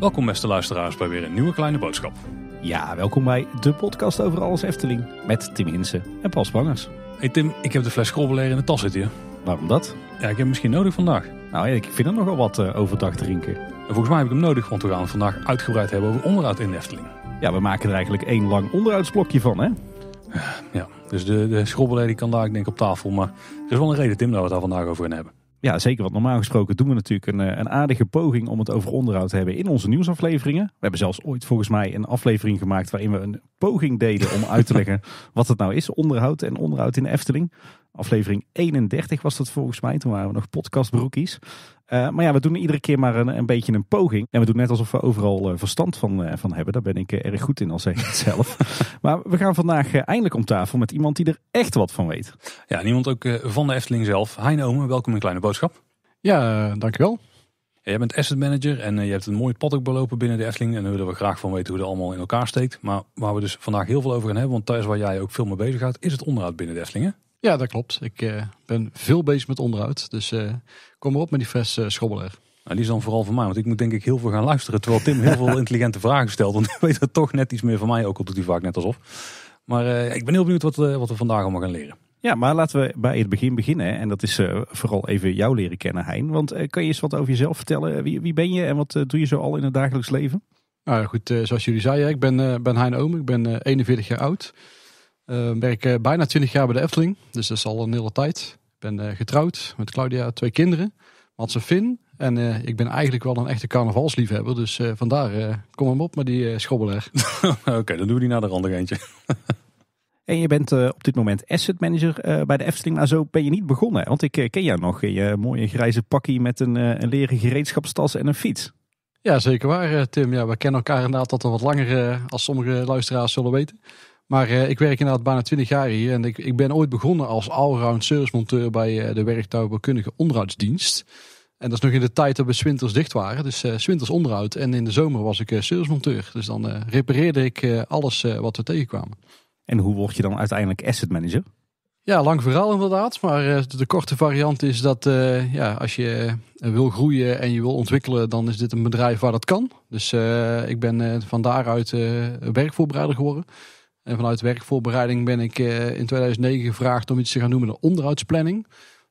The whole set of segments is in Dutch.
Welkom beste luisteraars bij weer een nieuwe kleine boodschap. Ja, welkom bij de podcast over alles Efteling met Tim Hinsen en Paul Spangers. Hey Tim, ik heb de fles krobbeler in de tas zitten hier. Waarom dat? Ja, ik heb hem misschien nodig vandaag. Nou ja, ik vind er nogal wat eh, overdag drinken. En volgens mij heb ik hem nodig, want we gaan het vandaag uitgebreid hebben over onderhoud in Efteling. Ja, we maken er eigenlijk één lang onderhoudsblokje van, hè? Ja, dus de, de die kan daar ik denk op tafel. Maar er is wel een reden Tim dat we het daar vandaag over gaan hebben. Ja, zeker. Want normaal gesproken doen we natuurlijk een, eh, een, aardige poging om het over onderhoud te hebben in onze nieuwsafleveringen. We hebben zelfs ooit volgens mij een aflevering gemaakt waarin we een poging deden om uit te leggen wat het nou is, onderhoud en onderhoud in de Efteling. Aflevering 31 was dat volgens mij, toen waren we nog podcastbroekies. Eh, maar ja, we doen iedere keer maar een, een, beetje een poging. En we doen net alsof we overal eh, verstand van, eh, van hebben. Daar ben ik erg goed in, al zeg ik het zelf. maar we gaan vandaag eindelijk om tafel met iemand die er echt wat van weet. Ja, iemand ook van de Efteling zelf. Hein Omen, welkom in Kleine Boodschap. Ja, dankjewel. jij bent asset manager en je hebt een mooi pad ook belopen binnen de Efteling. En daar willen we graag van weten hoe dat allemaal in elkaar steekt. Maar waar we dus vandaag heel veel over gaan hebben, want thuis waar jij ook veel mee bezig gaat, is het onderhoud binnen de Eftelingen. Ja, dat klopt. Ik eh, ben veel bezig met onderhoud. Dus eh, kom maar op met die fles uh, eh, schobbeler. Nou, die is dan vooral van mij, want ik moet denk ik heel veel gaan luisteren. Terwijl Tim heel veel intelligente vragen stelt. Want hij weet er toch net iets meer van mij, ook al doet hij vaak net alsof. Maar ik ben heel benieuwd wat, wat we vandaag allemaal gaan leren. Ja, maar laten we bij het begin beginnen. En dat is vooral even jou leren kennen, Hein. Want kan je eens wat over jezelf vertellen? Wie, wie ben je en wat doe je zo al in het dagelijks leven? Nou ja, goed, zoals jullie zeiden, ik ben, ben Hein Oom. Ik ben 41 jaar oud. Ehm, werk eh, bijna 20 jaar bij de Efteling, dus dat is al een hele tijd. Ik ben eh, getrouwd met Claudia, twee kinderen, Mats en Finn. En eh, ik ben eigenlijk wel een echte carnavalsliefhebber. Dus vandaar, kom hem op met die schobbeler. Oké, dan doen we die naar de randig eentje. en je bent op dit moment asset manager bij de Efteling. Maar nou, zo ben je niet begonnen. Want ik ken jou nog. Je mooie grijze pakkie met een, een leren gereedschapstas en een fiets. Ja, zeker waar Tim. Ja, we kennen elkaar inderdaad al wat langer als sommige luisteraars zullen weten. Maar eh, ik werk inderdaad bijna 20 jaar hier. En ik, ik ben ooit begonnen als allround servicemonteur bij uh, de werktuigbouwkundige onderhoudsdienst. En dat is nog in de tijd dat we winters dicht waren. Dus uh, eh, winters onderhoud. En in de zomer was ik monteur. Dus dan repareerde ik alles wat we tegenkwamen. En hoe word je dan uiteindelijk asset manager? Ja, lang verhaal inderdaad. Maar de korte variant is dat ja, als je wil groeien en je wil ontwikkelen, dan is dit een bedrijf waar dat kan. Dus ik ben van daaruit werkvoorbereider geworden. En vanuit werkvoorbereiding ben ik eh, in 2009 gevraagd om iets te gaan noemen de onderhoudsplanning.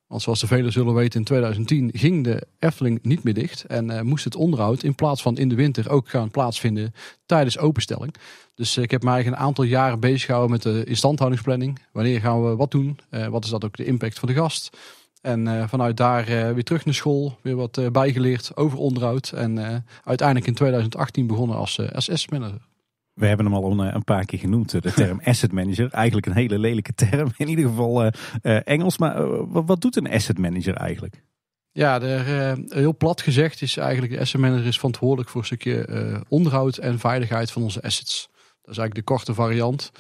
Want zoals de velen zullen weten, in 2010 ging de Efteling niet meer dicht. En eh, moest het onderhoud in plaats van in de winter ook gaan plaatsvinden tijdens openstelling. Dus eh, ik heb mij een aantal jaren bezig gehouden met de instandhoudingsplanning. Wanneer gaan we wat doen? wat is dat ook de impact van de gast? En vanuit daar weer terug naar school, weer wat bijgeleerd over onderhoud. En uiteindelijk in 2018 begonnen als, SS manager we hebben hem al een, eh, paar keer genoemd, eh, de term asset manager. Eigenlijk een hele lelijke term, in ieder geval eh, Engels. Maar wat doet een asset manager eigenlijk? Ja, heel plat gezegd is eigenlijk de asset manager is verantwoordelijk voor een stukje onderhoud en veiligheid van onze assets. Dat is eigenlijk de korte variant.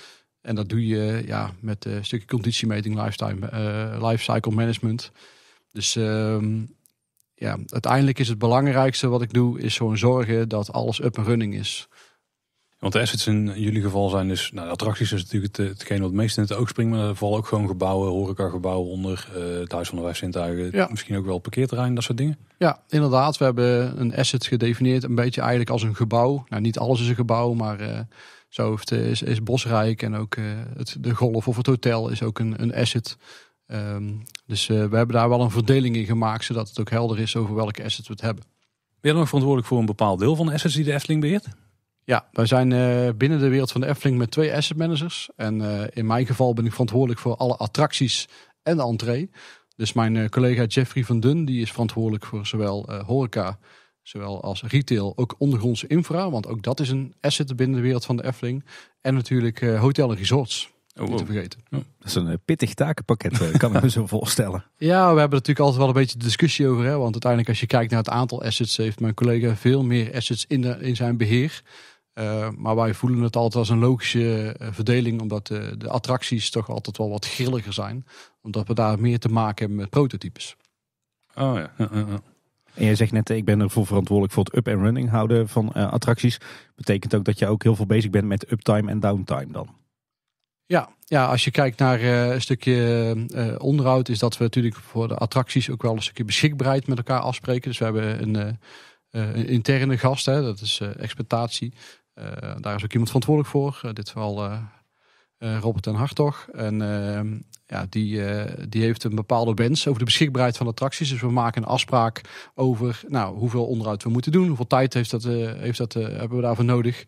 En dat doe je ja, met een stukje conditiemeting, lifetime, lifecycle management. Dus ehm, ja, uiteindelijk is het belangrijkste wat ik doe, is gewoon zorgen dat alles up en running is. Want de assets in jullie geval zijn dus, nou, attracties is natuurlijk het, eh, hetgeen wat het meest in het oog springt, maar er vallen ook gewoon gebouwen, horecagebouwen onder, uh, het van de ja. misschien ook wel parkeerterrein, dat soort dingen. Ja, inderdaad. We hebben een asset gedefinieerd, een beetje eigenlijk als een gebouw. Nou, niet alles is een gebouw, maar eh, zo heeft, is, Bosrijk en ook het, de golf of het hotel is ook een, een asset. Ehm, dus we hebben daar wel een verdeling in gemaakt, zodat het ook helder is over welke assets we het hebben. Ben je dan verantwoordelijk voor een bepaald deel van de assets die de Efteling beheert? Ja, wij zijn eh, binnen de wereld van de Efteling met twee asset managers. En eh, in mijn geval ben ik verantwoordelijk voor alle attracties en de entree. Dus mijn eh, collega Jeffrey van Dun die is verantwoordelijk voor zowel horeca, zowel als retail, ook ondergrondse infra. Want ook dat is een asset binnen de wereld van de Efteling. En natuurlijk hotel en resorts. Oh, Niet te vergeten. dat is een pittig takenpakket, kan ik me zo voorstellen. Ja, we hebben natuurlijk altijd wel een beetje discussie over. Hè? Want uiteindelijk als je kijkt naar het aantal assets, heeft mijn collega veel meer assets in, de, in zijn beheer. Eh, maar wij voelen het altijd als een logische eh, verdeling, omdat de, eh, de, attracties toch altijd wel wat grilliger zijn. Omdat we daar meer te maken hebben met prototypes. Oh ja. En jij zegt net, ik ben ervoor verantwoordelijk voor het up and running houden van uh, attracties. Betekent ook dat je ook heel veel bezig bent met uptime en downtime dan? Ja, ja als je kijkt naar een stukje onderhoud, is dat we natuurlijk voor de attracties ook wel een stukje beschikbaarheid met elkaar afspreken. Dus we hebben een. interne gast, hè, dat is uh, expectatie. Eh, daar is ook iemand verantwoordelijk voor. Eh, dit is wel eh, Robert en Hartog. Ehm, en ja, die, die heeft een bepaalde wens over de beschikbaarheid van attracties. Dus we maken een afspraak over nou, hoeveel onderhoud we moeten doen. Hoeveel tijd heeft dat, heeft dat, hebben we daarvoor nodig?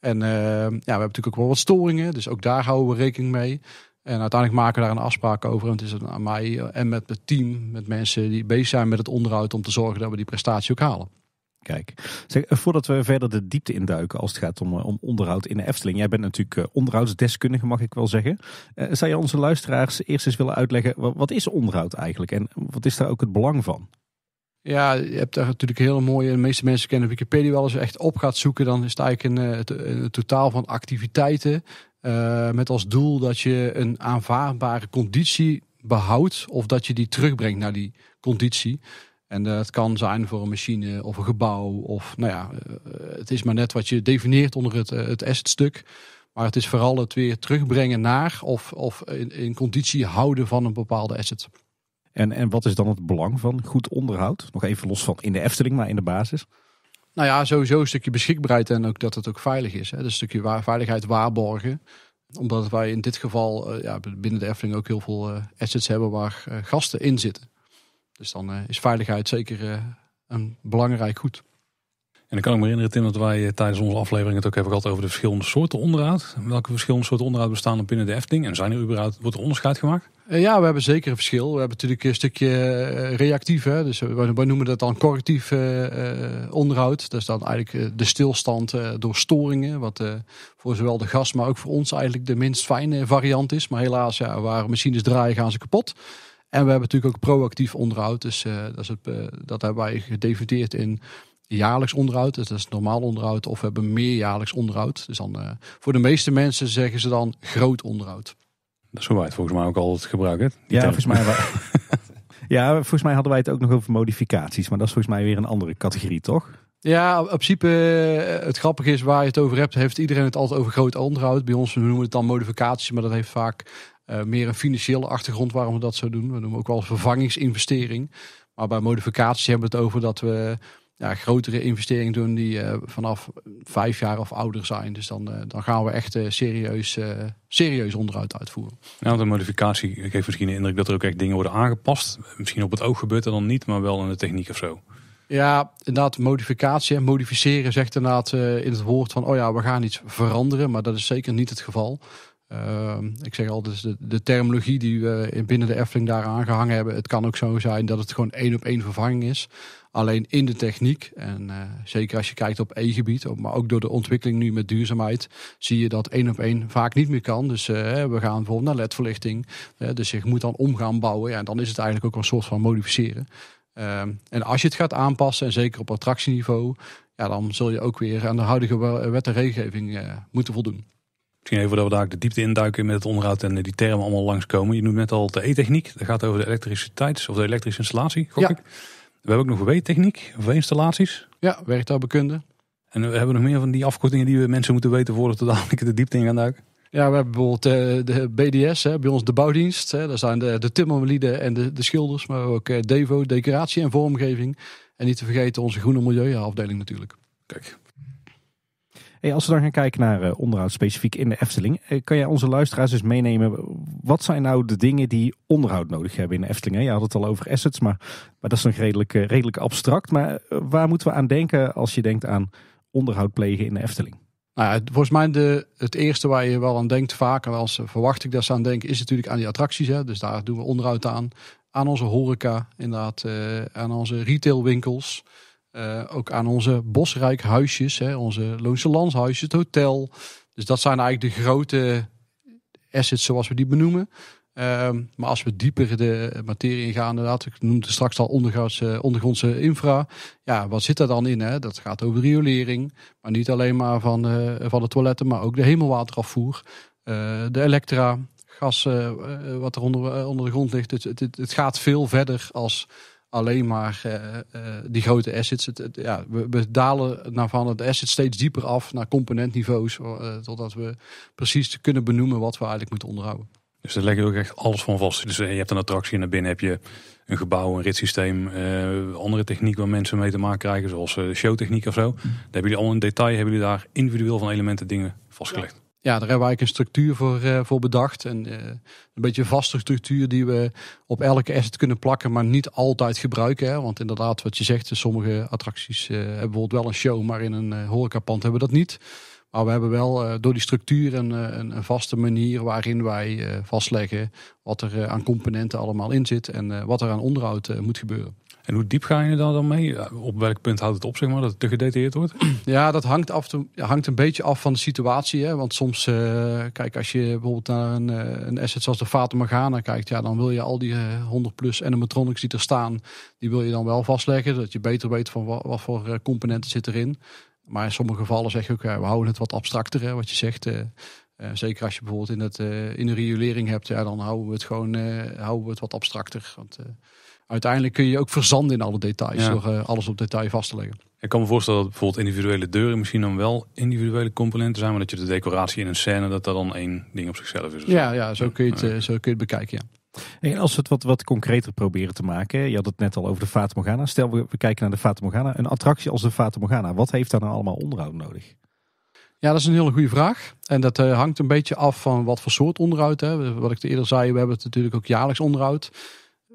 En ehm, ja, we hebben natuurlijk ook wel wat storingen. Dus ook daar houden we rekening mee. En uiteindelijk maken we daar een afspraak over. En het is aan mij en met het team, met mensen die bezig zijn met het onderhoud, om te zorgen dat we die prestatie ook halen. Kijk, zeg, eh, voordat we verder de diepte induiken als het gaat om, eh, om onderhoud in de Efteling. Jij bent natuurlijk eh, onderhoudsdeskundige, mag ik wel zeggen. zou je onze luisteraars eerst eens willen uitleggen, wat, is onderhoud eigenlijk en wat is daar ook het belang van? Ja, je hebt daar natuurlijk heel mooie. De meeste mensen kennen Wikipedia wel. Als je echt op gaat zoeken, dan is het eigenlijk een, totaal van activiteiten. met als doel dat je een aanvaardbare conditie behoudt. Of dat je die terugbrengt naar die conditie. En dat eh, het kan zijn voor een machine of een gebouw. Of nou ja, eh, het is maar net wat je definieert onder het, eh, het asset-stuk. Maar het is vooral het weer terugbrengen naar of, of in, in, conditie houden van een bepaalde asset. En, en wat is dan het belang van goed onderhoud? Nog even los van in de Efteling, maar in de basis. Nou ja, sowieso een stukje beschikbaarheid en ook dat het ook veilig is. Hè. Dus een stukje veiligheid waarborgen. Omdat wij in dit geval ja, binnen de Efteling ook heel veel assets hebben waar gasten in zitten. Dus dan eh, is veiligheid zeker eh, een belangrijk goed. En dan kan ik me herinneren, Tim, dat wij eh, tijdens onze aflevering het ook hebben gehad over de verschillende soorten onderhoud. Welke verschillende soorten onderhoud bestaan er binnen de Efting En zijn er überhaupt, wordt er onderscheid gemaakt? Ja, we hebben zeker een verschil. We hebben natuurlijk een stukje reactief, hè? dus wij noemen dat dan correctief onderhoud. Dat is dan eigenlijk de stilstand door storingen, wat voor zowel de gas maar ook voor ons eigenlijk de minst fijne variant is. Maar helaas, ja, waar machines draaien, gaan ze kapot. En we hebben natuurlijk ook proactief onderhoud. Dus eh, dat, is het, eh, dat hebben wij gedefinieerd in jaarlijks onderhoud. Dus dat is normaal onderhoud. Of we hebben meerjaarlijks onderhoud. Dus dan, eh, voor de meeste mensen zeggen ze dan groot onderhoud. Dat is wij het volgens mij ook altijd gebruiken. Ja, volgens mij ja, volgens mij hadden wij het ook nog over modificaties. Maar dat is volgens mij weer een andere categorie, toch? Ja, in principe, het grappige is waar je het over hebt, heeft iedereen het altijd over groot onderhoud. Bij ons noemen we het dan modificaties, maar dat heeft vaak eh, meer een financiële achtergrond waarom we dat zo doen. We noemen ook wel vervangingsinvestering. Maar bij modificaties hebben we het over dat we ja, grotere investeringen doen die eh, vanaf vijf jaar of ouder zijn. Dus dan, eh, dan gaan we echt serieus, serieus onderhoud uitvoeren. Ja, want modificatie geeft misschien de indruk dat er ook echt dingen worden aangepast. Misschien op het oog gebeurt er dan niet, maar wel in de techniek of zo. Ja, inderdaad, modificatie. en Modificeren zegt inderdaad in het woord van, oh ja, we gaan iets veranderen. Maar dat is zeker niet het geval. Ehm, ik zeg altijd, dus de, de terminologie die we binnen de Efteling daar aangehangen hebben, het kan ook zo zijn dat het gewoon één op één vervanging is. Alleen in de techniek, en eh, zeker als je kijkt op E-gebied, maar ook door de ontwikkeling nu met duurzaamheid, zie je dat één op één vaak niet meer kan. Dus eh, we gaan bijvoorbeeld naar ledverlichting. dus je moet dan omgaan bouwen. en dan is het eigenlijk ook een soort van modificeren. Ehm, en als je het gaat aanpassen, en zeker op attractieniveau, ja, dan zul je ook weer aan de huidige wet en regelgeving eh, moeten voldoen. Misschien even dat we daar de diepte induiken met het onderhoud en die termen allemaal langskomen. Je noemt net al de E-techniek. Dat gaat over de elektriciteits- of de elektrische installatie, gok ik. We hebben ook nog W-techniek, W-installaties. Ja, werktuigbekunde. En we hebben nog meer van die afkortingen die we mensen moeten weten voordat we dadelijk de diepte in gaan duiken. Ja, we hebben bijvoorbeeld eh, de BDS, bij ons de bouwdienst. Daar zijn de, de timmerlieden en de, de schilders, maar ook eh, Devo, decoratie en vormgeving. En niet te vergeten onze groene milieuafdeling natuurlijk. Kijk, als we dan gaan kijken naar eh, onderhoud specifiek in de Efteling, eh, kan jij onze luisteraars dus meenemen? Wat zijn nou de dingen die onderhoud nodig hebben in de Efteling? Je had het al over assets, maar, maar dat is nog redelijk, eh, redelijk abstract. Maar waar moeten we aan denken als je denkt aan onderhoud plegen in de Efteling? Nou ja, volgens mij de, het eerste waar je wel aan denkt, vaker als verwacht ik dat ze aan denken, is natuurlijk aan die attracties. Hè? Dus daar doen we onderhoud aan. Aan onze horeca, inderdaad. aan onze retailwinkels. Eh, ook aan onze bosrijkhuisjes, hè, onze Loonse Landshuisjes, het hotel. Dus dat zijn eigenlijk de grote assets zoals we die benoemen. Ehm, maar als we dieper de materie ingaan, inderdaad, ik noemde straks al ondergrondse, eh, ondergrondse infra. Ja, wat zit er dan in? Hè? Dat gaat over riolering, maar niet alleen maar van, eh, van de toiletten, maar ook de hemelwaterafvoer, de elektra, gas wat er onder, onder de grond ligt. Het, het, het, gaat veel verder als alleen maar eh, eh, die grote assets. Het, ja, we, dalen naar van het asset steeds dieper af naar componentniveaus. Eh, totdat we precies kunnen benoemen wat we eigenlijk moeten onderhouden. Dus daar leggen je ook echt alles van vast. Dus je hebt een attractie en binnen, heb je een gebouw, een ritssysteem, andere techniek waar mensen mee te maken krijgen, zoals showtechniek of zo. Mm. Daar hebben jullie al in detail, hebben jullie daar individueel van elementen dingen vastgelegd ja, daar hebben we eigenlijk een structuur voor, eh, voor bedacht. En, eh, een beetje een vaste structuur die we op elke asset kunnen plakken, maar niet altijd gebruiken. Hè? Want inderdaad, wat je zegt, sommige attracties eh, hebben bijvoorbeeld wel een show, maar in een horecapand hebben we dat niet. Maar we hebben wel door die structuur een, een, een, vaste manier waarin wij vastleggen wat er aan componenten allemaal in zit en wat er aan onderhoud moet gebeuren. En hoe diep ga je daar dan mee? Op welk punt houdt het op, zeg maar, dat het te gedetailleerd wordt? Ja, dat hangt, af, hangt een beetje af van de situatie. Hè? Want soms, eh, kijk, als je bijvoorbeeld naar een, eh, een asset zoals de Fata Morgana kijkt, ja, dan wil je al die 100 eh, plus animatronics die er staan, die wil je dan wel vastleggen. Dat je beter weet van wat, voor componenten zit erin. Maar in sommige gevallen zeg je ook, we houden het wat abstracter, wat je zegt. zeker als je bijvoorbeeld in, het, in de riolering hebt, ja, dan houden we het gewoon houden we het wat abstracter. Want uiteindelijk kun je ook verzanden in alle details door alles op detail vast te leggen. Ik kan me voorstellen dat bijvoorbeeld individuele deuren misschien dan wel individuele componenten zijn, maar dat je de decoratie in een scène, dat dat dan één ding op zichzelf is. Ja, ja zo, kun je het, eh, zo kun je het bekijken. Ja. En als we het wat, wat concreter proberen te maken, je had het net al over de Fata Morgana. Stel we, we kijken naar de Fata Morgana, een attractie als de Fata Morgana, wat heeft daar nou allemaal onderhoud nodig? Ja, dat is een hele goede vraag. En dat eh, hangt een beetje af van wat voor soort onderhoud. Hè. Wat ik eerder zei, we hebben het natuurlijk ook jaarlijks onderhoud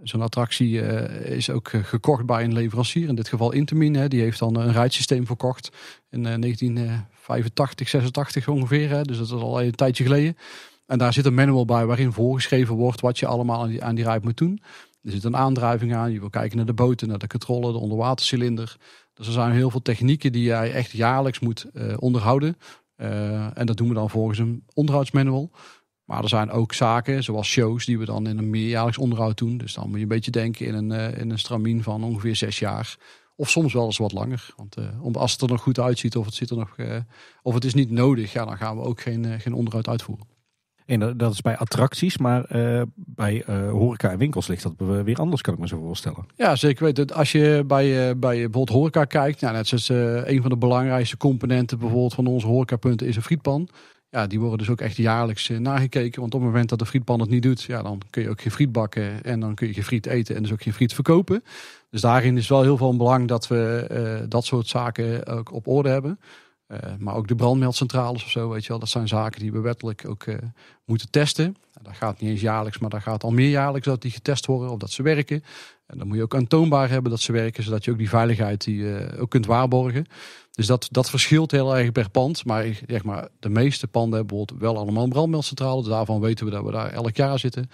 zo'n attractie eh, is ook eh, gekocht bij een leverancier. In dit geval Intamin. Hè, die heeft dan een rijdsysteem verkocht in 1985, eh, 86 ongeveer. Hè, dus dat is al een tijdje geleden. En daar zit een manual bij waarin voorgeschreven wordt wat je allemaal aan die, aan die rijd moet doen. Er zit een aandrijving aan. Je wil kijken naar de boten, naar de controle, de onderwatercilinder. Dus er zijn heel veel technieken die jij echt jaarlijks moet onderhouden. en dat doen we dan volgens een onderhoudsmanual. Maar er zijn ook zaken, zoals shows, die we dan in een meerjaarlijks onderhoud doen. Dus dan moet je een beetje denken in een, eh, in een stramien van ongeveer zes jaar. Of soms wel eens wat langer. Want eh, om, als het er nog goed uitziet of het, zit er nog, eh, of het is niet nodig, ja, dan gaan we ook geen, geen onderhoud uitvoeren. En dat is bij attracties, maar bij uh, horeca en winkels ligt dat weer anders, kan ik me zo voorstellen. Ja, zeker weten. Als je bij, uh, bij bijvoorbeeld horeca kijkt, nou, net zoals een van de belangrijkste componenten bijvoorbeeld van onze horecapunten is een frietpan ja, die worden dus ook echt jaarlijks eh, nagekeken. Want op het moment dat de frietpan het niet doet, ja, dan kun je ook geen friet bakken en dan kun je geen friet eten en dus ook geen friet verkopen. Dus daarin is wel heel veel belang dat we eh, dat soort zaken ook op orde hebben. Eh, maar ook de brandmeldcentrales of zo, weet je wel, dat zijn zaken die we wettelijk ook moeten testen. Nou, dat gaat niet eens jaarlijks, maar dat gaat al meer jaarlijks dat die getest worden of dat ze werken dan moet je ook aantoonbaar hebben dat ze werken, zodat je ook die veiligheid die, eh, ook kunt waarborgen. Dus dat, dat verschilt heel erg per pand. Maar, zeg maar de meeste panden hebben bijvoorbeeld wel allemaal een brandmeldcentrale. Dus daarvan weten we dat we daar elk jaar zitten.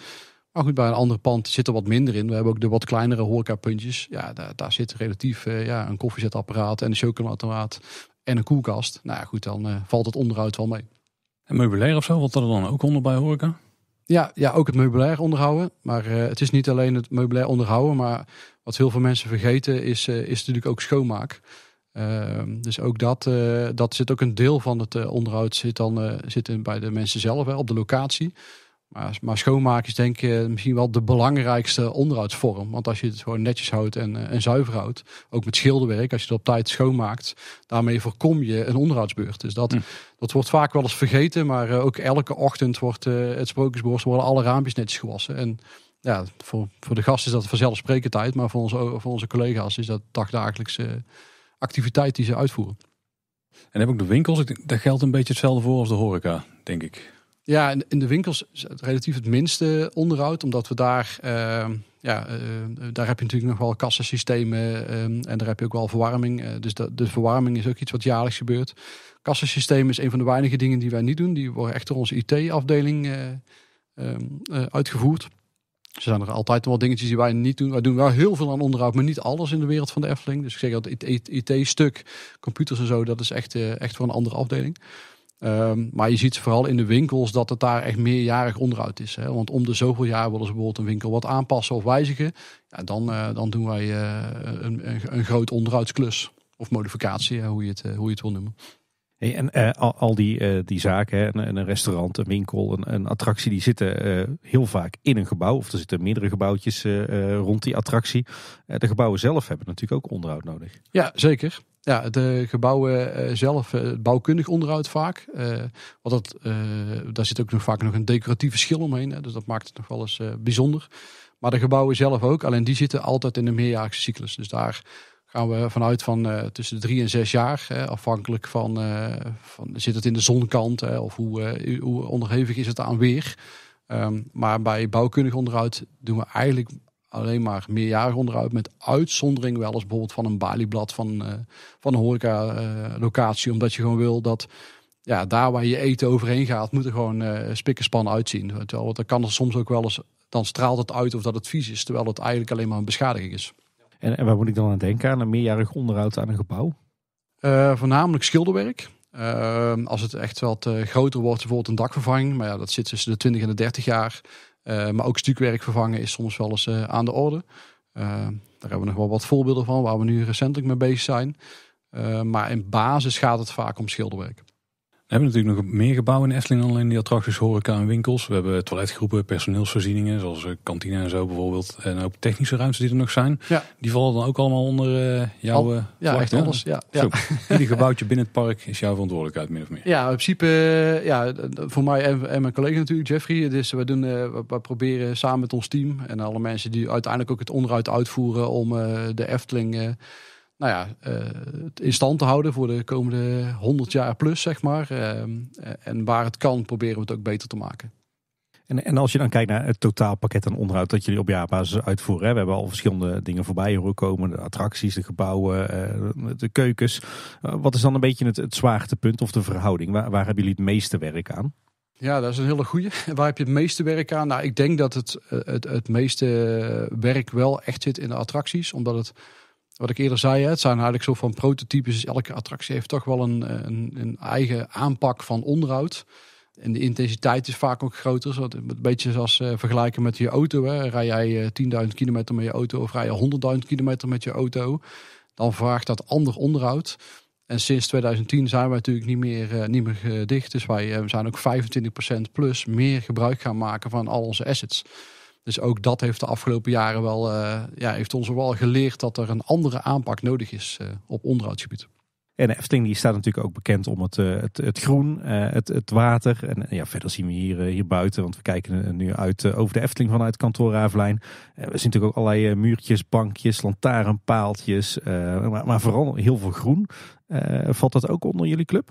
Maar goed, bij een ander pand zit er wat minder in. We hebben ook de wat kleinere horecapuntjes. Ja, daar, daar zit relatief eh, ja, een koffiezetapparaat en een chocolatapparaat en een koelkast. Nou ja, goed, dan eh, valt het onderhoud wel mee. En meubilair of zo, wat er dan ook onder bij horeca? Ja, ja, ook het meubilair onderhouden. Maar eh, het is niet alleen het meubilair onderhouden. Maar wat heel veel mensen vergeten is, eh, is natuurlijk ook schoonmaak. Ehm, dus ook dat, eh, dat zit ook een deel van het onderhoud zit dan, zit in bij de mensen zelf, op de locatie. Maar, schoonmaken is denk ik eh, misschien wel de belangrijkste onderhoudsvorm. Want als je het gewoon netjes houdt en, eh, en zuiver houdt, ook met schilderwerk, als je het op tijd schoonmaakt, daarmee voorkom je een onderhoudsbeurt. Dus dat, hm. dat wordt vaak wel eens vergeten, maar eh, ook elke ochtend wordt het sprookjesbos, worden alle raampjes netjes gewassen. En ja, voor, voor de gast is dat vanzelfsprekendheid, maar voor, ons, voor onze collega's is dat dagdagelijkse activiteit die ze uitvoeren. En heb ik de winkels, daar geldt een beetje hetzelfde voor als de horeca, denk ik. Ja, in de winkels is het relatief het minste onderhoud, omdat we daar, eh, ja, eh, daar heb je natuurlijk nog wel kassensystemen eh, en daar heb je ook wel verwarming. dus de, de verwarming is ook iets wat jaarlijks gebeurt. Kassensystemen is een van de weinige dingen die wij niet doen. Die worden echt door onze IT-afdeling uitgevoerd. Er zijn er altijd wel dingetjes die wij niet doen. Wij doen wel heel veel aan onderhoud, maar niet alles in de wereld van de Efteling. Dus ik zeg dat IT-stuk, computers en zo, dat is echt, echt voor een andere afdeling. Ehm, maar je ziet vooral in de winkels dat het daar echt meerjarig onderhoud is. Hè? Want om de zoveel jaar willen ze bijvoorbeeld een winkel wat aanpassen of wijzigen. Ja, dan, eh, dan doen wij eh, een, een, groot onderhoudsklus of modificatie, hoe, je het, eh, hoe je het wil noemen. en al, die, die zaken, hè, een, restaurant, een winkel, een, een attractie, die zitten heel vaak in een gebouw. Of er zitten meerdere gebouwtjes rond die attractie. de gebouwen zelf hebben natuurlijk ook onderhoud nodig. Ja, zeker. Ja, de gebouwen eh, zelf, eh, bouwkundig onderhoud vaak. Eh, wat dat, daar zit ook nog vaak nog een decoratieve schil omheen. Hè, dus dat maakt het nog wel eens bijzonder. Maar de gebouwen zelf ook, alleen die zitten altijd in een meerjaarse cyclus. Dus daar gaan we vanuit van tussen de drie en zes jaar. Hè, afhankelijk van, van, zit het in de zonkant hè, of hoe, uh, hoe onderhevig is het aan weer. Ehm, maar bij bouwkundig onderhoud doen we eigenlijk alleen maar meerjarig onderhoud. Met uitzondering wel eens bijvoorbeeld van een balieblad van, eh, van een horeca eh, locatie. Omdat je gewoon wil dat ja, daar waar je eten overheen gaat, moet er gewoon uh, eh, spikkerspan uitzien. Terwijl dat kan er soms ook wel eens, dan straalt het uit of dat het vies is, terwijl het eigenlijk alleen maar een beschadiging is. En, en waar moet ik dan aan denken? Aan een meerjarig onderhoud aan een gebouw? voornamelijk schilderwerk. als het echt wat groter wordt, bijvoorbeeld een dakvervanging. Maar ja, dat zit tussen de 20 en de 30 jaar. Eh, maar ook stukwerk vervangen is soms wel eens eh, aan de orde. Eh, daar hebben we nog wel wat voorbeelden van waar we nu recentelijk mee bezig zijn. maar in basis gaat het vaak om schilderwerk. We hebben natuurlijk nog meer gebouwen in Efteling dan alleen die attracties, horeca en winkels. We hebben toiletgroepen, personeelsvoorzieningen, zoals eh, kantine en zo bijvoorbeeld. En ook technische ruimtes die er nog zijn. Die vallen dan ook allemaal onder eh, jouw Al, eh, Ja, echt alles. Ja, ja. ieder gebouwtje binnen het park is jouw verantwoordelijkheid, min of meer. Ja, in principe, ja, voor mij en, mijn collega natuurlijk, Jeffrey. Dus we, doen, we, proberen samen met ons team en alle mensen die uiteindelijk ook het onderuit uitvoeren om de Efteling nou ja, eh, het in stand te houden voor de komende 100 jaar plus, zeg maar. Ehm, eh, en waar het kan, proberen we het ook beter te maken. En, en als je dan kijkt naar het totaalpakket aan onderhoud dat jullie op jaarbasis uitvoeren. We hebben al verschillende dingen voorbij horen komen. De attracties, de gebouwen, eh, de keukens. wat is dan een beetje het, het zwaartepunt of de verhouding? Waar, waar hebben jullie het meeste werk aan? Ja, dat is een hele goede. Waar heb je het meeste werk aan? Nou, ik denk dat het, het, het meeste werk wel echt zit in de attracties. Omdat het wat ik eerder zei, het zijn eigenlijk zo van prototypes. Dus elke attractie heeft toch wel een, eh, een, een, eigen aanpak van onderhoud. En de intensiteit is vaak ook groter. Zo, een beetje zoals eh, vergelijken met je auto. Hè. Rij jij 10.000 eh, kilometer met je auto of rij je 100.000 kilometer met je auto. Dan vraagt dat ander onderhoud. En sinds 2010 zijn wij natuurlijk niet meer, uh, niet meer gedicht. Dus wij zijn ook 25% plus meer gebruik gaan maken van al onze assets. Dus ook dat heeft de afgelopen jaren wel, eh, ja, heeft ons wel geleerd dat er een andere aanpak nodig is eh, op onderhoudsgebied. En de Efteling die staat natuurlijk ook bekend om het, eh, het, groen, het, het water. En ja, verder zien we hier, hier buiten, want we kijken nu uit, over de Efteling vanuit kantoor Ravelijn. We zien natuurlijk ook allerlei muurtjes, bankjes, lantaarnpaaltjes. Maar, maar, vooral heel veel groen. Valt dat ook onder jullie club?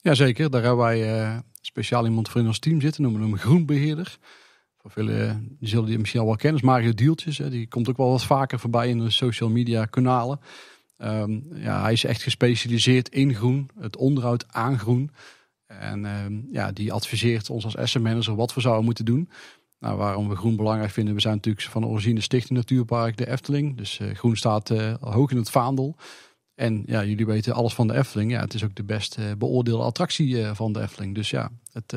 Jazeker, daar hebben wij speciaal iemand voor in ons team zitten, noemen we hem groenbeheerder. Voor velen eh, zullen die misschien wel kennen, Mario Dieltjes. Hè. Die komt ook wel wat vaker voorbij in de social media kanalen. Ehm, ja, hij is echt gespecialiseerd in groen, het onderhoud aan groen. En ehm, ja, die adviseert ons als asset manager wat we zouden moeten doen. Nou, waarom we groen belangrijk vinden, we zijn natuurlijk van origine Stichting Natuurpark de Efteling. Dus eh, groen staat uh, hoog in het vaandel. En ja, jullie weten alles van de Efteling. Ja, het is ook de best beoordeelde attractie van de Efteling. Dus ja, het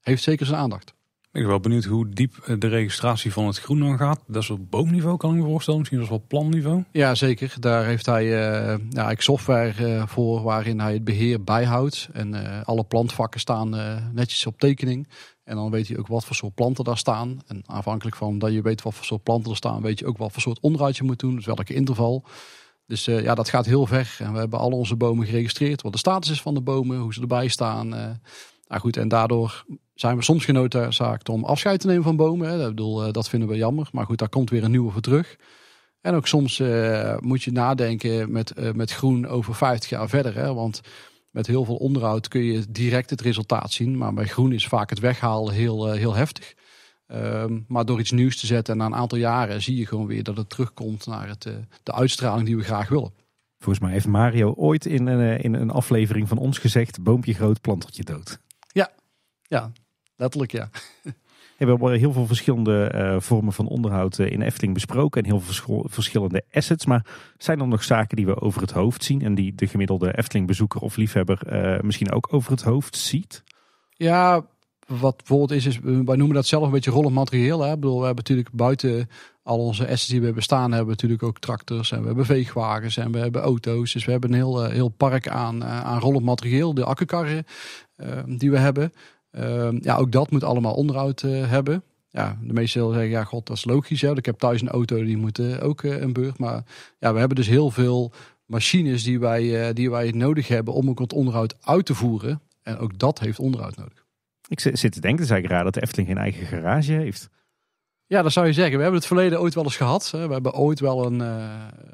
heeft zeker zijn aandacht. Ik ben wel benieuwd hoe diep eh, de registratie van het groen dan gaat. Dat is op boomniveau, kan ik me voorstellen. Misschien wel op planniveau. Ja, zeker. Daar heeft hij eh, ja, software eh, voor waarin hij het beheer bijhoudt. En alle plantvakken staan netjes op tekening. En dan weet hij ook wat voor soort planten daar staan. En afhankelijk van dat je weet wat voor soort planten er staan, weet je ook wat voor soort onderhoud je moet doen. Dus welke interval. Dus ja, dat gaat heel ver. En we hebben al onze bomen geregistreerd. Wat de status is van de bomen, hoe ze erbij staan. Nou goed, en daardoor zijn we soms genoodzaakt om afscheid te nemen van bomen. Hè. Ik bedoel, eh, dat vinden we jammer. Maar goed, daar komt weer een nieuwe voor terug. En ook soms eh, moet je nadenken met, eh, met groen over 50 jaar verder. Hè. Want met heel veel onderhoud kun je direct het resultaat zien. Maar bij groen is vaak het weghalen heel, heel heftig. Ehm, maar door iets nieuws te zetten en na een aantal jaren zie je gewoon weer dat het terugkomt naar het, de uitstraling die we graag willen. Volgens mij heeft Mario ooit in een, in een aflevering van ons gezegd: boompje groot, plantertje dood. Ja, ja Letterlijk, ja. We hebben eh, heel veel verschillende eh, vormen van onderhoud eh, in Efteling besproken en heel veel verschillende assets. Maar zijn er nog zaken die we over het hoofd zien en die de gemiddelde Efteling-bezoeker of liefhebber misschien ook over het hoofd ziet? Ja, wat bijvoorbeeld is, is wij noemen dat zelf een beetje rollend materieel. Hè? Ik bedoel, we hebben natuurlijk buiten al onze assets die we bestaan hebben, natuurlijk ook tractors en we hebben veegwagens en we hebben auto's. Dus we hebben een heel, heel park aan, aan rollend materieel, de akkerkarren die we hebben. Ehm, ja, ook dat moet allemaal onderhoud eh, hebben. Ja, de meeste zullen zeggen, ja god, dat is logisch. Hè? Ik heb thuis een auto, die moet eh, ook een eh, beurt. Maar ja, we hebben dus heel veel machines die wij, die wij nodig hebben om ook het onderhoud uit te voeren. En ook dat heeft onderhoud nodig. Ik zit te denken, zei ik eigenlijk raar dat de Efteling geen eigen garage heeft. Ja, dat zou je zeggen. We hebben het verleden ooit wel eens gehad. We hebben ooit wel een, eh,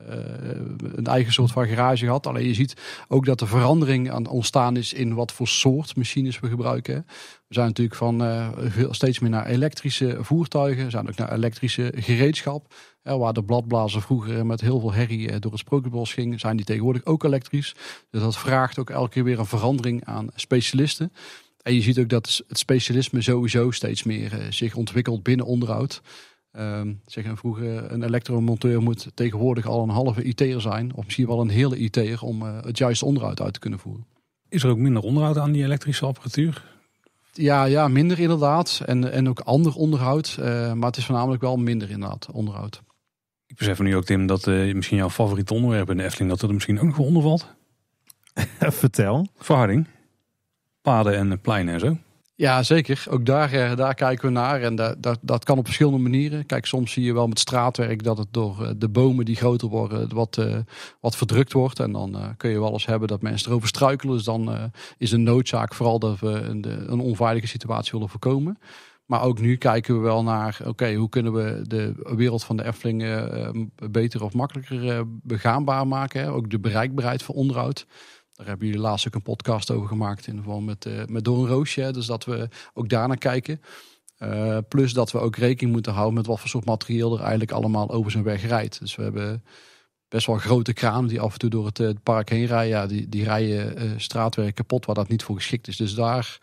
eh, een eigen soort van garage gehad. Alleen je ziet ook dat er verandering aan ontstaan is in wat voor soort machines we gebruiken. We zijn natuurlijk van eh, steeds meer naar elektrische voertuigen. We zijn ook naar elektrische gereedschap. waar de bladblazen vroeger met heel veel herrie door het sprookjesbos ging, zijn die tegenwoordig ook elektrisch. Dus dat vraagt ook elke keer weer een verandering aan specialisten. En je ziet ook dat het specialisme sowieso steeds meer eh, zich ontwikkelt binnen onderhoud. Um, zeg vroeger, een elektromonteur moet tegenwoordig al een halve IT'er zijn, of misschien wel een hele IT'er, om eh, het juiste onderhoud uit te kunnen voeren. Is er ook minder onderhoud aan die elektrische apparatuur? Ja, ja minder inderdaad. En, en ook ander onderhoud. Eh, maar het is voornamelijk wel minder inderdaad onderhoud. Ik besef nu ook, Tim, dat misschien jouw favoriete onderwerp in de Efteling, dat er misschien ook nog onder valt. Vertel. Verharding paden en pleinen en zo. Ja, zeker. Ook daar, eh, daar kijken we naar. En dat, dat, dat kan op verschillende manieren. Kijk, soms zie je wel met straatwerk dat het door eh, de bomen die groter worden wat, eh, wat verdrukt wordt. En dan kun je wel eens hebben dat mensen erover struikelen. Dus dan is een noodzaak vooral dat we een, een onveilige situatie willen voorkomen. Maar ook nu kijken we wel naar, oké, hoe kunnen we de wereld van de Efteling beter of makkelijker begaanbaar maken? Hè? Ook de bereikbaarheid voor onderhoud. Daar hebben jullie laatst ook een podcast over gemaakt in geval met, uh, met Roosje. Dus dat we ook daar naar kijken. Eh, plus dat we ook rekening moeten houden met wat voor soort materieel er eigenlijk allemaal over zijn weg rijdt. Dus we hebben best wel grote kraan die af en toe door eh, het, park heen rijden. Ja, die, die rijden straatwerk kapot waar dat niet voor geschikt is. Dus daar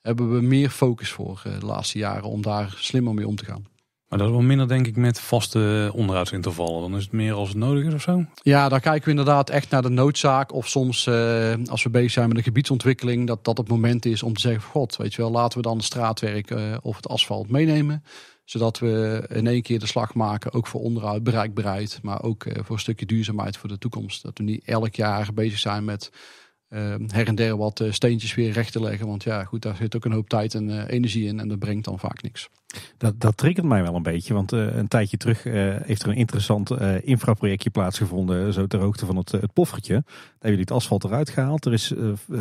hebben we meer focus voor de laatste jaren om daar slimmer mee om te gaan. Maar dat is wel minder, denk ik, met vaste onderhoudsintervallen. Dan is het meer als het nodig is of zo? Ja, dan kijken we inderdaad echt naar de noodzaak. Of soms, eh, als we bezig zijn met een gebiedsontwikkeling, dat dat het moment is om te zeggen: God, weet je wel, laten we dan het straatwerk eh, of het asfalt meenemen. Zodat we in één keer de slag maken, ook voor onderhoud, bereikbaarheid. Maar ook eh, voor een stukje duurzaamheid voor de toekomst. Dat we niet elk jaar bezig zijn met. Eh, her en der wat steentjes weer recht te leggen. Want ja, goed, daar zit ook een hoop tijd en energie in en dat brengt dan vaak niks. Dat, dat triggert mij wel een beetje, want eh, een tijdje terug eh, heeft er een interessant eh, infraprojectje plaatsgevonden, zo ter hoogte van het, het poffertje. Daar hebben jullie het asfalt eruit gehaald, er is,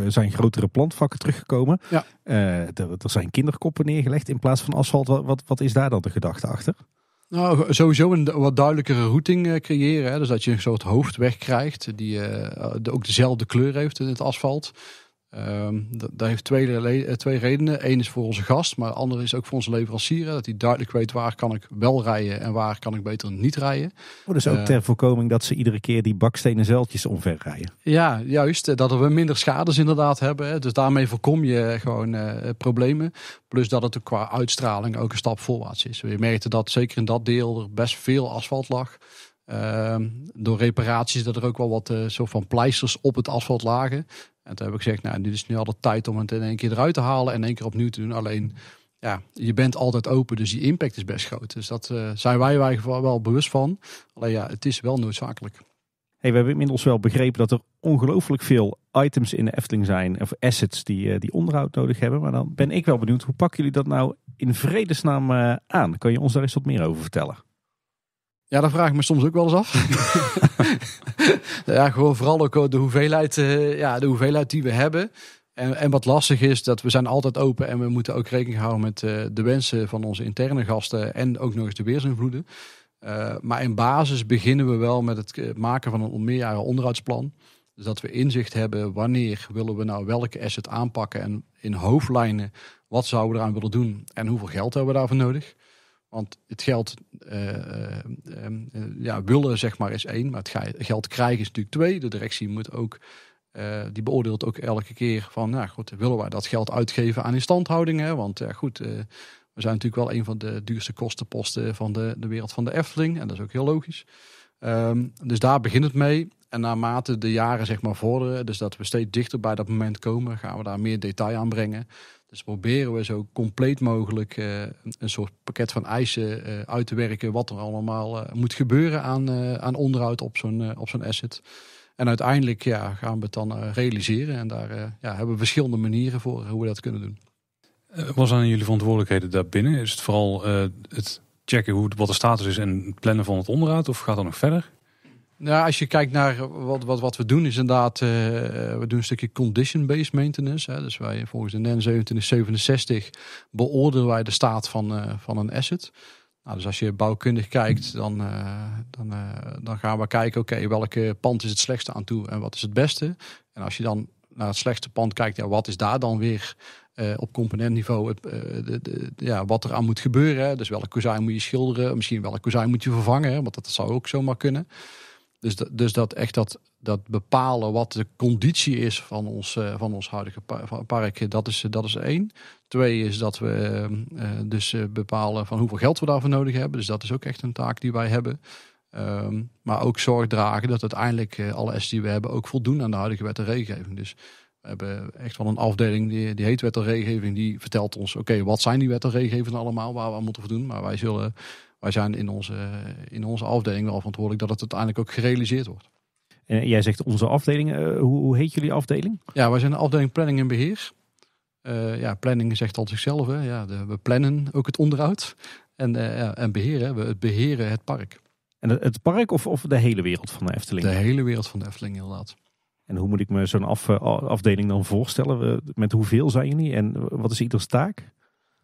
zijn grotere plantvakken teruggekomen, ja. er, er zijn kinderkoppen neergelegd in plaats van asfalt. Wat, wat, is daar dan de gedachte achter? Nou, sowieso een wat duidelijkere routing creëren. Hè? Dus dat je een soort hoofdweg krijgt die ook dezelfde kleur heeft in het asfalt. Ehm, dat, heeft eh, twee, redenen. Eén is voor onze gast, maar de andere is ook voor onze leverancier. Dat hij duidelijk weet waar kan ik wel rijden en waar kan ik beter niet rijden. Oh, dus ook eh, ter voorkoming dat ze iedere keer die bakstenen zeiltjes omver rijden. Ja, juist. Eh, dat we minder schades inderdaad hebben. Dus daarmee voorkom je gewoon problemen. Plus dat het ook qua uitstraling ook een stap voorwaarts is. We merkten dat zeker in dat deel er best veel asfalt lag. Ehm, door reparaties dat er ook wel wat uh, van pleisters op het asfalt lagen. En toen heb ik gezegd, nou, dit is nu al de tijd om het in één keer eruit te halen en één keer opnieuw te doen. Alleen, ja, je bent altijd open, dus die impact is best groot. Dus dat eh, zijn wij, wij wel bewust van. Alleen ja, het is wel noodzakelijk. Hey, we hebben inmiddels wel begrepen dat er ongelooflijk veel items in de Efteling zijn, of assets die, eh, die onderhoud nodig hebben. Maar dan ben ik wel benieuwd, hoe pakken jullie dat nou in vredesnaam eh, aan? Kan je ons daar eens wat meer over vertellen? Ja, dat vraag ik me soms ook wel eens af. ja, gewoon vooral ook eh, de hoeveelheid, eh, ja, de hoeveelheid die we hebben. En, en, wat lastig is, dat we zijn altijd open en we moeten ook rekening houden met eh, de wensen van onze interne gasten en ook nog eens de weersinvloeden. maar in basis beginnen we wel met het maken van een meerjaren onderhoudsplan. Dus dat we inzicht hebben wanneer willen we nou welke asset aanpakken en in hoofdlijnen wat zouden we eraan willen doen en hoeveel geld hebben we daarvoor nodig. Want het geld eh, eh, eh, ja, willen, zeg maar, is één. Maar het geld krijgen is natuurlijk twee. De directie moet ook die beoordeelt ook elke keer van, nou goed, willen wij dat geld uitgeven aan instandhoudingen? Want goed, we zijn natuurlijk wel een van de duurste kostenposten van de, de wereld van de Efteling. En dat is ook heel logisch. Ehm, dus daar begint het mee. En naarmate de jaren zeg maar vorderen, dus dat we steeds dichter bij dat moment komen, gaan we daar meer detail aan brengen. Dus proberen we zo compleet mogelijk eh, een, soort pakket van eisen eh, uit te werken. Wat er allemaal uh, moet gebeuren aan, aan onderhoud op zo'n op zo'n asset. En uiteindelijk ja, gaan we het dan realiseren. En daar ja, hebben we verschillende manieren voor hoe we dat kunnen doen. Wat zijn jullie verantwoordelijkheden daarbinnen? Is het vooral het checken hoe, wat de status is en het plannen van het onderhoud? Of gaat dat nog verder? Nou, als je kijkt naar wat, wat, wat we doen, is inderdaad, eh, we doen een stukje condition-based maintenance. Hè. Dus wij volgens de NEN 2767 beoordelen wij de staat van, eh, van een asset. Nou, dus als je bouwkundig kijkt, dan, eh, dan, dan gaan we kijken, oké, welke pand is het slechtste aan toe en wat is het beste? En als je dan naar het slechtste pand kijkt, ja, wat is daar dan weer op componentniveau de, de, ja, wat er aan moet gebeuren. Hè? Dus welke kozijn moet je schilderen, misschien welke kozijn moet je vervangen, hè? want dat zou ook zomaar kunnen. Dus, dat, dus dat echt dat, dat bepalen wat de conditie is van ons, eh, van ons huidige park, dat is, dat is één. Twee is dat we eh, eh, dus bepalen van hoeveel geld we daarvoor nodig hebben. Dus dat is ook echt een taak die wij hebben. Ehm, maar ook zorg dragen dat uiteindelijk alle S die we hebben ook voldoen aan de huidige wet en regelgeving. Dus we hebben echt wel een afdeling die, die heet wet en regelgeving. Die vertelt ons, oké, wat zijn die wet en regelgeving allemaal waar we aan moeten voldoen. Maar wij zullen wij zijn in onze, in onze afdeling wel verantwoordelijk dat het uiteindelijk ook gerealiseerd wordt. En jij zegt onze afdeling. Eh, hoe, hoe, heet jullie afdeling? Ja, wij zijn de afdeling planning en beheer. Eh, ja, planning zegt al zichzelf. Ja, de, we plannen ook het onderhoud. En, eh, ja, en beheren, we het beheren het park. En het, park of, of de hele wereld van de Efteling? De hele wereld van de Efteling, inderdaad. En hoe moet ik me zo'n af, afdeling dan voorstellen? Met hoeveel zijn jullie en wat is ieders taak?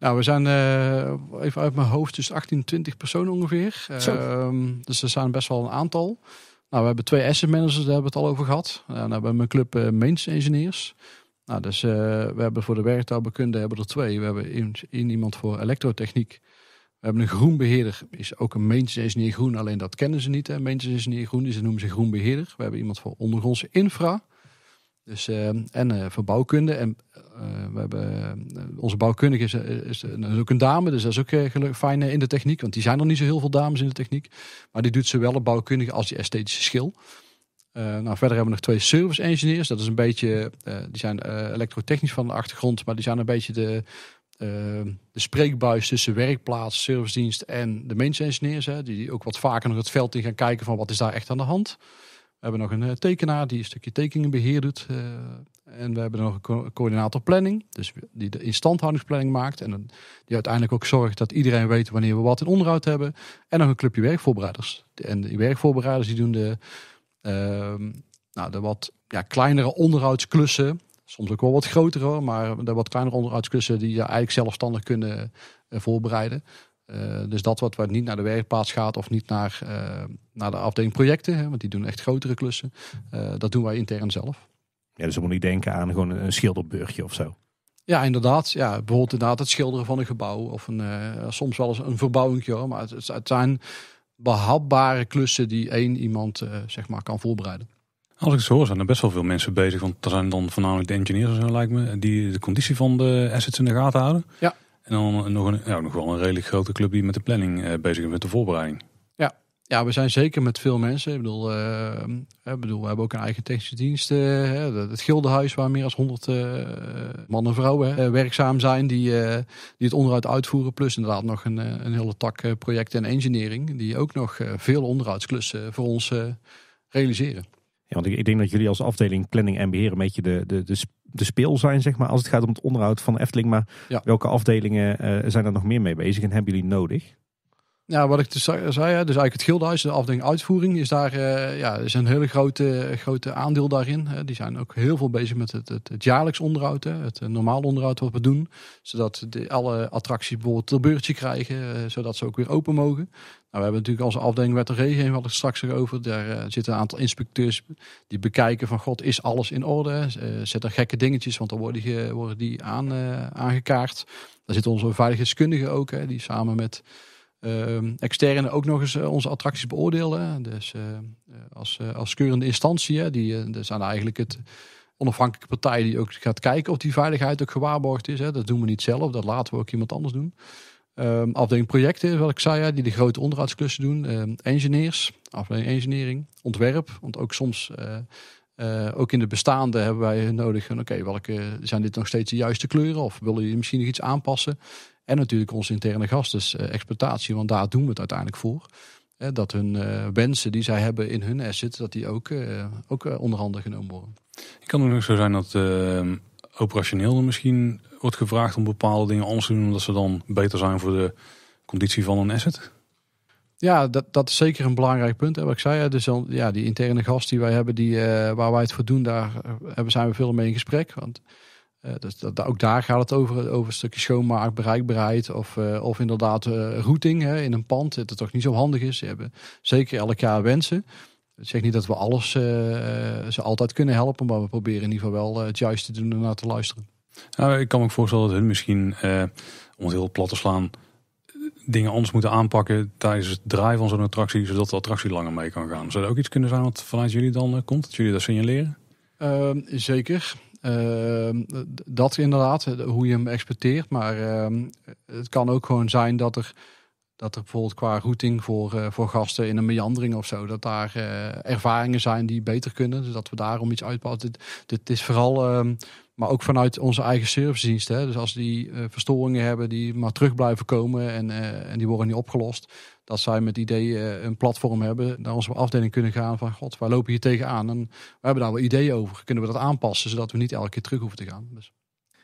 Nou, we zijn eh, even uit mijn hoofd, dus 18, 20 personen ongeveer. Ehm, dus er zijn best wel een aantal. Nou, we hebben twee asset managers, daar hebben we het al over gehad. Eh, nou, we hebben een club uh, eh, mains engineers. Nou, dus we hebben voor de werktouwbekunde hebben er twee. We hebben één, iemand voor elektrotechniek. We hebben een groenbeheerder, is ook een Mains engineer groen, alleen dat kennen ze niet. Hè. engineer groen, dus ze noemen ze groenbeheerder. We hebben iemand voor ondergrondse infra. Dus, eh, en eh, voor bouwkunde. En eh, we hebben, onze bouwkundige is, nou, is, ook een dame, dus dat is ook geluk, fijn in de techniek. Want die zijn er niet zo heel veel dames in de techniek. Maar die doet zowel de bouwkundige als die esthetische schil. nou, verder hebben we nog twee service engineers. Dat is een beetje, die zijn elektrotechnisch van de achtergrond, maar die zijn een beetje de, de spreekbuis tussen werkplaats, servicedienst en de maintenance engineers. Hè, die ook wat vaker nog het veld in gaan kijken van wat is daar echt aan de hand. We hebben nog een eh, tekenaar die een stukje tekeningen beheer doet. Eh, en we hebben nog een coördinator planning, dus die de instandhoudingsplanning maakt. En die uiteindelijk ook zorgt dat iedereen weet wanneer we wat in onderhoud hebben. En nog een clubje werkvoorbereiders. En die werkvoorbereiders die doen de, ehm, nou, de wat ja, kleinere onderhoudsklussen. Soms ook wel wat grotere, maar de wat kleinere onderhoudsklussen die je eigenlijk zelfstandig kunnen eh, voorbereiden. Eh, dus dat wat niet naar de werkplaats gaat of niet naar, eh, naar de afdeling projecten, hè, want die doen echt grotere klussen, eh, dat doen wij intern zelf. Ja, dus dan moet ik denken aan gewoon een schilderbeurtje of zo. Ja, inderdaad. Ja, bijvoorbeeld inderdaad het schilderen van een gebouw of een, soms wel eens een verbouwing. maar het, zijn behapbare klussen die één iemand zeg maar kan voorbereiden. Als ik het zo hoor, zijn er best wel veel mensen bezig. Want er zijn dan voornamelijk de engineers, lijkt me, die de conditie van de assets in de gaten houden. Ja. En dan nog, een, ja, nog wel een redelijk grote club die met de planning eh, bezig is, met de voorbereiding. Ja. ja, we zijn zeker met veel mensen. Ik bedoel, eh, eh, bedoel we hebben ook een eigen technische dienst. het Gildenhuis, waar meer dan 100 mannen en vrouwen werkzaam zijn, die, die het onderhoud uitvoeren. Plus inderdaad nog een, een hele tak projecten en engineering, die ook nog veel onderhoudsklussen voor ons realiseren. Ja, want ik, ik, denk dat jullie als afdeling planning en beheer een beetje de, de, de de speel zijn, zeg maar, als het gaat om het onderhoud van Efteling. Maar welke afdelingen eh, zijn er nog meer mee bezig en hebben jullie nodig? Ja, wat ik dus zei, dus eigenlijk het Gildenhuis, de afdeling uitvoering, is daar eh, ja, is een hele grote, grote aandeel daarin. die zijn ook heel veel bezig met het, het, het jaarlijks onderhoud, het eh, normaal onderhoud wat we doen. Zodat de, alle attracties bijvoorbeeld een beurtje krijgen, eh, zodat ze ook weer open mogen. Nou, we hebben natuurlijk als afdeling wet en regeling, wat ik straks over Daar zitten een aantal inspecteurs die bekijken van god, is alles in orde? zet er gekke dingetjes, want dan worden die, worden die aan, aangekaart. Daar zitten onze veiligheidskundigen ook, hè, die samen met Ehm, externe ook nog eens eh, onze attracties beoordelen. Dus eh, eh, als, als keurende instantie, die dus aan eigenlijk het onafhankelijke partij die ook gaat kijken of die veiligheid ook gewaarborgd is. Hè. Dat doen we niet zelf, dat laten we ook iemand anders doen. Um, afdeling projecten, wat ik zei, die de grote onderhoudsklussen doen. Ehm, engineers, afdeling engineering, ontwerp. Want ook soms, ook in de bestaande hebben wij nodig. Oké, okay, zijn dit nog steeds de juiste kleuren? Of willen jullie misschien nog iets aanpassen? En natuurlijk onze interne gasten, eh, exploitatie, want daar doen we het uiteindelijk voor. Eh, dat hun eh, wensen die zij hebben in hun asset, dat die ook, ook onderhanden genomen worden. Het kan ook nog zo zijn dat ehm, operationeel misschien wordt gevraagd om bepaalde dingen anders te doen, omdat ze dan beter zijn voor de conditie van een asset? Ja, dat, dat is zeker een belangrijk punt. Hè, wat ik zei, dus dan, ja, die interne gast die wij hebben, die, waar wij het voor doen, daar hebben, zijn we veel mee in gesprek. Want eh, dus dat, ook daar gaat het over, over een stukje schoonmaak, bereikbaarheid of, eh, of inderdaad eh, routing hè, in een pand. Dat het toch niet zo handig is. Ze hebben zeker elk jaar wensen. Ik zeg niet dat we alles ze altijd kunnen helpen, maar we proberen in ieder geval wel het juiste te doen en naar te luisteren. Nou, ik kan me voorstellen dat hun misschien, om het heel plat te slaan, dingen anders moeten aanpakken tijdens het draaien van zo'n attractie, zodat de attractie langer mee kan gaan. Zou er ook iets kunnen zijn wat vanuit jullie dan komt, dat jullie dat signaleren? Ehm, zeker. Ehm, dat inderdaad, hoe je hem exporteert. Maar ehm, het kan ook gewoon zijn dat er dat er bijvoorbeeld qua routing voor, eh, voor gasten in een meandering of zo, dat daar eh, ervaringen zijn die beter kunnen. Dus dat we daarom iets uitpassen. Dit, dit is vooral, ehm, maar ook vanuit onze eigen servicedienst. Hè? Dus als die eh, verstoringen hebben die maar terug blijven komen en, en die worden niet opgelost, dat zij met idee eh, een platform hebben, naar onze afdeling kunnen gaan van god, waar lopen hier tegenaan? En we hebben daar wel ideeën over. Kunnen we dat aanpassen, zodat we niet elke keer terug hoeven te gaan? Dus.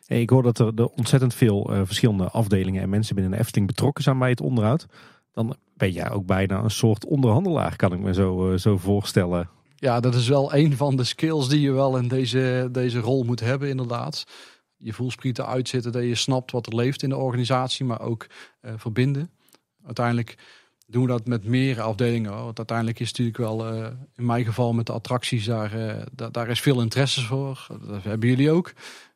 Hey, ik hoor dat er, ontzettend veel eh, verschillende afdelingen en mensen binnen de betrokken zijn bij het onderhoud. Dan ben jij ook bijna een soort onderhandelaar, kan ik me zo, eh, zo voorstellen. Ja, dat is wel een van de skills die je wel in deze, deze rol moet hebben, inderdaad je voelsprieten uitzitten, dat je snapt wat er leeft in de organisatie, maar ook verbinden. Uiteindelijk doen we dat met meer afdelingen. Hoor. Want uiteindelijk is het natuurlijk wel, eh, in mijn geval met de attracties, daar, eh, daar is veel interesse voor. Dat hebben jullie ook.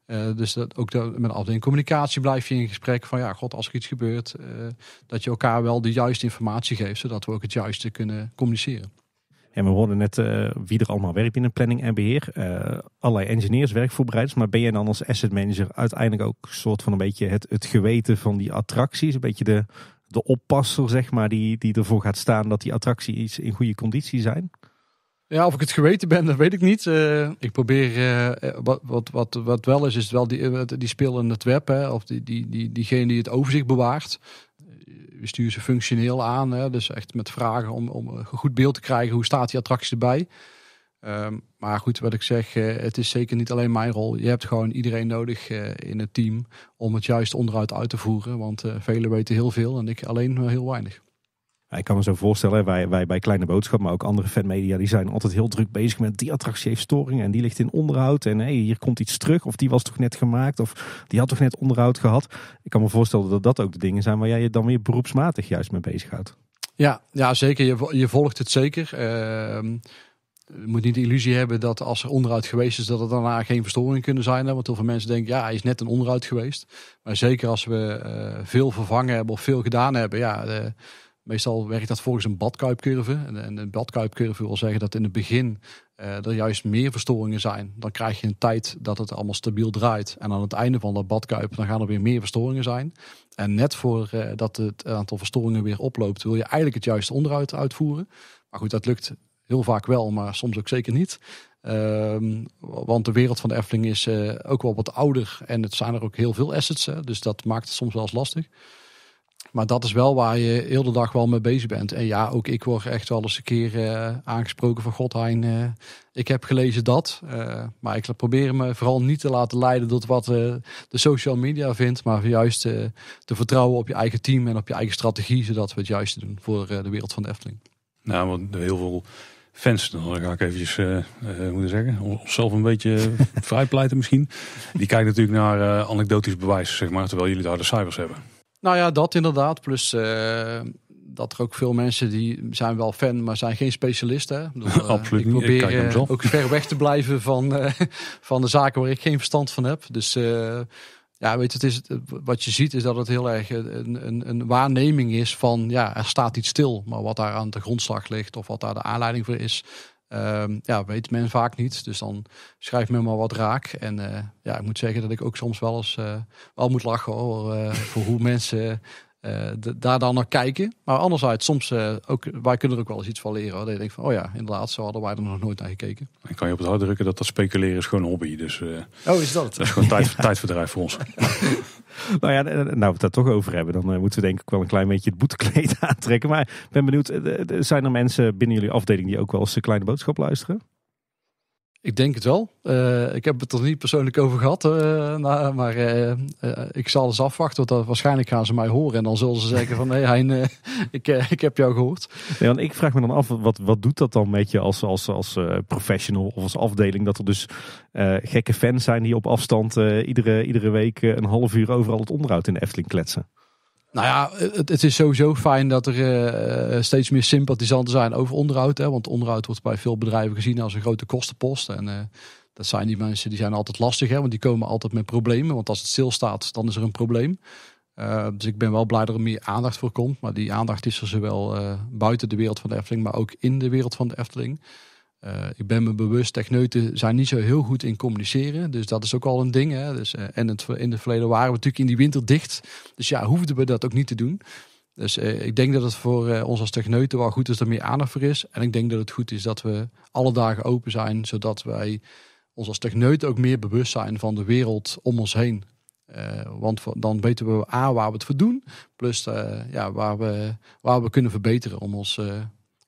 Eh, dus dat ook met de afdeling communicatie blijf je in gesprek van ja, god, als er iets gebeurt, dat je elkaar wel de juiste informatie geeft, zodat we ook het juiste kunnen communiceren. En we hoorden net wie er allemaal werkt binnen planning en beheer. allerlei engineers, werkvoorbereiders. Maar ben jij dan als asset manager uiteindelijk ook soort van een beetje het, het geweten van die attracties? Een beetje de de oppasser, zeg maar, die, die ervoor gaat staan dat die attracties in goede conditie zijn? Ja, of ik het geweten ben, dat weet ik niet. Eh, ik probeer, eh, eh, wat, wat, wat, wat wel is, is wel die, die spelen in het web, hè, of die, die, die, diegene die het overzicht bewaart. We sturen ze functioneel aan, hè, dus echt met vragen om, om een goed beeld te krijgen, hoe staat die attractie erbij. Ehm, maar goed, wat ik zeg, eh, het is zeker niet alleen mijn rol. Je hebt gewoon iedereen nodig eh, in het team om het juist onderuit uit te voeren. Want eh, velen weten heel veel en ik alleen heel weinig. Ik kan me zo voorstellen, wij, wij bij Kleine Boodschap, maar ook andere fanmedia, die zijn altijd heel druk bezig met die attractie heeft storingen en die ligt in onderhoud. En hier komt iets terug of die was toch net gemaakt of die had toch net onderhoud gehad. Ik kan me voorstellen dat dat ook de dingen zijn waar jij je dan weer beroepsmatig juist mee bezighoudt. Ja, ja zeker. Je, je volgt het zeker. Uh, je moet niet de illusie hebben dat als er onderhoud geweest is, dat er daarna geen verstoringen kunnen zijn. Want heel veel mensen denken, ja, hij is net een onderhoud geweest. Maar zeker als we eh, veel vervangen hebben of veel gedaan hebben, ja, eh, meestal werkt dat volgens een badkuipcurve. En, een badkuipcurve wil zeggen dat in het begin uh, er juist meer verstoringen zijn. Dan krijg je een tijd dat het allemaal stabiel draait. En aan het einde van dat badkuip, dan gaan er weer meer verstoringen zijn. En net voordat uh, het aantal verstoringen weer oploopt, wil je eigenlijk het juiste onderhoud uitvoeren. Maar goed, dat lukt Heel vaak wel, maar soms ook zeker niet. Ehm, want de wereld van de Efteling is eh, ook wel wat ouder en het zijn er ook heel veel assets. Hè, dus dat maakt het soms wel eens lastig. Maar dat is wel waar je heel de dag wel mee bezig bent. En ja, ook ik word echt wel eens een keer eh, aangesproken van Hein. Uh, ik heb gelezen dat. maar ik probeer me vooral niet te laten leiden door wat de social media vindt. Maar juist te vertrouwen op je eigen team en op je eigen strategie. Zodat we het juiste doen voor de wereld van de Efteling. Nou, want heel veel fans, nou, dan ga ik eventjes, uh, zeggen, zelf een beetje eh, vrijpleiten misschien. Die kijkt natuurlijk naar anekdotisch bewijs, zeg maar, terwijl jullie daar de cijfers hebben. Nou ja, dat inderdaad. Plus dat er ook veel mensen die zijn wel fan, maar zijn geen specialisten. Dus, Absoluut ik probeer ook ver weg te blijven van, van de zaken waar ik geen verstand van heb. Dus ja, weet je, het is, wat je ziet is dat het heel erg een, een, een, waarneming is van, ja, er staat iets stil. Maar wat daar aan de grondslag ligt of wat daar de aanleiding voor is, ehm, ja, weet men vaak niet. Dus dan schrijft men maar wat raak. En eh, ja, ik moet zeggen dat ik ook soms wel eens uh, wel moet lachen hoor, eh, voor hoe mensen eh, daar dan naar kijken. Maar anderzijds, soms eh, ook, wij kunnen er ook wel eens iets van leren. Hoor. Dat denkt van, oh ja, inderdaad, zo hadden wij er nog nooit naar gekeken. Ik kan je op het hart drukken dat dat speculeren is gewoon een hobby. Dus, eh, oh, is dat het? Dat is gewoon tijd, tijdverdrijf voor ons. nou ja, nou we het daar toch over hebben, dan moeten we denk ik wel een klein beetje het boetekleed aantrekken. Maar ik ben benieuwd, zijn er mensen binnen jullie afdeling die ook wel eens de kleine boodschap luisteren? Ik denk het wel. Eh, ik heb het er niet persoonlijk over gehad. Eh, maar, maar eh, ik zal eens afwachten. Want waarschijnlijk gaan ze mij horen. En dan zullen ze zeggen van... Hé hey Hein, ik, ik heb jou gehoord. Nee, want ik vraag me dan af. Wat, wat doet dat dan met je als, als, als professional of als afdeling? Dat er dus gekke fans zijn die op afstand... iedere, iedere week een half uur overal het onderhoud in de Efteling kletsen. Nou ja, het, is sowieso fijn dat er eh, eh, steeds meer sympathisanten zijn over onderhoud. Hè? Want onderhoud wordt bij veel bedrijven gezien als een grote kostenpost. En eh, dat zijn die mensen die zijn altijd lastig, hè? want die komen altijd met problemen. Want als het stilstaat, dan is er een probleem. dus ik ben wel blij dat er meer aandacht voor komt. Maar die aandacht is er zowel buiten de wereld van de Efteling, maar ook in de wereld van de Efteling. Eh, ik ben me bewust, techneuten zijn niet zo heel goed in communiceren. Dus dat is ook al een ding. Hè? Dus, eh, en in het verleden waren we natuurlijk in die winter dicht. Dus ja, hoefden we dat ook niet te doen. Dus eh, ik denk dat het voor ons als techneuten wel goed is dat er meer aandacht voor is. En ik denk dat het goed is dat we alle dagen open zijn. Zodat wij ons als techneuten ook meer bewust zijn van de wereld om ons heen. want dan weten we aan waar we het voor doen. Plus ja, waar, we, waar we kunnen verbeteren om ons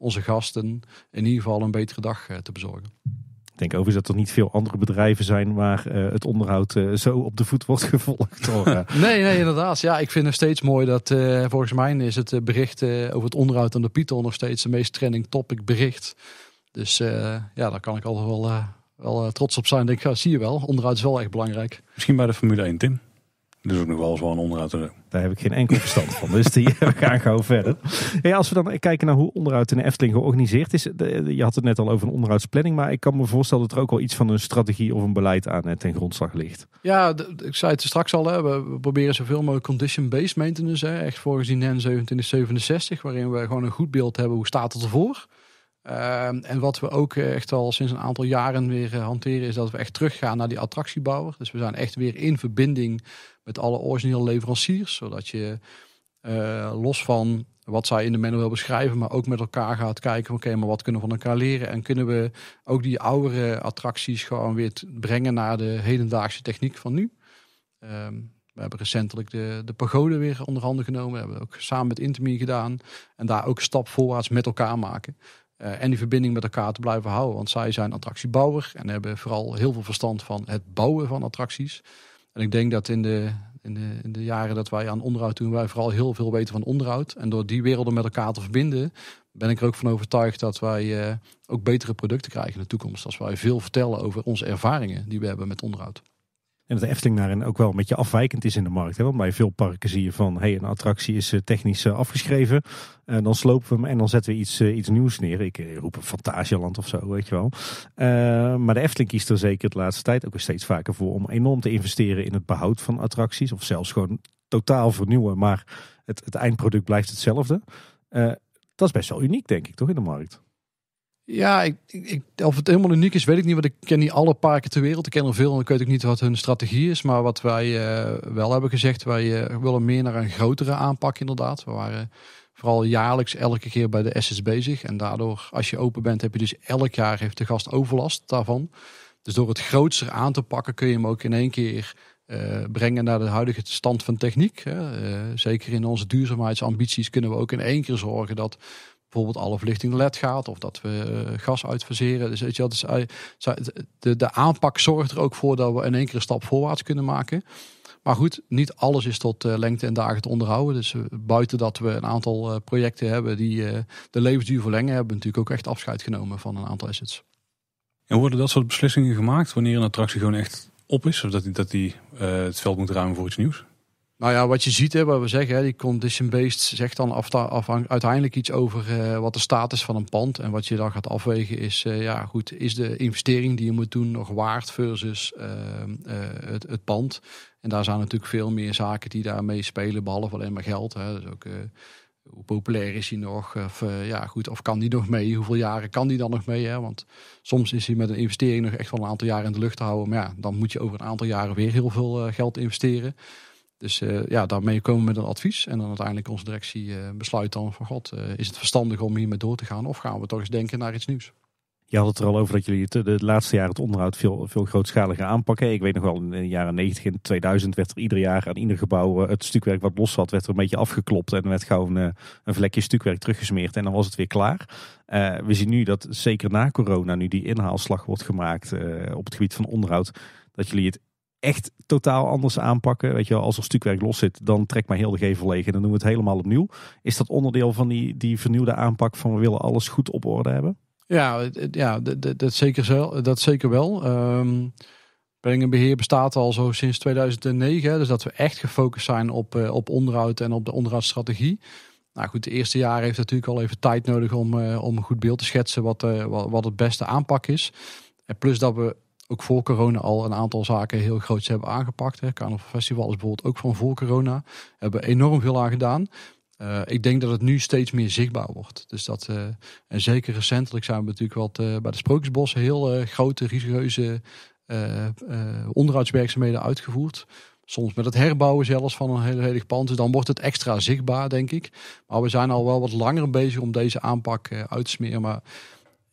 onze gasten in ieder geval een betere dag eh, te bezorgen. Ik denk overigens dat er niet veel andere bedrijven zijn waar eh, het onderhoud eh, zo op de voet wordt gevolgd. Hoor. nee, nee, inderdaad. Ja, ik vind het steeds mooi dat volgens mij is het bericht over het onderhoud aan de Python nog steeds de meest trending topic bericht. Dus ja, daar kan ik altijd wel, wel trots op zijn. Denk, ja, zie je wel, onderhoud is wel echt belangrijk. Misschien bij de Formule 1, Tim. Dus ook nog wel eens wel een onderhoud te Daar heb ik geen enkel verstand van. Dus die gaan ik verder. als we dan kijken naar hoe onderhoud in de Efteling georganiseerd is. Je had het net al over een onderhoudsplanning. Maar ik kan me voorstellen dat er ook wel iets van een strategie of een beleid aan eh, ten grondslag ligt. Ja, ik zei het straks al. Hè, we, proberen zoveel mogelijk condition-based maintenance. Hè, echt volgens die NEN 2767. Waarin we gewoon een goed beeld hebben. Hoe staat het ervoor? Ehm, en wat we ook eh, echt al sinds een aantal jaren weer eh, hanteren, is dat we echt teruggaan naar die attractiebouwer. Dus we zijn echt weer in verbinding met alle originele leveranciers, zodat je eh, los van wat zij in de manual beschrijven, maar ook met elkaar gaat kijken: oké, maar wat kunnen we van elkaar leren? En kunnen we ook die oudere attracties gewoon weer brengen naar de hedendaagse techniek van nu? Ehm, we hebben recentelijk de, de pagode weer onder handen genomen. We hebben ook samen met intermin gedaan. En daar ook een stap voorwaarts met elkaar maken. Eh, en die verbinding met elkaar te blijven houden. Want zij zijn attractiebouwer en hebben vooral heel veel verstand van het bouwen van attracties. En ik denk dat in de, in de, in de jaren dat wij aan onderhoud doen, wij vooral heel veel weten van onderhoud. En door die werelden met elkaar te verbinden, ben ik er ook van overtuigd dat wij eh, ook betere producten krijgen in de toekomst. Als wij veel vertellen over onze ervaringen die we hebben met onderhoud. En dat de Efteling daarin ook wel een beetje afwijkend is in de markt. Hè? Want bij veel parken zie je van, hey, een attractie is eh, technisch eh, afgeschreven. En eh, dan slopen we hem en dan zetten we iets, iets nieuws neer. Ik roep een Fantasialand of zo, weet je wel. maar de Efteling kiest er zeker de laatste tijd ook steeds vaker voor om enorm te investeren in het behoud van attracties. Of zelfs gewoon totaal vernieuwen, maar het, het eindproduct blijft hetzelfde. dat is best wel uniek, denk ik, toch, in de markt? Ja, ik, of het helemaal uniek is, weet ik niet. Want ik ken niet alle parken ter wereld. Ik ken er veel en dan weet ook niet wat hun strategie is. Maar wat wij eh, wel hebben gezegd, wij eh, willen meer naar een grotere aanpak inderdaad. We waren vooral jaarlijks elke keer bij de SS bezig. En daardoor, als je open bent, heb je dus elk jaar heeft de gast overlast daarvan. Dus door het grootser aan te pakken kun je hem ook in één keer eh, brengen naar de huidige stand van techniek. zeker in onze duurzaamheidsambities kunnen we ook in één keer zorgen dat bijvoorbeeld alle verlichting led gaat of dat we eh, gas uitfaseren. Dus weet je, dat is, eh, de, de aanpak zorgt er ook voor dat we in één keer een stap voorwaarts kunnen maken. Maar goed, niet alles is tot eh, lengte en dagen te onderhouden. Dus buiten dat we een aantal projecten hebben die de levensduur verlengen, hebben we natuurlijk ook echt afscheid genomen van een aantal assets. En worden dat soort beslissingen gemaakt wanneer een attractie gewoon echt op is? Of dat die, dat die het veld moet ruimen voor iets nieuws? Nou ja, wat je ziet, hè, wat we zeggen, hè, die condition-based zegt dan af, uiteindelijk iets over eh, wat de status van een pand. En wat je dan gaat afwegen is, eh, ja goed, is de investering die je moet doen nog waard versus ehm, eh, het, het, pand? En daar zijn natuurlijk veel meer zaken die daarmee spelen, behalve alleen maar geld. Hè. Dus ook hoe populair is hij nog? Of, ja, goed, of kan die nog mee? Hoeveel jaren kan die dan nog mee? Hè? Want soms is hij met een investering nog echt wel een aantal jaren in de lucht te houden. Maar ja, dan moet je over een aantal jaren weer heel veel geld investeren. Dus eh, ja, daarmee komen we met een advies. En dan uiteindelijk onze directie eh, besluit dan van god, eh, is het verstandig om hiermee door te gaan of gaan we toch eens denken naar iets nieuws? Je had het er al over dat jullie de laatste jaren het onderhoud veel, veel grootschaliger aanpakken. Ik weet nog wel, in de jaren 90 en 2000 werd er ieder jaar aan ieder gebouw het stukwerk wat los zat, werd er een beetje afgeklopt. En werd gewoon een vlekje stukwerk teruggesmeerd en dan was het weer klaar. we zien nu dat zeker na corona nu die inhaalslag wordt gemaakt op het gebied van onderhoud. Dat jullie het echt totaal anders aanpakken. Weet je wel, als er stukwerk los zit, dan trek maar heel de gevel leeg en dan doen we het helemaal opnieuw. Is dat onderdeel van die, die vernieuwde aanpak van we willen alles goed op orde hebben? Ja, ja dat, zeker, dat zeker wel. Um, ehm, Beheer bestaat al zo sinds 2009. Dus dat we echt gefocust zijn op, eh, op onderhoud en op de onderhoudsstrategie. Nou goed, de eerste jaren heeft natuurlijk al even tijd nodig om, eh, om een goed beeld te schetsen wat, eh, wat, wat het beste aanpak is. En plus dat we ook voor corona al een aantal zaken heel groot hebben aangepakt. Hè. Carnival Festival is bijvoorbeeld ook van voor corona. Hebben enorm veel aan gedaan. Eh, ik denk dat het nu steeds meer zichtbaar wordt. Dus dat, eh, en zeker recentelijk zijn we natuurlijk wat bij de Sprookjesbos heel eh, grote, rigoureuze onderhoudswerkzaamheden uitgevoerd. Soms met het herbouwen zelfs van een hele hele pand. Dus dan wordt het extra zichtbaar, denk ik. Maar we zijn al wel wat langer bezig om deze aanpak uit te smeren. Maar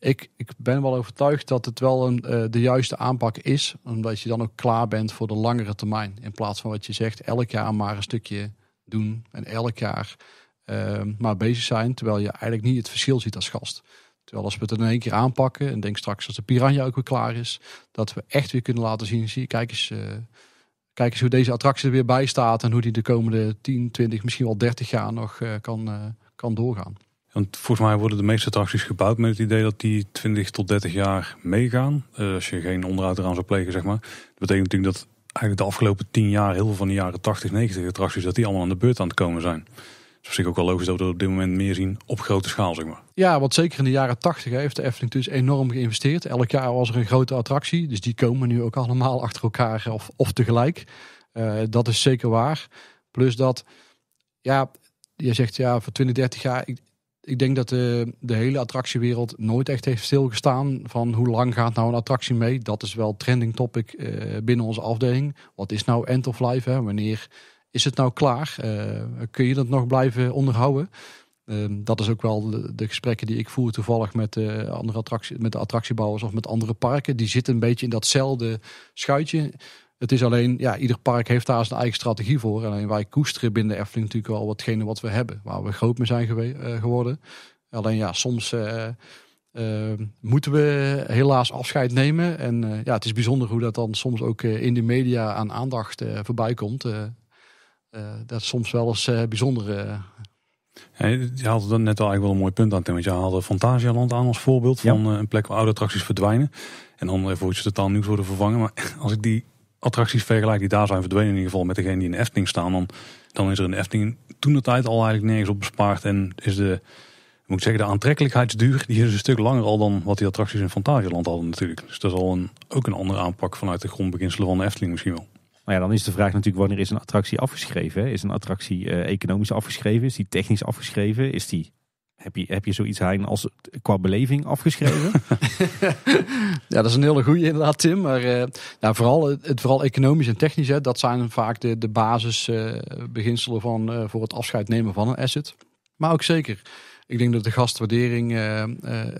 ik, ik ben wel overtuigd dat het wel een, eh, de juiste aanpak is. Omdat je dan ook klaar bent voor de langere termijn. In plaats van wat je zegt, elk jaar maar een stukje doen. En elk jaar ehm, maar bezig zijn. Terwijl je eigenlijk niet het verschil ziet als gast. Terwijl als we het in één keer aanpakken. En denk straks als de piranha ook weer klaar is. Dat we echt weer kunnen laten zien. Zie, kijk eens... Eh, kijk eens hoe deze attractie er weer bij staat en hoe die de komende 10, 20, misschien wel 30 jaar nog eh, kan, kan doorgaan. Want volgens mij worden de meeste attracties gebouwd met het idee dat die 20 tot 30 jaar meegaan. Eh, als je geen onderhoud eraan zou plegen, zeg maar. Dat betekent natuurlijk dat eigenlijk de afgelopen 10 jaar heel veel van de jaren 80, 90 attracties, dat die allemaal aan de beurt aan het komen zijn. Het is op ook wel logisch dat we op dit moment meer zien op grote schaal, zeg maar. Ja, want zeker in de jaren 80 heeft de Efteling dus enorm geïnvesteerd. Elk jaar was er een grote attractie, dus die komen nu ook allemaal achter elkaar eh, of, of tegelijk. Eh, dat is zeker waar. Plus dat, ja, je zegt ja, voor 20, 30 jaar, ik, ik denk dat de, de hele attractiewereld nooit echt heeft stilgestaan van hoe lang gaat nou een attractie mee. Dat is wel trending topic eh, binnen onze afdeling. Wat is nou end of life? Hè? Wanneer is het nou klaar? Eh, kun je dat nog blijven onderhouden? Ehm, dat is ook wel de, de, gesprekken die ik voer toevallig met, eh, andere attractie, met de attractiebouwers of met andere parken. Die zitten een beetje in datzelfde schuitje. Het is alleen, ja, ieder park heeft daar zijn eigen strategie voor. Alleen wij koesteren binnen de Efteling natuurlijk wel watgene wat we hebben. Waar we groot mee zijn eh, geworden. Alleen ja, soms... Eh, eh, moeten we helaas afscheid nemen. En ja, het is bijzonder hoe dat dan soms ook in de media aan aandacht voorbij komt. dat is soms wel eens bijzonder. je haalde net al eigenlijk wel een mooi punt aan, Tim. Want je haalde Fantasialand aan als voorbeeld van een plek waar oude attracties verdwijnen. En dan voor iets totaal nieuws worden vervangen. Maar als ik die attracties vergelijkt die daar zijn verdwenen, in ieder geval met degene die in Efteling staan, dan, dan is er in Efteling toen de tijd al eigenlijk nergens op bespaard. En is de, moet ik zeggen, de aantrekkelijkheidsduur die is een stuk langer al dan wat die attracties in Fantasieland hadden natuurlijk. Dus dat is al een, ook een andere aanpak vanuit de grondbeginselen van de Efteling misschien wel. Maar ja, dan is de vraag natuurlijk wanneer is een attractie afgeschreven? Is een attractie eh, economisch afgeschreven? Is die technisch afgeschreven? Is die heb je, heb je zoiets Hein als qua beleving afgeschreven? ja, dat is een hele goede inderdaad Tim. Maar uh, vooral, eh, het, vooral economisch en technisch, hè, dat zijn vaak de, de basisbeginselen uh, van, eh, voor het afscheid nemen van een asset. Maar ook zeker, ik denk dat de gastwaardering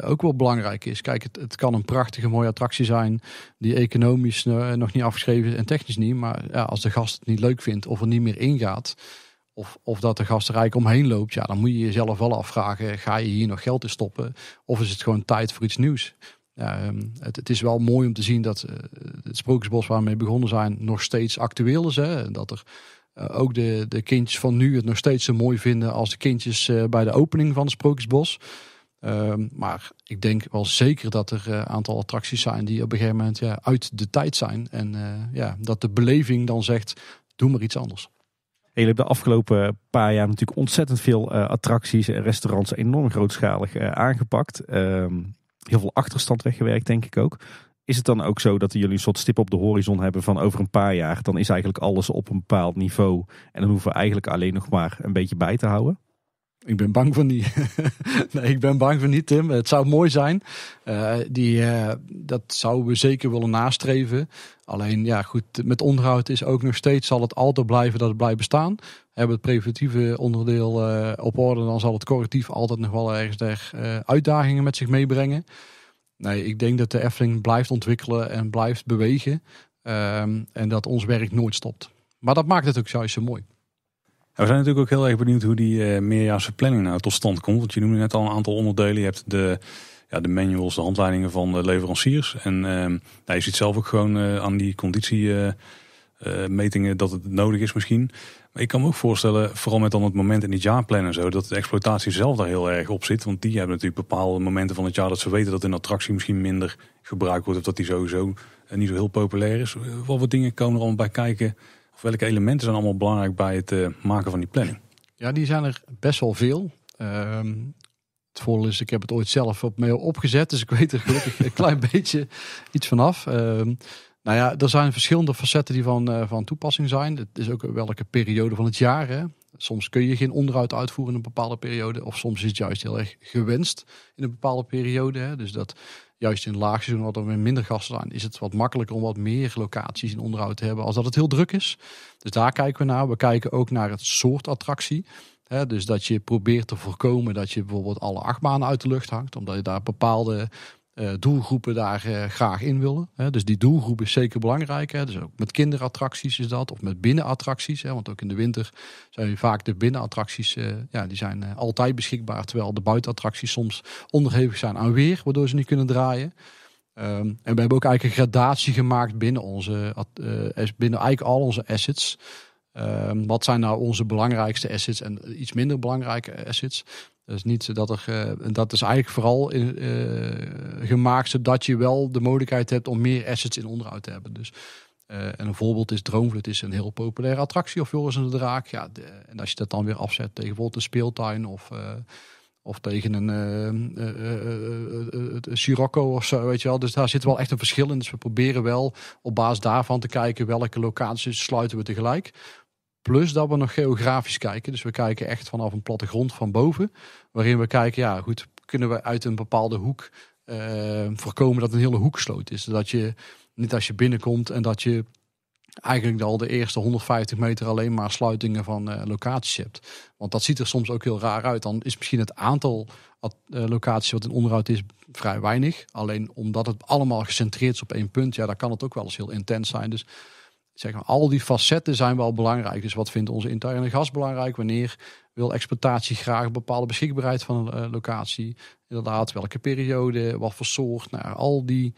ook wel belangrijk is. Kijk, het, kan een prachtige mooie attractie zijn die economisch nog niet afgeschreven is en technisch niet. Maar als de gast het niet leuk vindt of er niet meer ingaat... Of, of dat de gastenrijk omheen loopt. Ja, dan moet je jezelf wel afvragen. Ga je hier nog geld in stoppen? Of is het gewoon tijd voor iets nieuws? Ehm, het, is wel mooi om te zien dat eh, het Sprookjesbos waar we mee begonnen zijn nog steeds actueel is. Hè? Dat er eh, ook de, de kindjes van nu het nog steeds zo mooi vinden als de kindjes eh, bij de opening van het Sprookjesbos. Ehm, maar ik denk wel zeker dat er een aantal attracties zijn die op een gegeven moment ja, uit de tijd zijn. En ja, dat de beleving dan zegt, doe maar iets anders. Jullie hebben de afgelopen paar jaar natuurlijk ontzettend veel eh, attracties en restaurants enorm grootschalig eh, aangepakt. Ehm, heel veel achterstand weggewerkt, denk ik ook. Is het dan ook zo dat jullie een soort stip op de horizon hebben van over een paar jaar, dan is eigenlijk alles op een bepaald niveau en dan hoeven we eigenlijk alleen nog maar een beetje bij te houden? Ik ben bang van niet. nee, ik ben bang van niet, Tim. Het zou mooi zijn. Eh, die, eh, dat zouden we zeker willen nastreven. Alleen, ja, goed, met onderhoud is ook nog steeds, zal het altijd blijven dat het blijft bestaan. Hebben we het preventieve onderdeel eh, op orde, dan zal het correctief altijd nog wel ergens der, uitdagingen met zich meebrengen. Nee, ik denk dat de Efteling blijft ontwikkelen en blijft bewegen. Ehm, en dat ons werk nooit stopt. Maar dat maakt het ook juist zo mooi we zijn natuurlijk ook heel erg benieuwd hoe die uh, meerjaarse planning nou tot stand komt. Want je noemde net al een aantal onderdelen. Je hebt de, ja, de manuals, de handleidingen van de leveranciers. En ehm, nou, je ziet zelf ook gewoon eh, aan die conditiemetingen eh, dat het nodig is misschien. Maar ik kan me ook voorstellen, vooral met dan het moment in het jaarplan en zo, dat de exploitatie zelf daar heel erg op zit. Want die hebben natuurlijk bepaalde momenten van het jaar dat ze weten dat een attractie misschien minder gebruikt wordt. Of dat die sowieso niet zo heel populair is. Wat voor dingen komen er allemaal bij kijken welke elementen zijn allemaal belangrijk bij het eh, maken van die planning? Ja, die zijn er best wel veel. Um, het voordeel is, ik heb het ooit zelf op mail opgezet, dus ik weet er gelukkig een klein beetje iets vanaf. Um, ehm, nou ja, er zijn verschillende facetten die van, eh, van toepassing zijn. Het is ook welke periode van het jaar. Hè? Soms kun je geen onderhoud uitvoeren in een bepaalde periode, of soms is het juist heel erg gewenst in een bepaalde periode. Hè? Dus dat juist in laagseizoen, wat er weer minder gasten zijn, is het wat makkelijker om wat meer locaties in onderhoud te hebben als dat het heel druk is. Dus daar kijken we naar. We kijken ook naar het soort attractie. dus dat je probeert te voorkomen dat je bijvoorbeeld alle achtbanen uit de lucht hangt, omdat je daar bepaalde eh, doelgroepen daar eh, graag in willen. Dus die doelgroep is zeker belangrijk. Dus ook met kinderattracties is dat, of met binnenattracties. Want ook in de winter zijn vaak de binnenattracties eh, ja, die zijn altijd beschikbaar. Terwijl de buitenattracties soms onderhevig zijn aan weer, waardoor ze niet kunnen draaien. Ehm, en we hebben ook eigenlijk een gradatie gemaakt binnen, onze, binnen eigenlijk al onze assets. Ehm, wat zijn nou onze belangrijkste assets en iets minder belangrijke assets? Dus niet dat er, dat is eigenlijk vooral in, eh, gemaakt zodat je wel de mogelijkheid hebt om meer assets in onderhoud te hebben. Dus eh, en een voorbeeld is Droomvlucht is een heel populaire attractie of Joris en de Draak. Ja, de, en als je dat dan weer afzet tegen bijvoorbeeld een speeltuin of, eh, of tegen een Sirocco of zo, weet je wel. Dus daar zit wel echt een verschil in. Dus we proberen wel op basis daarvan te kijken welke locaties sluiten we tegelijk. Plus dat we nog geografisch kijken. Dus we kijken echt vanaf een plattegrond van boven. Waarin we kijken, ja goed, kunnen we uit een bepaalde hoek eh, voorkomen dat een hele hoek sloot is. Dat je niet als je binnenkomt en dat je eigenlijk al de eerste 150 meter alleen maar sluitingen van eh, locaties hebt. Want dat ziet er soms ook heel raar uit. Dan is misschien het aantal eh, locaties wat in onderhoud is vrij weinig. Alleen omdat het allemaal gecentreerd is op één punt, ja, dan kan het ook wel eens heel intens zijn. Dus zeg maar, al die facetten zijn wel belangrijk. Dus wat vindt onze interne gast belangrijk? Wanneer wil exploitatie graag een bepaalde beschikbaarheid van een eh, locatie? Inderdaad, welke periode, wat voor soort? Nou, al die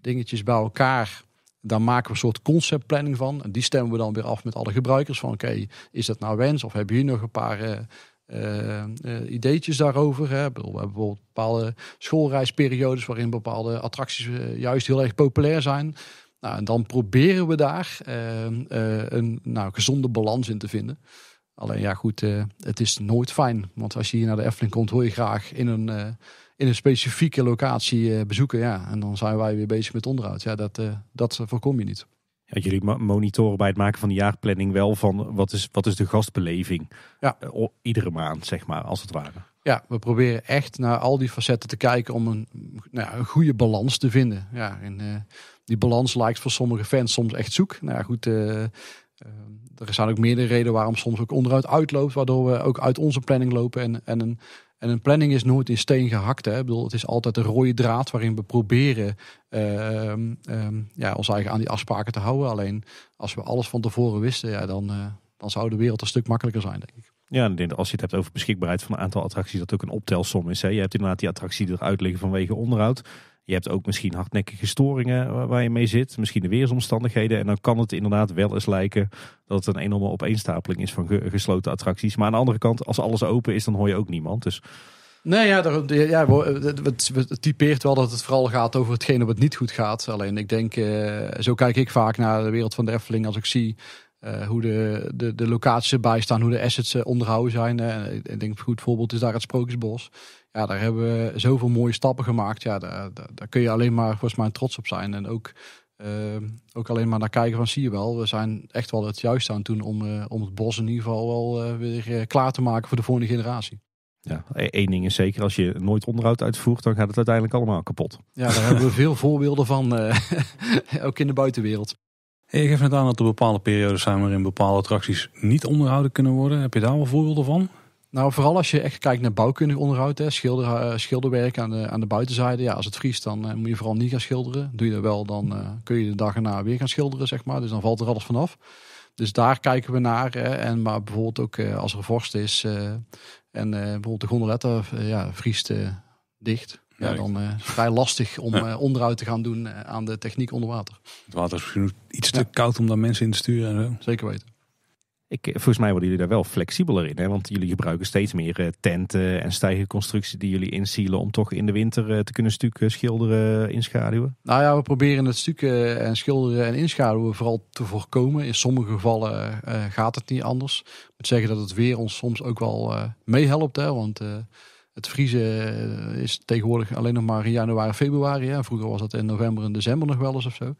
dingetjes bij elkaar. Daar maken we een soort conceptplanning van. En die stemmen we dan weer af met alle gebruikers. Van oké, is dat nou wens? Of hebben jullie nog een paar... Eh, eh, ideetjes daarover. Hè. We hebben bijvoorbeeld bepaalde schoolreisperiodes waarin bepaalde attracties juist heel erg populair zijn. Nou, en dan proberen we daar eh, eh, een nou, gezonde balans in te vinden. Alleen ja, goed, eh, het is nooit fijn. Want als je hier naar de Efteling komt, hoor je graag in een, in een specifieke locatie bezoeken. Ja, en dan zijn wij weer bezig met onderhoud. Ja, dat, dat voorkom je niet. Ja, jullie monitoren bij het maken van de jaarplanning wel van wat is, wat is de gastbeleving ja. iedere maand, zeg maar, als het ware. Ja, we proberen echt naar al die facetten te kijken om een, nou, een goede balans te vinden. Ja, die balans lijkt voor sommige fans soms echt zoek. Nou ja, goed. Eh, eh, er zijn ook meerdere redenen waarom soms ook onderuit uitloopt, waardoor we ook uit onze planning lopen. En, en, een, en een planning is nooit in steen gehakt. Hè. Ik bedoel, het is altijd een rode draad waarin we proberen eh, ehm, ehm, ja, ons eigen aan die afspraken te houden. Alleen als we alles van tevoren wisten, ja, dan, dan zou de wereld een stuk makkelijker zijn, denk ik. Ja, als je het hebt over beschikbaarheid van een aantal attracties, dat ook een optelsom is. Hè. Je hebt inderdaad die attractie die eruit liggen vanwege onderhoud. Je hebt ook misschien hardnekkige storingen waar, je mee zit. Misschien de weersomstandigheden. En dan kan het inderdaad wel eens lijken dat het een enorme opeenstapeling is van gesloten attracties. Maar aan de andere kant, als alles open is, dan hoor je ook niemand. Dus... Nee, ja, daar, ja, het, typeert wel dat het vooral gaat over hetgene wat het niet goed gaat. Alleen ik denk, eh, zo kijk ik vaak naar de wereld van de Efteling als ik zie eh, hoe de, de, locaties erbij staan, hoe de assets eh, onderhouden zijn. Uh, ik denk een goed voorbeeld is daar het Sprookjesbos. Ja, daar hebben we zoveel mooie stappen gemaakt. Ja, daar, daar, kun je alleen maar volgens mij trots op zijn. En ook, eh, ook alleen maar naar kijken van zie je wel, we zijn echt wel het juiste aan toen om, eh, om het bos in ieder geval wel eh, weer klaar te maken voor de volgende generatie. Ja, e-, één ding is zeker, als je nooit onderhoud uitvoert, dan gaat het uiteindelijk allemaal kapot. Ja, daar hebben we veel voorbeelden van, ook in de buitenwereld. Ik geef net aan dat er bepaalde periodes zijn waarin bepaalde attracties niet onderhouden kunnen worden. Heb je daar wel voorbeelden van? Nou, vooral als je echt kijkt naar bouwkundig onderhoud, hè, schilder, eh, schilderwerk aan de, aan de buitenzijde. Ja, als het vriest, dan eh, moet je vooral niet gaan schilderen. Doe je dat wel, dan eh, kun je de dag erna weer gaan schilderen, zeg maar. Dus dan valt er alles vanaf. Dus daar kijken we naar. Hè, en, maar bijvoorbeeld ook als er vorst is en bijvoorbeeld de gondoletta ja, vriest dicht. Ja, dan is vrij lastig om ja. onderuit te gaan doen aan de techniek onder water. Het water is misschien iets te koud om daar mensen in te sturen. En zo. Zeker weten. Ik, volgens mij worden jullie daar wel flexibeler in. Hè? Want jullie gebruiken steeds meer eh, tenten en stijgerconstructie die jullie insielen om toch in de winter eh, te kunnen stukken, schilderen, inschaduwen. Nou ja, we proberen het stukken en schilderen en inschaduwen vooral te voorkomen. In sommige gevallen eh, gaat het niet anders. Ik moet zeggen dat het weer ons soms ook wel meehelpt. Hè? Want het vriezen is tegenwoordig alleen nog maar in januari, februari. Hè? Vroeger was dat in november en december nog wel eens of zo.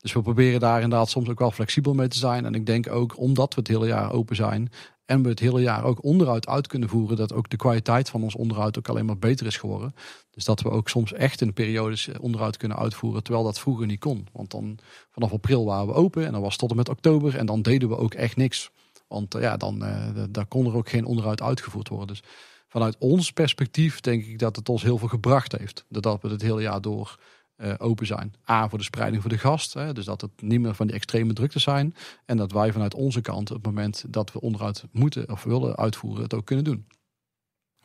Dus we proberen daar inderdaad soms ook wel flexibel mee te zijn. En ik denk ook omdat we het hele jaar open zijn en we het hele jaar ook onderhoud uit kunnen voeren, dat ook de kwaliteit van ons onderhoud ook alleen maar beter is geworden. Dus dat we ook soms echt in periodes eh, onderhoud kunnen uitvoeren, terwijl dat vroeger niet kon. Want dan vanaf april waren we open en dan was tot en met oktober en dan deden we ook echt niks. Want eh, ja, dan eh, daar kon er ook geen onderhoud uitgevoerd worden. Dus vanuit ons perspectief denk ik dat het ons heel veel gebracht heeft. Dat we het hele jaar door eh, open zijn. A, voor de spreiding voor de gast. Hè, dus dat het niet meer van die extreme drukte zijn. En dat wij vanuit onze kant op het moment dat we onderuit moeten of willen uitvoeren, het ook kunnen doen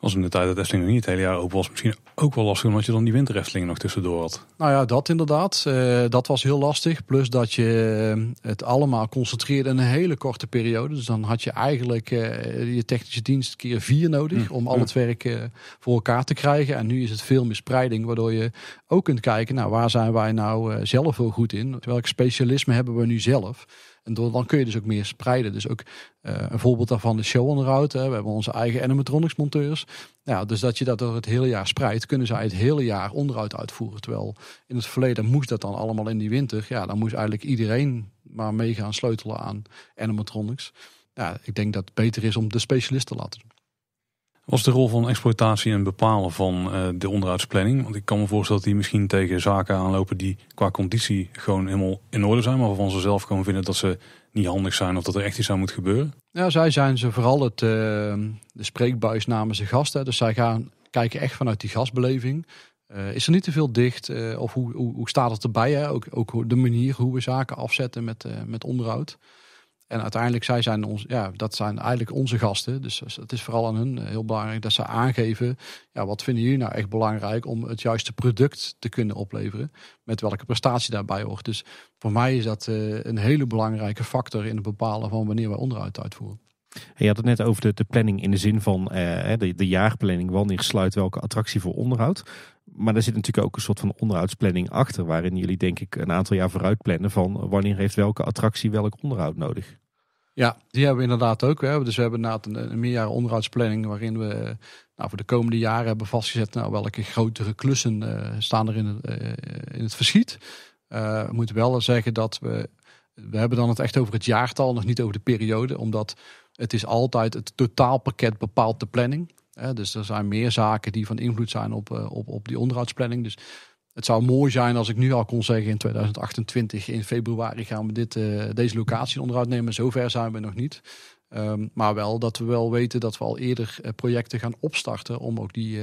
was in de tijd dat Efteling nog niet het hele jaar open was misschien ook wel lastig omdat je dan die wintereftelingen nog tussendoor had. Nou ja, dat inderdaad. Eh, dat was heel lastig. Plus dat je eh, het allemaal concentreerde in een hele korte periode. Dus dan had je eigenlijk eh, je technische dienst keer vier nodig mm, om mm. al het werk voor elkaar te krijgen. En nu is het veel meer spreiding waardoor je ook kunt kijken, nou waar zijn wij nou zelf heel goed in? Welk specialisme hebben we nu zelf? En dan kun je dus ook meer spreiden. Dus ook eh, een voorbeeld daarvan is show on route. Hè. We hebben onze eigen animatronics monteurs. Nou ja, dus dat je dat door het hele jaar spreidt, kunnen zij het hele jaar onderhoud uitvoeren. Terwijl in het verleden moest dat dan allemaal in die winter. Ja, dan moest eigenlijk iedereen maar mee gaan sleutelen aan animatronics. Ja, ik denk dat het beter is om de specialisten te laten doen was de rol van exploitatie en bepalen van eh, de onderhoudsplanning? Want ik kan me voorstellen dat die misschien tegen zaken aanlopen die qua conditie gewoon helemaal in orde zijn, maar waarvan ze zelf gewoon vinden dat ze niet handig zijn of dat er echt iets aan moet gebeuren. Ja, zij zijn ze vooral het, eh, de spreekbuis namens de gasten. Dus zij gaan kijken echt vanuit die gastbeleving. Eh, is er niet te veel dicht? of hoe, hoe, staat het erbij? Hè? Ook, ook de manier hoe we zaken afzetten met, met onderhoud. En uiteindelijk, zij zijn ons, ja, dat zijn eigenlijk onze gasten. Dus het is vooral aan hun eh, heel belangrijk dat ze aangeven. Ja, wat vinden jullie nou echt belangrijk om het juiste product te kunnen opleveren? Met welke prestatie daarbij hoort. Dus voor mij is dat eh, een hele belangrijke factor in het bepalen van wanneer wij onderhoud uitvoeren. Je had het net over de, de planning in de zin van eh, de, de, jaarplanning. Wanneer sluit welke attractie voor onderhoud? maar daar zit natuurlijk ook een soort van onderhoudsplanning achter, waarin jullie denk ik een aantal jaar vooruit plannen van wanneer heeft welke attractie welk onderhoud nodig. Ja, die hebben we inderdaad ook. Hè. Dus we hebben na een, meerjaren onderhoudsplanning waarin we nou, voor de komende jaren hebben vastgezet nou, welke grotere klussen eh, staan er in het, eh, in het verschiet. Uh, we moeten wel zeggen dat we, we hebben dan het echt over het jaartal, nog niet over de periode, omdat het is altijd het totaalpakket bepaalt de planning dus er zijn meer zaken die van invloed zijn op, eh, op, op die onderhoudsplanning. Dus het zou mooi zijn als ik nu al kon zeggen in 2028, in februari gaan we dit, eh, deze locatie in onderhoud nemen. Zover zijn we nog niet. Ehm, maar wel dat we wel weten dat we al eerder eh, projecten gaan opstarten om ook die,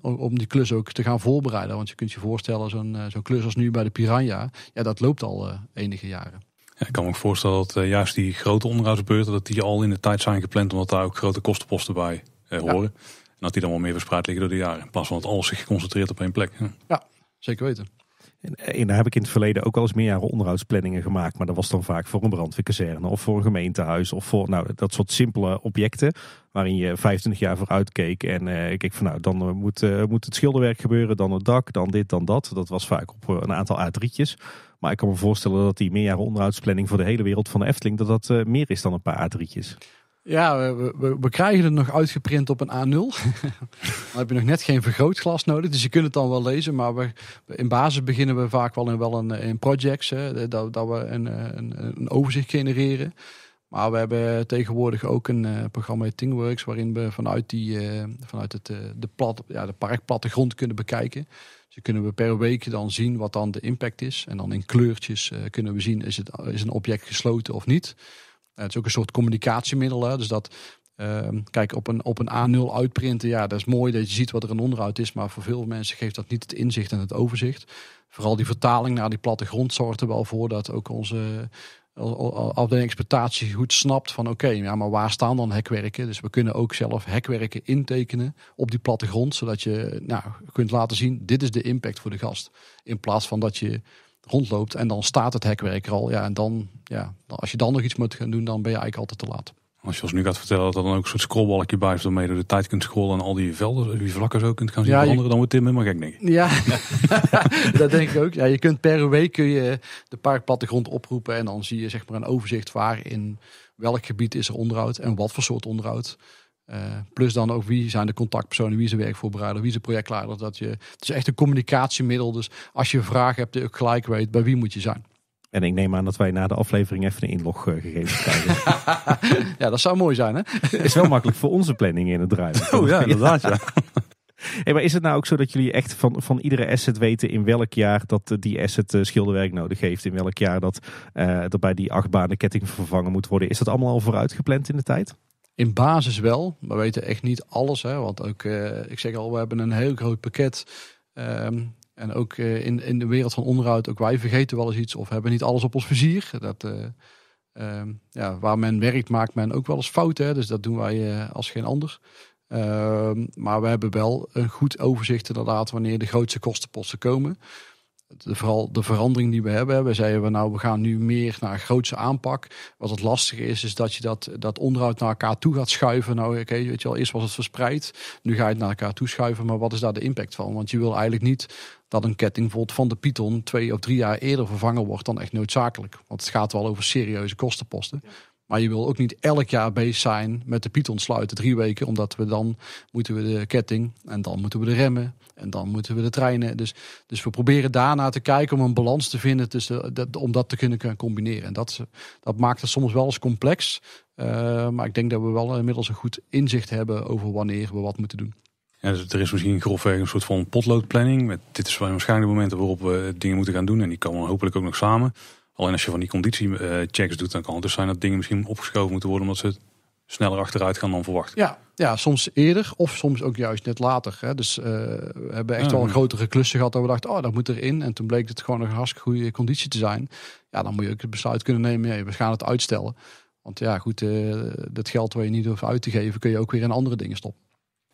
om die klus ook te gaan voorbereiden. Want je kunt je voorstellen, zo'n zo'n klus als nu bij de Piranha, ja, dat loopt al enige jaren. Ja, ik kan me ook voorstellen dat juist die grote onderhoudsbeurten, dat die al in de tijd zijn gepland, omdat daar ook grote kostenposten bij eh, horen. En dat die dan wel meer verspreid liggen door de jaren. pas want van alles zich geconcentreerd op één plek. Ja, zeker weten. En, daar heb ik in het verleden ook al eens meerjaren onderhoudsplanningen gemaakt. Maar dat was dan vaak voor een brandweerkazerne of voor een gemeentehuis. Of voor nou, dat soort simpele objecten waarin je 25 jaar vooruit keek. En eh, ik keek van nou, dan eh, moet, moet het schilderwerk gebeuren, dan het dak, dan dit, dan dat. Dat was vaak op een aantal a Maar ik kan me voorstellen dat die meerjaren onderhoudsplanning voor de hele wereld van de Efteling, dat dat meer is dan een paar a ja, we, krijgen het nog uitgeprint op een A0. dan heb je nog net geen vergrootglas nodig, dus je kunt het dan wel lezen. Maar in basis beginnen we vaak wel in, wel een, in projects, hè, dat, dat we een, een, een, overzicht genereren. Maar we hebben tegenwoordig ook een uh, programma Thingworks, waarin we vanuit, die, eh, vanuit het, eh, de, plat, ja, de parkplattegrond kunnen bekijken. Dus kunnen we per week dan zien wat dan de impact is. En dan in kleurtjes kunnen we zien, is, het, is een object gesloten of niet het is ook een soort communicatiemiddel. Hè? Dus dat, ehm, kijk, op een, op een A0 uitprinten, ja, dat is mooi dat je ziet wat er een onderhoud is. Maar voor veel mensen geeft dat niet het inzicht en het overzicht. Vooral die vertaling naar die plattegrond zorgt er wel voor dat ook onze afdeling exploitatie goed snapt van oké, ja, maar waar staan dan hekwerken? Dus we kunnen ook zelf hekwerken intekenen op die plattegrond, zodat je nou, kunt laten zien, dit is de impact voor de gast. In plaats van dat je rondloopt en dan staat het hekwerk al. Ja, en dan, ja, als je dan nog iets moet gaan doen, dan ben je eigenlijk altijd te laat. Als je ons nu gaat vertellen dat er dan ook een soort scrollbalkje bij is waarmee je door de tijd kunt scrollen en al die velden, die vlakken zo kunt gaan zien ja, veranderen, dan wordt Tim helemaal gek denk ik. Ja, dat denk ik ook. Ja, je kunt per week kun je de parkplattegrond oproepen en dan zie je zeg maar een overzicht waar in welk gebied is er onderhoud en wat voor soort onderhoud. Eh, plus dan ook wie zijn de contactpersonen, wie is de werkvoorbereider, wie is de projectleider. Dat je, het is echt een communicatiemiddel. Dus als je vragen hebt, gelijk weet bij wie moet je zijn. En ik neem aan dat wij na de aflevering even een inlog eh, gegevens krijgen. ja, dat zou mooi zijn hè? is wel makkelijk voor onze planning in het draaien. Oh ja, inderdaad ja. Hey, maar is het nou ook zo dat jullie echt van, van iedere asset weten in welk jaar dat eh, die asset schilderwerk nodig heeft? In welk jaar dat, uh, dat bij die achtbaan de ketting vervangen moet worden? Is dat allemaal al vooruitgepland in de tijd? In basis wel. We weten echt niet alles. Hè, want ook, eh, ik zeg al, we hebben een heel groot pakket. Ehm, en ook eh, in, in de wereld van onderhoud, ook wij vergeten wel eens iets of hebben niet alles op ons vizier. Dat, eh, ehm, ja, waar men werkt, maakt men ook wel eens fouten. Hè, dus dat doen wij als geen ander. Ehm, maar we hebben wel een goed overzicht inderdaad wanneer de grootste kostenposten komen vooral de verandering die we hebben. We zeiden we nou, we gaan nu meer naar een grootse aanpak. Wat het lastige is, is dat je dat, dat onderhoud naar elkaar toe gaat schuiven. Nou, oké, okay, weet je wel, eerst was het verspreid. Nu ga je het naar elkaar toe schuiven Maar wat is daar de impact van? Want je wil eigenlijk niet dat een ketting bijvoorbeeld van de Python twee of drie jaar eerder vervangen wordt dan echt noodzakelijk. Want het gaat wel over serieuze kostenposten. Maar je wil ook niet elk jaar bezig zijn met de Python sluiten drie weken. Omdat we dan moeten we de ketting en dan moeten we de remmen. En dan moeten we de treinen. Dus, dus we proberen daarna te kijken om een balans te vinden tussen eh, dat, om dat te kunnen combineren. En dat, dat maakt het soms wel eens complex. Eh, maar ik denk dat we wel inmiddels een goed inzicht hebben over wanneer we wat moeten doen. Ja, dus er is misschien grofweg een soort van potloodplanning. Met, dit is waarschijnlijk de momenten waarop we dingen moeten gaan doen. En die komen hopelijk ook nog samen. Alleen als je van die conditiechecks eh, doet, dan kan het dus zijn dat dingen misschien opgeschoven moeten worden omdat ze sneller achteruit gaan dan verwacht. Ja, ja soms eerder of soms ook juist net later. Hè. Dus eh, we hebben echt wel een grotere klussen gehad dat we dachten, oh, dat moet erin. En toen bleek het gewoon een hartstikke goede conditie te zijn. Ja, dan moet je ook het besluit kunnen nemen, ja, we gaan het uitstellen. Want ja, goed, eh, dat geld waar je niet hoeft uit te geven, kun je ook weer in andere dingen stoppen.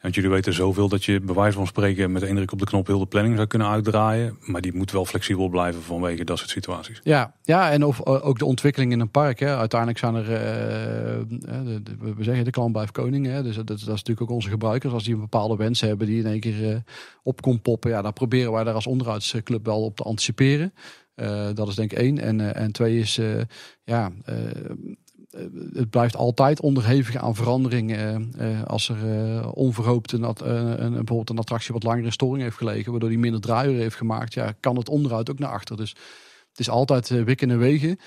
Want jullie weten zoveel dat je bij wijze van spreken met één druk op de knop heel de planning zou kunnen uitdraaien. Maar die moet wel flexibel blijven vanwege dat soort situaties. Ja, ja en of, eh, ook de ontwikkeling in een park. Hè. Uiteindelijk zijn er, eh, eh, we zeggen de klant blijft koning. Hè. Dus dat, dat, is natuurlijk ook onze gebruikers. Als die een bepaalde wens hebben die in één keer uh, op komt poppen. Ja, dan proberen wij daar als onderhoudsclub wel op te anticiperen. dat is denk ik één. En, en twee is, ja eh, het blijft altijd onderhevig aan verandering. Eh, eh, als er onverhoopt een, een, bijvoorbeeld een attractie wat langer storing heeft gelegen, waardoor die minder draaiuren heeft gemaakt, ja, kan het onderhoud ook naar achter. Dus het is altijd wikken en wegen,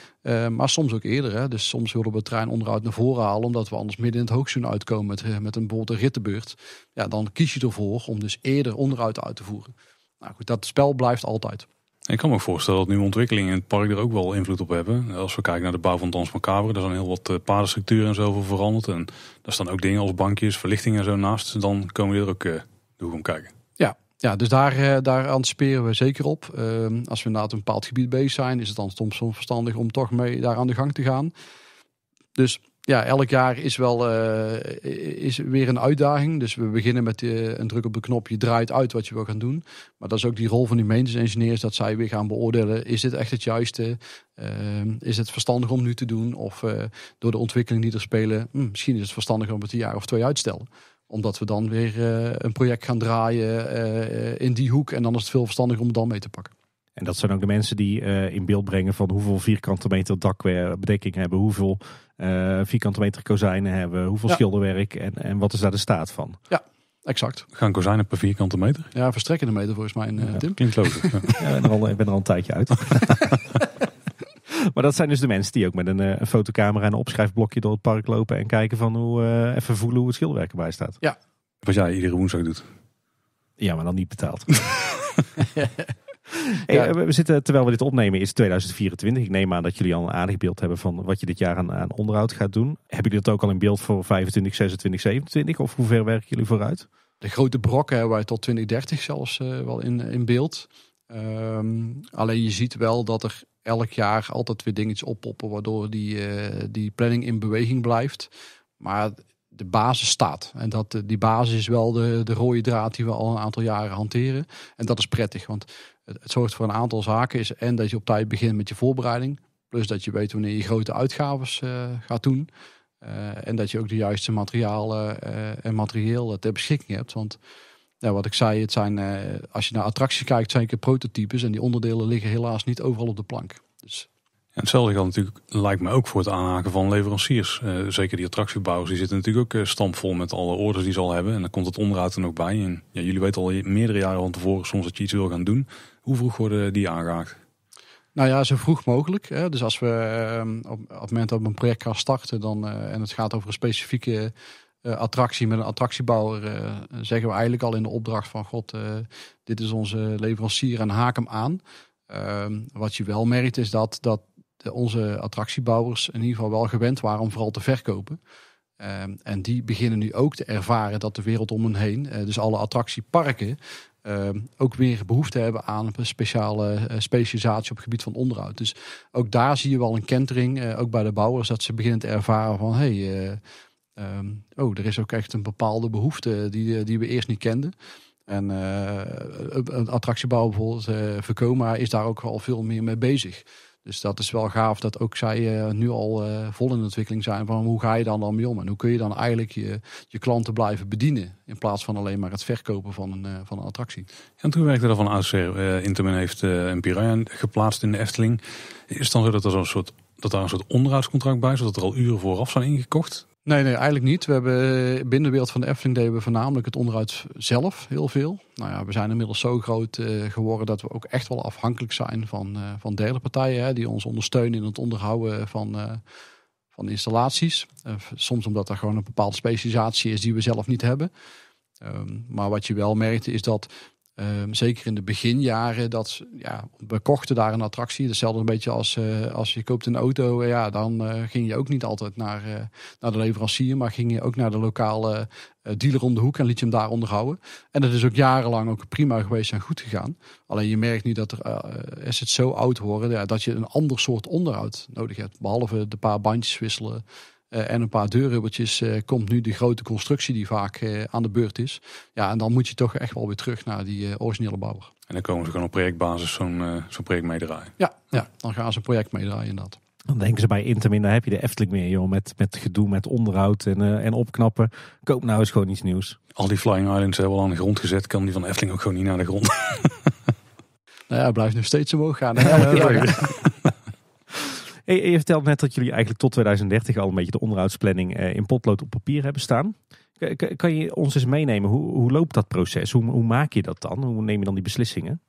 maar soms ook eerder. Hè. Dus soms willen we het trein onderhoud naar voren halen, omdat we anders midden in het hoogseizoen uitkomen met, met een bijvoorbeeld een rittenbeurt. Ja, dan kies je ervoor om dus eerder onderhoud uit te voeren. Nou goed, dat spel blijft altijd. Ik kan me voorstellen dat nieuwe ontwikkelingen in het park er ook wel invloed op hebben. Als we kijken naar de bouw van Dans Macabre, daar zijn heel wat eh, padenstructuren en zo veranderd. En daar staan ook dingen als bankjes, verlichting en zo naast. Dus dan komen we er ook eh, de om kijken. Ja, ja dus daar, eh, daar anticiperen we zeker op. Ehm, als we inderdaad een bepaald gebied bezig zijn, is het dan soms verstandig om toch mee daar aan de gang te gaan. Dus ja, elk jaar is wel eh, is weer een uitdaging. Dus we beginnen met eh, een druk op de knop. Je draait uit wat je wil gaan doen. Maar dat is ook die rol van die maintenance engineers. Dat zij weer gaan beoordelen. Is dit echt het juiste? Ehm, is het verstandig om nu te doen? Of eh, door de ontwikkeling die er spelen. Hm, misschien is het verstandiger om het een jaar of twee uit te stellen, omdat we dan weer een project gaan draaien in die hoek. En dan is het veel verstandiger om het dan mee te pakken. En dat zijn ook de mensen die eh, in beeld brengen van hoeveel vierkante meter dakbedekking eh, hebben, hoeveel eh, vierkante meter kozijnen hebben, hoeveel schilderwerk en, en wat is daar de staat van. Ja, exact. Gaan kozijnen per vierkante meter? Ja, verstrekkende meter volgens mij, uh, Tim. Klinkt logisch. ja, ik, ben ik ben er al een tijdje uit. maar dat zijn dus de mensen die ook met een, een, fotocamera en een opschrijfblokje door het park lopen en kijken van hoe, even voelen hoe het schilderwerk erbij staat. Ja. Wat jij iedere woensdag doet. Ja, maar dan niet betaald. Eh, we zitten, terwijl we dit opnemen, is 2024. Ik neem aan dat jullie al een aardig beeld hebben van wat je dit jaar aan, onderhoud gaat doen. Heb jullie dat ook al in beeld voor 25, 26, 27? Of hoe ver werken jullie vooruit? De grote brokken hebben wij tot 2030 zelfs eh, wel in, in beeld. Ehm, alleen je ziet wel dat er elk jaar altijd weer dingetjes oppoppen, waardoor die, eh, die planning in beweging blijft. Maar de basis staat. En dat, die basis is wel de, de rode draad die we al een aantal jaren hanteren. En dat is prettig, want het, zorgt voor een aantal zaken. Is en dat je op tijd begint met je voorbereiding. Plus dat je weet wanneer je grote uitgaves eh, gaat doen. Eh, en dat je ook de juiste materialen eh, en materieel ter beschikking hebt. Want ja, wat ik zei, het zijn, als je naar attracties kijkt, zijn er prototypes. En die onderdelen liggen helaas niet overal op de plank. Dus... En hetzelfde geldt natuurlijk, lijkt me ook voor het aanhaken van leveranciers. zeker die attractiebouwers, die zitten natuurlijk ook stampvol met alle orders die ze al hebben. En dan komt het onderhoud er nog bij. En ja, jullie weten al meerdere jaren van tevoren soms dat je iets wil gaan doen. Hoe vroeg worden die aangehaakt? Nou ja, zo vroeg mogelijk. Hè. Dus als we ehm, op, het moment dat we een project gaan starten dan, eh, en het gaat over een specifieke eh, attractie met een attractiebouwer uh, zeggen we eigenlijk al in de opdracht van God, dit is onze leverancier en haak hem aan. Ehm, wat je wel merkt is dat, dat onze attractiebouwers in ieder geval wel gewend waren om vooral te verkopen. Ehm, en die beginnen nu ook te ervaren dat de wereld om hen heen, dus alle attractieparken, Ehm, ook weer behoefte hebben aan een speciale eh, specialisatie op het gebied van onderhoud. Dus ook daar zie je wel een kentering, eh, ook bij de bouwers, dat ze beginnen te ervaren van hey, eh, ehm, oh, er is ook echt een bepaalde behoefte die, die we eerst niet kenden. En een attractiebouw bijvoorbeeld, Verkoma is daar ook al veel meer mee bezig. Dus dat is wel gaaf dat ook zij eh, nu al eh, vol in ontwikkeling zijn van hoe ga je dan dan mee om en hoe kun je dan eigenlijk je, je klanten blijven bedienen in plaats van alleen maar het verkopen van een, eh, van een attractie. En toen werkte er van oudsher, uh, Intamin heeft een Piranha geplaatst in de Efteling. Is het dan zo dat er zo'n soort dat daar een soort onderhoudscontract bij is, dat er al uren vooraf zijn ingekocht? Nee, nee, eigenlijk niet. We hebben eh, binnen de wereld van de Efteling deden we voornamelijk het onderhoud zelf heel veel. Nou ja, we zijn inmiddels zo groot eh, geworden dat we ook echt wel afhankelijk zijn van, uh, van derde partijen hè, die ons ondersteunen in het onderhouden van, van installaties. soms omdat er gewoon een bepaalde specialisatie is die we zelf niet hebben. Ehm, maar wat je wel merkt is dat Ehm, zeker in de beginjaren, dat, ja, we kochten daar een attractie. Hetzelfde een beetje als, eh, als je koopt een auto. ja, dan eh, ging je ook niet altijd naar, eh, naar de leverancier, maar ging je ook naar de lokale dealer om de hoek en liet je hem daar onderhouden. En dat is ook jarenlang ook prima geweest en goed gegaan. Alleen je merkt nu dat er, is het zo oud worden, ja, dat je een ander soort onderhoud nodig hebt. Behalve de paar bandjes wisselen eh, en een paar deurhubbeltjes eh, komt nu de grote constructie die vaak eh, aan de beurt is. Ja, en dan moet je toch echt wel weer terug naar die originele bouwer. En dan komen ze gewoon op projectbasis zo'n zo project meedraaien. Ja, ja, dan gaan ze een project meedraaien dat. Dan denken ze bij Intermin, daar heb je de Efteling meer, joh. Met, met gedoe, met onderhoud en, en opknappen. Koop nou eens gewoon iets nieuws. Al die Flying Islands hebben al aan de grond gezet. Kan die van Efteling ook gewoon niet naar de grond? nou ja, blijft nog steeds omhoog gaan. je vertelt net dat jullie eigenlijk tot 2030 al een beetje de onderhoudsplanning eh, in potlood op papier hebben staan. Kan je ons eens meenemen? Hoe, hoe loopt dat proces? Hoe, hoe, maak je dat dan? Hoe neem je dan die beslissingen?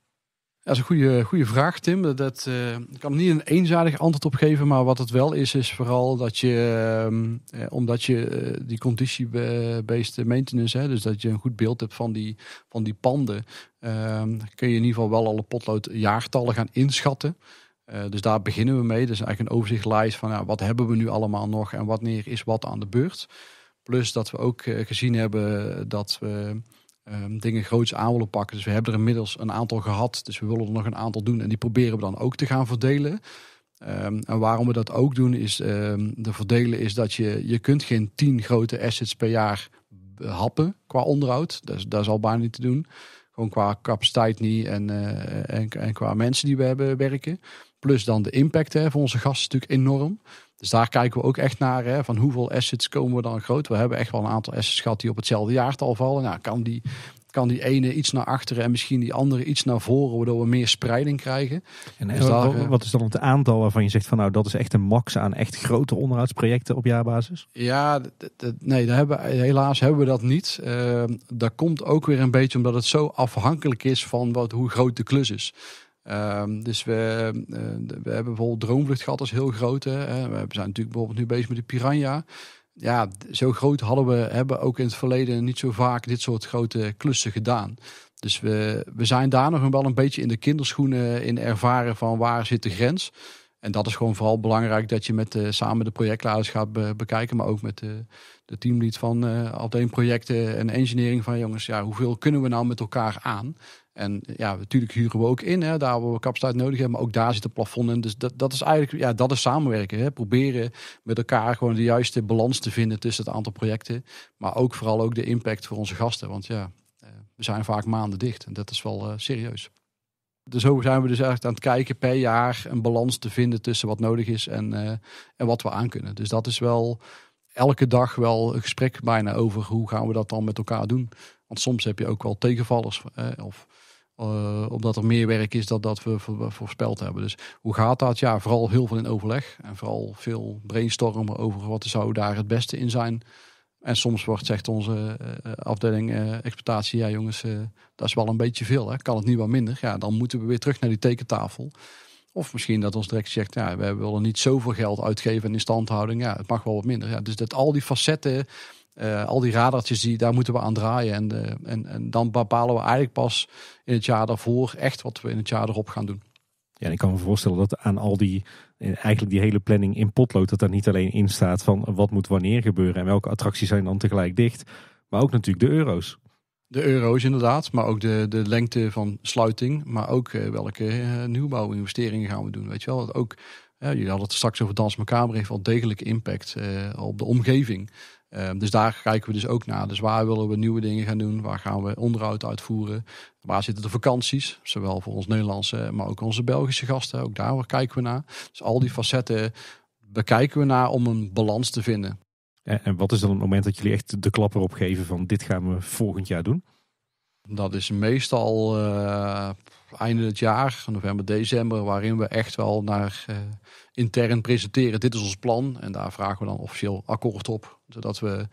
Dat is een goede, goede vraag, Tim. Dat, eh, ik kan niet een eenzijdig antwoord op geven. Maar wat het wel is, is vooral dat je, ehm, eh, omdat je die conditie-based maintenance, hè, dus dat je een goed beeld hebt van die, van die panden, ehm, kun je in ieder geval wel alle potloodjaartallen gaan inschatten. Eh, dus daar beginnen we mee. Dus eigenlijk een overzichtlijst van wat hebben we nu allemaal nog en wanneer is wat aan de beurt. Plus dat we ook eh, gezien hebben dat we ehm, dingen groots aan willen pakken. Dus we hebben er inmiddels een aantal gehad. Dus we willen er nog een aantal doen en die proberen we dan ook te gaan verdelen. Ehm, en waarom we dat ook doen is, ehm, de verdelen is dat je, je kunt geen 10 grote assets per jaar happen qua onderhoud. Dat is, dat is al bijna niet te doen. Gewoon qua capaciteit niet en, eh, en, en qua mensen die we hebben werken. Plus dan de impact hè, voor onze gasten is natuurlijk enorm. Dus daar kijken we ook echt naar. Hè, van hoeveel assets komen we dan groot? We hebben echt wel een aantal assets gehad die op hetzelfde jaartal vallen. Nou, kan die, kan die ene iets naar achteren en misschien die andere iets naar voren, waardoor we meer spreiding krijgen. En, dus daar, eh, wat is dan het aantal waarvan je zegt van nou dat is echt een max aan echt grote onderhoudsprojecten op jaarbasis? Ja, nee, daar hebben, helaas hebben we dat niet. Ehm, dat komt ook weer een beetje omdat het zo afhankelijk is van wat, hoe groot de klus is. Ehm, dus we, ehm, eh, we hebben bijvoorbeeld Droomvlucht gehad als heel grote. Hè. Eh, we zijn natuurlijk bijvoorbeeld nu bezig met de Piranha. Ja, zo groot hadden we, hebben ook in het verleden niet zo vaak dit soort grote klussen gedaan. Dus we, we zijn daar nog wel een beetje in de kinderschoenen eh, in ervaren van waar zit de grens. En dat is gewoon vooral belangrijk dat je met, samen de projectleiders gaat bekijken, maar ook met de, de teamlead van uh, projecten en engineering van jongens, ja, hoeveel kunnen we nou met elkaar aan? En ja, natuurlijk huren we ook in, hè, daar waar we capaciteit nodig hebben. Maar ook daar zit een plafond in. Dus dat, dat is eigenlijk, ja, dat is samenwerken. Hè. Proberen met elkaar gewoon de juiste balans te vinden tussen het aantal projecten. Maar ook vooral ook de impact voor onze gasten. Want ja, eh, we zijn vaak maanden dicht. En dat is wel eh, serieus. Dus zo zijn we dus eigenlijk aan het kijken per jaar een balans te vinden tussen wat nodig is en, eh, en wat we aan kunnen. Dus dat is wel elke dag wel een gesprek bijna over hoe gaan we dat dan met elkaar doen. Want soms heb je ook wel tegenvallers. of eh, omdat er meer werk is dan dat we voorspeld hebben. Dus hoe gaat dat? Ja, vooral heel veel in overleg. En vooral veel brainstormen over wat zou daar het beste in zijn. En soms wordt, zegt onze eh, eh, afdeling uh, exploitatie, ja jongens, dat is wel een beetje veel. Hè? Kan het niet wat minder? Ja, dan moeten we weer terug naar die tekentafel. Of misschien dat ons direct zegt, ja, we willen niet zoveel geld uitgeven in standhouding. Ja, het mag wel wat minder. Ja, dus dat al die facetten eh, al die radartjes die, daar moeten we aan draaien. Eh, en, en, dan bepalen we eigenlijk pas in het jaar daarvoor echt wat we in het jaar erop gaan doen. Ja, ik kan me voorstellen dat aan al die, eh, eigenlijk die hele planning in potlood, dat daar niet alleen in staat van wat moet wanneer gebeuren en welke attracties zijn dan tegelijk dicht, maar ook natuurlijk de euro's. De euro's inderdaad, maar ook de, de lengte van sluiting, maar ook welke uh, nieuwbouwinvesteringen gaan we doen. Weet je wel, dat ook, jullie hadden het straks over Dans Macabre, heeft wel degelijk impact op de omgeving. Ehm, dus daar kijken we dus ook naar. Dus waar willen we nieuwe dingen gaan doen? Waar gaan we onderhoud uitvoeren? Waar zitten de vakanties? Zowel voor ons Nederlandse, maar ook onze Belgische gasten. Ook daar kijken we naar. Dus al die facetten bekijken we naar om een balans te vinden. En wat is dan het moment dat jullie echt de klapper opgeven van dit gaan we volgend jaar doen? Dat is meestal eh, einde het jaar, november, december, waarin we echt wel naar eh, intern presenteren. Dit is ons plan en daar vragen we dan officieel akkoord op. Zodat we,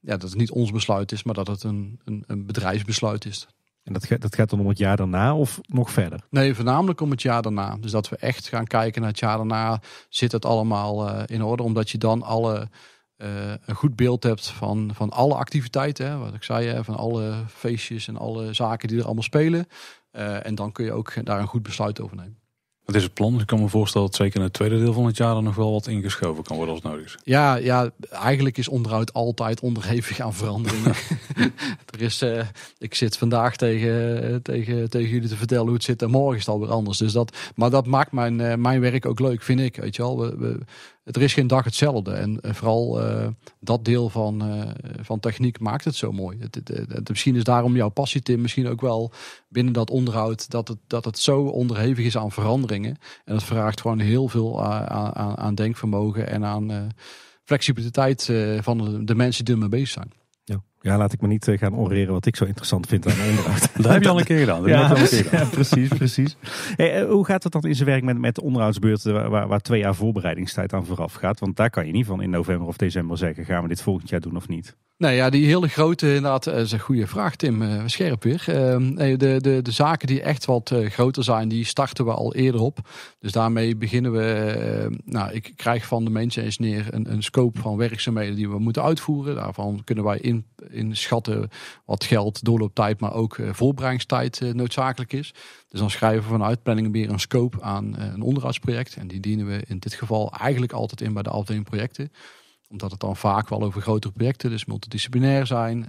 ja, dat het niet ons besluit is, maar dat het een, een, een bedrijfsbesluit is. En dat, gaat, dat gaat dan om het jaar daarna of nog verder? Nee, voornamelijk om het jaar daarna. Dus dat we echt gaan kijken naar het jaar daarna. Zit het allemaal eh, in orde? Omdat je dan alle, eh, een goed beeld hebt van, van alle activiteiten. Hè, wat ik zei, van alle feestjes en alle zaken die er allemaal spelen. Eh, en dan kun je ook daar een goed besluit over nemen. Het is het plan? Ik kan me voorstellen dat zeker in het tweede deel van het jaar er nog wel wat ingeschoven kan worden als nodig is. Ja, ja eigenlijk is onderhoud altijd onderhevig aan veranderingen. er is, eh, ik zit vandaag tegen, eh, tegen, tegen jullie te vertellen hoe het zit en morgen is het alweer anders. Dus dat, maar dat maakt mijn, mijn werk ook leuk, vind ik. Weet je wel. We, we, er is geen dag hetzelfde. En eh, vooral eh, dat deel van, eh, van techniek maakt het zo mooi. Het, het, misschien is daarom jouw passie, Tim, misschien ook wel binnen dat onderhoud, dat het, dat het zo onderhevig is aan veranderingen. En dat vraagt gewoon heel veel aan, aan, denkvermogen en aan flexibiliteit van de, de mensen die ermee bezig zijn. Ja, laat ik me niet eh, gaan oreren wat ik zo interessant vind aan onderhoud. dat heb je al een keer gedaan. Ja, precies, precies. Eh, hoe gaat het dan in zijn werk met, met de onderhoudsbeurten waar, waar, twee jaar voorbereidingstijd aan vooraf gaat? Want daar kan je niet van in november of december zeggen, gaan we dit volgend jaar doen of niet? Nou ja, die hele grote, inderdaad, eh, is een goede vraag Tim, scherp weer. Ehm, de, de, de zaken die echt wat groter zijn, die starten we al eerder op. Dus daarmee beginnen we, nou ik krijg van de mensen eens neer een, een scope van werkzaamheden die we moeten uitvoeren. Daarvan kunnen wij in in schatten wat geld, doorlooptijd, maar ook eh, voorbereidingstijd eh, noodzakelijk is. Dus dan schrijven we vanuit planningen weer een scope aan eh, een onderhoudsproject. En die dienen we in dit geval eigenlijk altijd in bij de afdeling projecten omdat het dan vaak wel over grotere projecten, dus multidisciplinair zijn,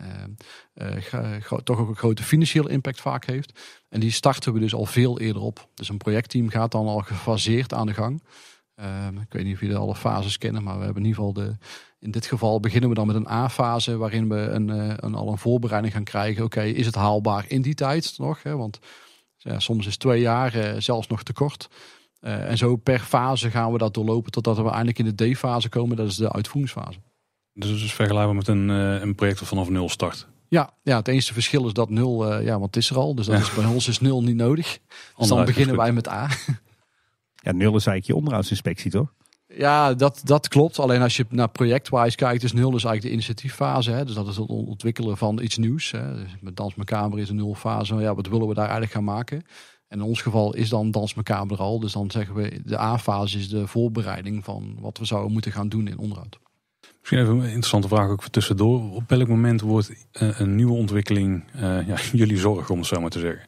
eh, toch ook een grote financiële impact vaak heeft. En die starten we dus al veel eerder op. Dus een projectteam gaat dan al gefaseerd aan de gang. Ehm, ik weet niet of jullie alle fases kennen, maar we hebben in ieder geval de in dit geval beginnen we dan met een A-fase waarin we een, eh, een, al een voorbereiding gaan krijgen. Oké, is het haalbaar in die tijd nog? Hè? Want ja, soms is twee jaar eh, zelfs nog te kort. Eh, en zo per fase gaan we dat doorlopen totdat we eindelijk in de D-fase komen. Dat is de uitvoeringsfase. Dus is vergelijkbaar met een, een project dat vanaf nul start. Ja, ja, het enige verschil is dat nul, ja, want het is er al. Dus dat is, bij ons is nul niet nodig. Dus dan beginnen wij met A. Ja, nul is eigenlijk je onderhoudsinspectie, toch? Ja, dat, dat klopt. Alleen als je naar projectwise kijkt, is nul dus eigenlijk de initiatieffase. Hè? Dus dat is het ontwikkelen van iets nieuws. Hè? Dus met Dans Kamer is een nulfase. Ja, wat willen we daar eigenlijk gaan maken? En in ons geval is dan Dans Kamer al. Dus dan zeggen we, de A-fase is de voorbereiding van wat we zouden moeten gaan doen in onderhoud. Misschien even een interessante vraag ook tussendoor. Op welk moment wordt eh, een nieuwe ontwikkeling uh, ja, jullie zorg, om het zo maar te zeggen?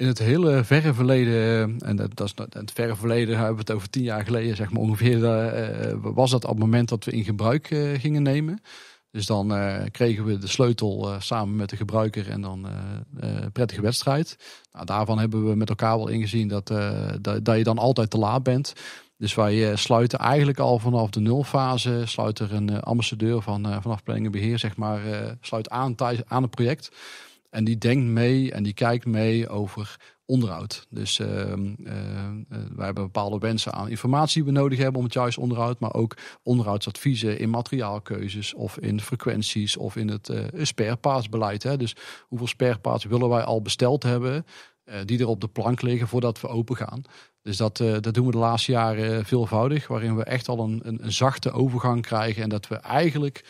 in het hele verre verleden, eh, en dat, is het verre verleden hebben we het over tien jaar geleden, zeg maar ongeveer, eh, eh, was dat op het moment dat we in gebruik gingen nemen. Dus dan kregen we de sleutel samen met de gebruiker en dan uh, prettige wedstrijd. Nou, daarvan hebben we met elkaar wel ingezien dat, dat, dat, je dan altijd te laat bent. Dus wij sluiten eigenlijk al vanaf de nulfase, sluit er een ambassadeur van, vanaf planning en beheer, zeg maar, sluit aan, aan het project. En die denkt mee en die kijkt mee over onderhoud. Dus uh, wij hebben bepaalde wensen aan informatie die we nodig hebben om het juist onderhoud, maar ook onderhoudsadviezen in materiaalkeuzes of in frequenties of in het uh, Dus hoeveel sperpaas willen wij al besteld hebben? die er op de plank liggen voordat we open gaan. Dus dat, dat doen we de laatste jaren veelvoudig, waarin we echt al een, een, een zachte overgang krijgen en dat we eigenlijk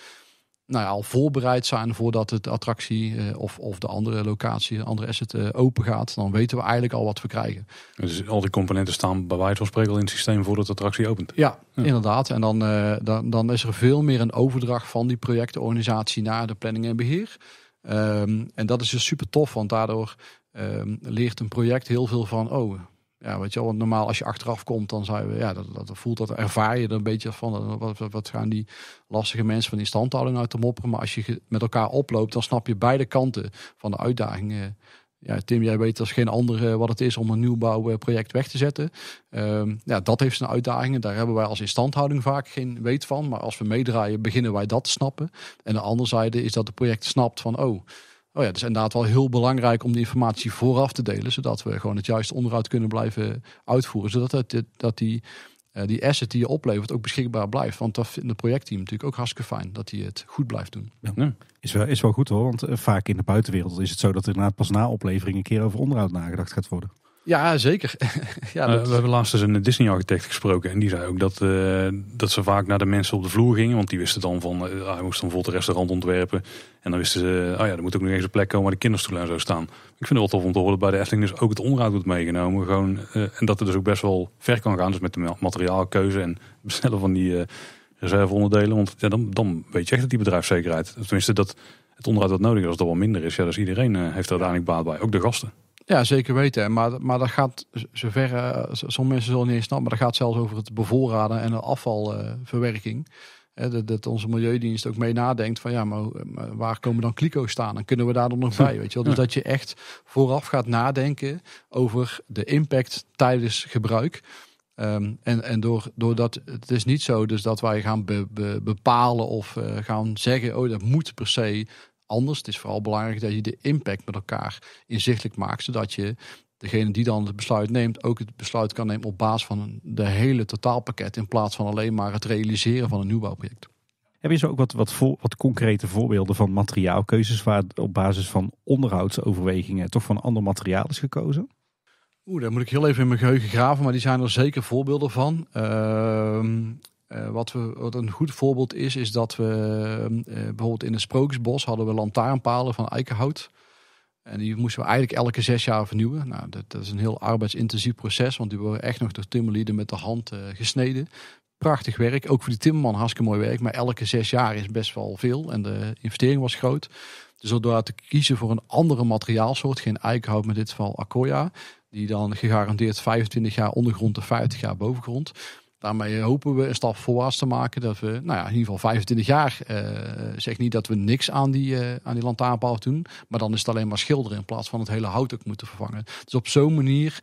nou ja, al voorbereid zijn voordat het attractie eh, of, of de andere locatie, de andere asset uh, open gaat, dan weten we eigenlijk al wat we krijgen. Dus al die componenten staan bij wijze van spreken al in het systeem voordat de attractie opent. Ja, inderdaad. En dan, eh, dan, dan is er veel meer een overdracht van die projectorganisatie naar de planning en beheer. Ehm, en dat is dus super tof, want daardoor ehm, leert een project heel veel van, oh, ja, weet je wel, want normaal als je achteraf komt, dan zijn we ja, dat, dat voelt dat, ervaar je er een beetje van, wat, wat, gaan die lastige mensen van die standhouding uit nou te mopperen. Maar als je met elkaar oploopt, dan snap je beide kanten van de uitdagingen. Ja, Tim, jij weet als geen andere eh, wat het is om een nieuwbouwproject weg te zetten. Ehm, ja, dat heeft zijn uitdagingen. Daar hebben wij als instandhouding vaak geen weet van. Maar als we meedraaien, beginnen wij dat te snappen. En de andere zijde is dat het project snapt van, oh, Oh ja, het is inderdaad wel heel belangrijk om die informatie vooraf te delen, zodat we gewoon het juiste onderhoud kunnen blijven uitvoeren. Zodat het, dat die, eh, die asset die je oplevert ook beschikbaar blijft. Want dat vindt het projectteam natuurlijk ook hartstikke fijn dat hij het goed blijft doen. Ja, is, wel, is wel goed hoor, want eh, vaak in de buitenwereld is het zo dat er inderdaad pas na oplevering een keer over onderhoud nagedacht gaat worden. Ja, zeker. ja, eh, we hebben laatst eens een Disney-architect gesproken. En die zei ook dat, eh, dat ze vaak naar de mensen op de vloer gingen. Want die wisten dan van, eh, ah, hij moest dan bijvoorbeeld een restaurant ontwerpen. En dan wisten ze, oh ja, er moet ook nog eens een plek komen waar de kinderstoelen en zo staan. Ik vind het wel tof om te horen bij de Efteling dus ook het onderhoud wordt meegenomen. Gewoon, en dat het dus ook best wel ver kan gaan. Dus met de materiaalkeuze en bestellen van die reserveonderdelen. Want ja, dan, dan weet je echt dat die bedrijfszekerheid, tenminste dat het onderhoud wat nodig is, als dat wel minder is. Ja, dus iedereen heeft er uiteindelijk baat bij, ook de gasten. Ja, zeker weten. Maar, maar dat gaat zover, uh, sommige mensen zullen niet eens snappen, maar dat gaat zelfs over het bevoorraden en de afvalverwerking. Uh, dat, dat, onze Milieudienst ook mee nadenkt van ja, maar, waar komen dan kliko's staan en kunnen we daar dan nog bij? Weet je wel? Dus dat je echt vooraf gaat nadenken over de impact tijdens gebruik. Ehm, en en door, dat het is niet zo dus dat wij gaan be, be, bepalen of eh, gaan zeggen, oh dat moet per se anders. Het is vooral belangrijk dat je de impact met elkaar inzichtelijk maakt, zodat je degene die dan het besluit neemt, ook het besluit kan nemen op basis van de hele totaalpakket, in plaats van alleen maar het realiseren van een nieuwbouwproject. Heb je zo ook wat, wat, voor, wat concrete voorbeelden van materiaalkeuzes waar op basis van onderhoudsoverwegingen toch van ander materiaal is gekozen? Oeh, daar moet ik heel even in mijn geheugen graven, maar die zijn er zeker voorbeelden van. Ehm, eh, wat, we, wat een goed voorbeeld is, is dat we ehm, eh, bijvoorbeeld in het Sprookjesbos hadden we lantaarnpalen van eikenhout. En die moesten we eigenlijk elke zes jaar vernieuwen. Nou, dat, dat is een heel arbeidsintensief proces, want die worden echt nog door timmerlieden met de hand eh, gesneden. Prachtig werk, ook voor die timmerman hartstikke mooi werk. Maar elke zes jaar is best wel veel en de investering was groot. Dus door te kiezen voor een andere materiaalsoort, geen eikenhout, maar in dit geval Akoya, die dan gegarandeerd 25 jaar ondergrond en 50 jaar bovengrond, Daarmee hopen we een stap voorwaarts te maken. Dat we, nou ja, in ieder geval 25 jaar, uh, zeg niet dat we niks aan die, uh, aan die lantaarnpaal doen. Maar dan is het alleen maar schilderen in plaats van het hele hout ook moeten vervangen. Dus op zo'n manier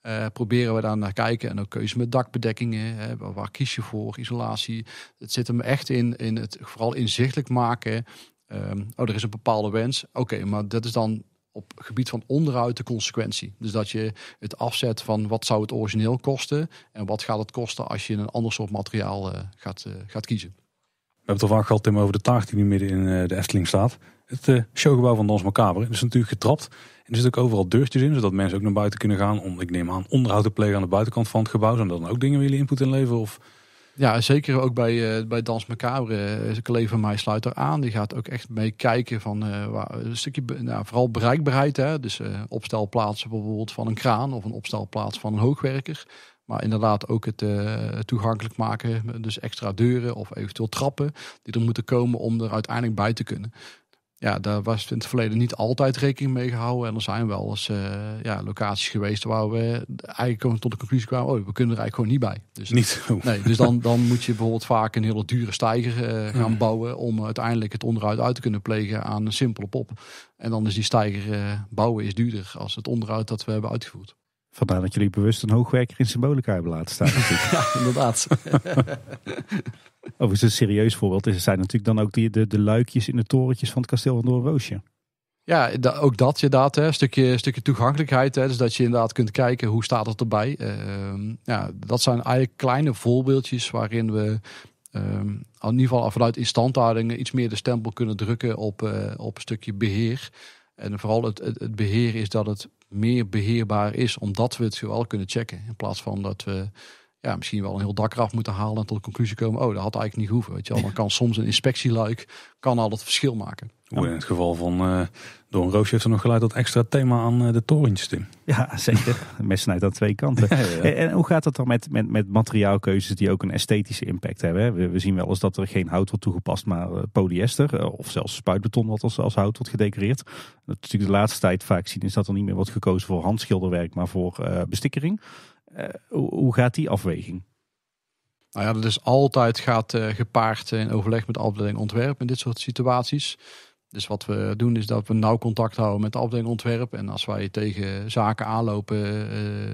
eh, proberen we daar naar kijken. En ook keuze met dakbedekkingen. Hè, waar kies je voor? Isolatie. Het zit hem echt in, in het vooral inzichtelijk maken. Ehm, oh, er is een bepaalde wens. Oké, maar dat is dan op gebied van onderhoud de consequentie. Dus dat je het afzet van wat zou het origineel kosten en wat gaat het kosten als je een ander soort materiaal eh, gaat, eh, gaat kiezen. We hebben het al vaak gehad Tim, over de taart die nu midden in eh, de Efteling staat. Het showgebouw van Dans Macabre is natuurlijk getrapt. En er zitten ook overal deurtjes in, zodat mensen ook naar buiten kunnen gaan. Om, ik neem aan, onderhoud te plegen aan de buitenkant van het gebouw. Zijn er dan ook dingen willen input inleveren? Of ja, zeker ook bij, eh, bij Dans Macabre. Een eh, collega van mij sluit er aan. Die gaat ook echt mee kijken van eh, een stukje, nou, vooral bereikbaarheid. Hè? Dus opstelplaatsen bijvoorbeeld van een kraan of een opstelplaats van een hoogwerker. Maar inderdaad ook het toegankelijk maken. Dus extra deuren of eventueel trappen die er moeten komen om er uiteindelijk bij te kunnen ja, daar was in het verleden niet altijd rekening mee gehouden. En er zijn wel eens eh, ja, locaties geweest waar we eigenlijk tot de conclusie kwamen: oh, we kunnen er eigenlijk gewoon niet bij. Dus, niet Nee, dus dan, dan moet je bijvoorbeeld vaak een hele dure stijger eh, gaan mm. bouwen. om uiteindelijk het onderhoud uit te kunnen plegen aan een simpele pop. En dan is die stijger eh, bouwen is duurder als het onderhoud dat we hebben uitgevoerd. Vandaar dat jullie bewust een hoogwerker in symbolica hebben laten staan. ja, inderdaad. Overigens, een serieus voorbeeld is, zijn natuurlijk dan ook die, de, de luikjes in de torentjes van het kasteel van Doornroosje. Ja, ook dat inderdaad. Een stukje, stukje toegankelijkheid. Hè, dus dat je inderdaad kunt kijken hoe staat het erbij. Ehm, ja, dat zijn eigenlijk kleine voorbeeldjes waarin we ehm, in ieder geval vanuit instandhouding iets meer de stempel kunnen drukken op, eh, op een stukje beheer. En vooral het, het, beheer is dat het meer beheerbaar is, omdat we het zoal kunnen checken. In plaats van dat we ja, misschien wel een heel dak eraf moeten halen en tot de conclusie komen, oh, dat had eigenlijk niet hoeven. Weet je wel. Dan kan soms een inspectieluik kan al het verschil maken. Hoe in het geval van uh, Don Roosje heeft er nog geluid dat extra thema aan eh, de torentjes, Tim. Ja, zeker. Mes snijdt aan twee kanten. En, hoe gaat dat dan met, met, met materiaalkeuzes die ook een esthetische impact hebben? We, zien wel eens dat er geen hout wordt toegepast, maar eh, polyester of zelfs spuitbeton wat als, als hout wordt gedecoreerd. Dat is natuurlijk de laatste tijd vaak zien is dat er niet meer wordt gekozen voor handschilderwerk, maar voor bestikkering. Eh, hoe gaat die afweging? Nou ja, dat is altijd gaat eh, gepaard in overleg met de afdeling ontwerp in dit soort situaties. Dus wat we doen is dat we nauw contact houden met de afdeling ontwerp. En als wij tegen zaken aanlopen,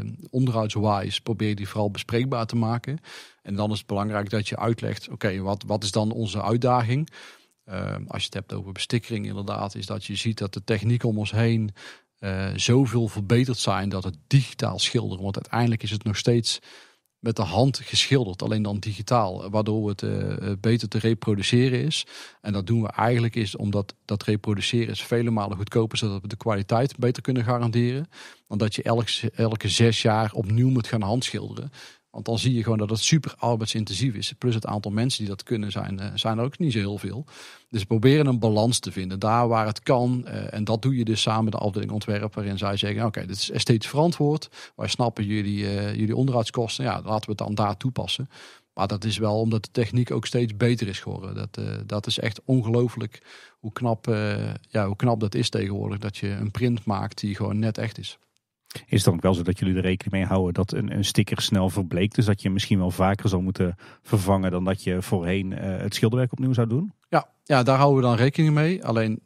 uh, onderhoudswijs, probeer die vooral bespreekbaar te maken. En dan is het belangrijk dat je uitlegt, oké, wat, wat is dan onze uitdaging? als je het hebt over bestikkering inderdaad, is dat je ziet dat de techniek om ons heen eh, zoveel verbeterd zijn dat het digitaal schilderen. Want uiteindelijk is het nog steeds met de hand geschilderd, alleen dan digitaal, waardoor het eh, eh, beter te reproduceren is. En dat doen we eigenlijk is omdat dat reproduceren is vele malen goedkoper, zodat we de kwaliteit beter kunnen garanderen. Dan dat je elk, elke zes jaar opnieuw moet gaan handschilderen. Want dan zie je gewoon dat het super arbeidsintensief is. Plus het aantal mensen die dat kunnen zijn, eh, zijn er ook niet zo heel veel. Dus we proberen een balans te vinden daar waar het kan. Eh, en dat doe je dus samen met de afdeling ontwerp. Waarin zij zeggen, oké, dit is esthetisch verantwoord. Wij snappen jullie, uh, jullie onderhoudskosten. Ja, laten we het dan daar toepassen. Maar dat is wel omdat de techniek ook steeds beter is geworden. Dat, dat is echt ongelooflijk hoe knap, ja, hoe knap dat is tegenwoordig. Dat je een print maakt die gewoon net echt is. Is het dan ook wel zo dat jullie er rekening mee houden dat een, sticker snel verbleekt? Dus dat je misschien wel vaker zal moeten vervangen dan dat je voorheen eh, het schilderwerk opnieuw zou doen? Ja, ja, daar houden we dan rekening mee. Alleen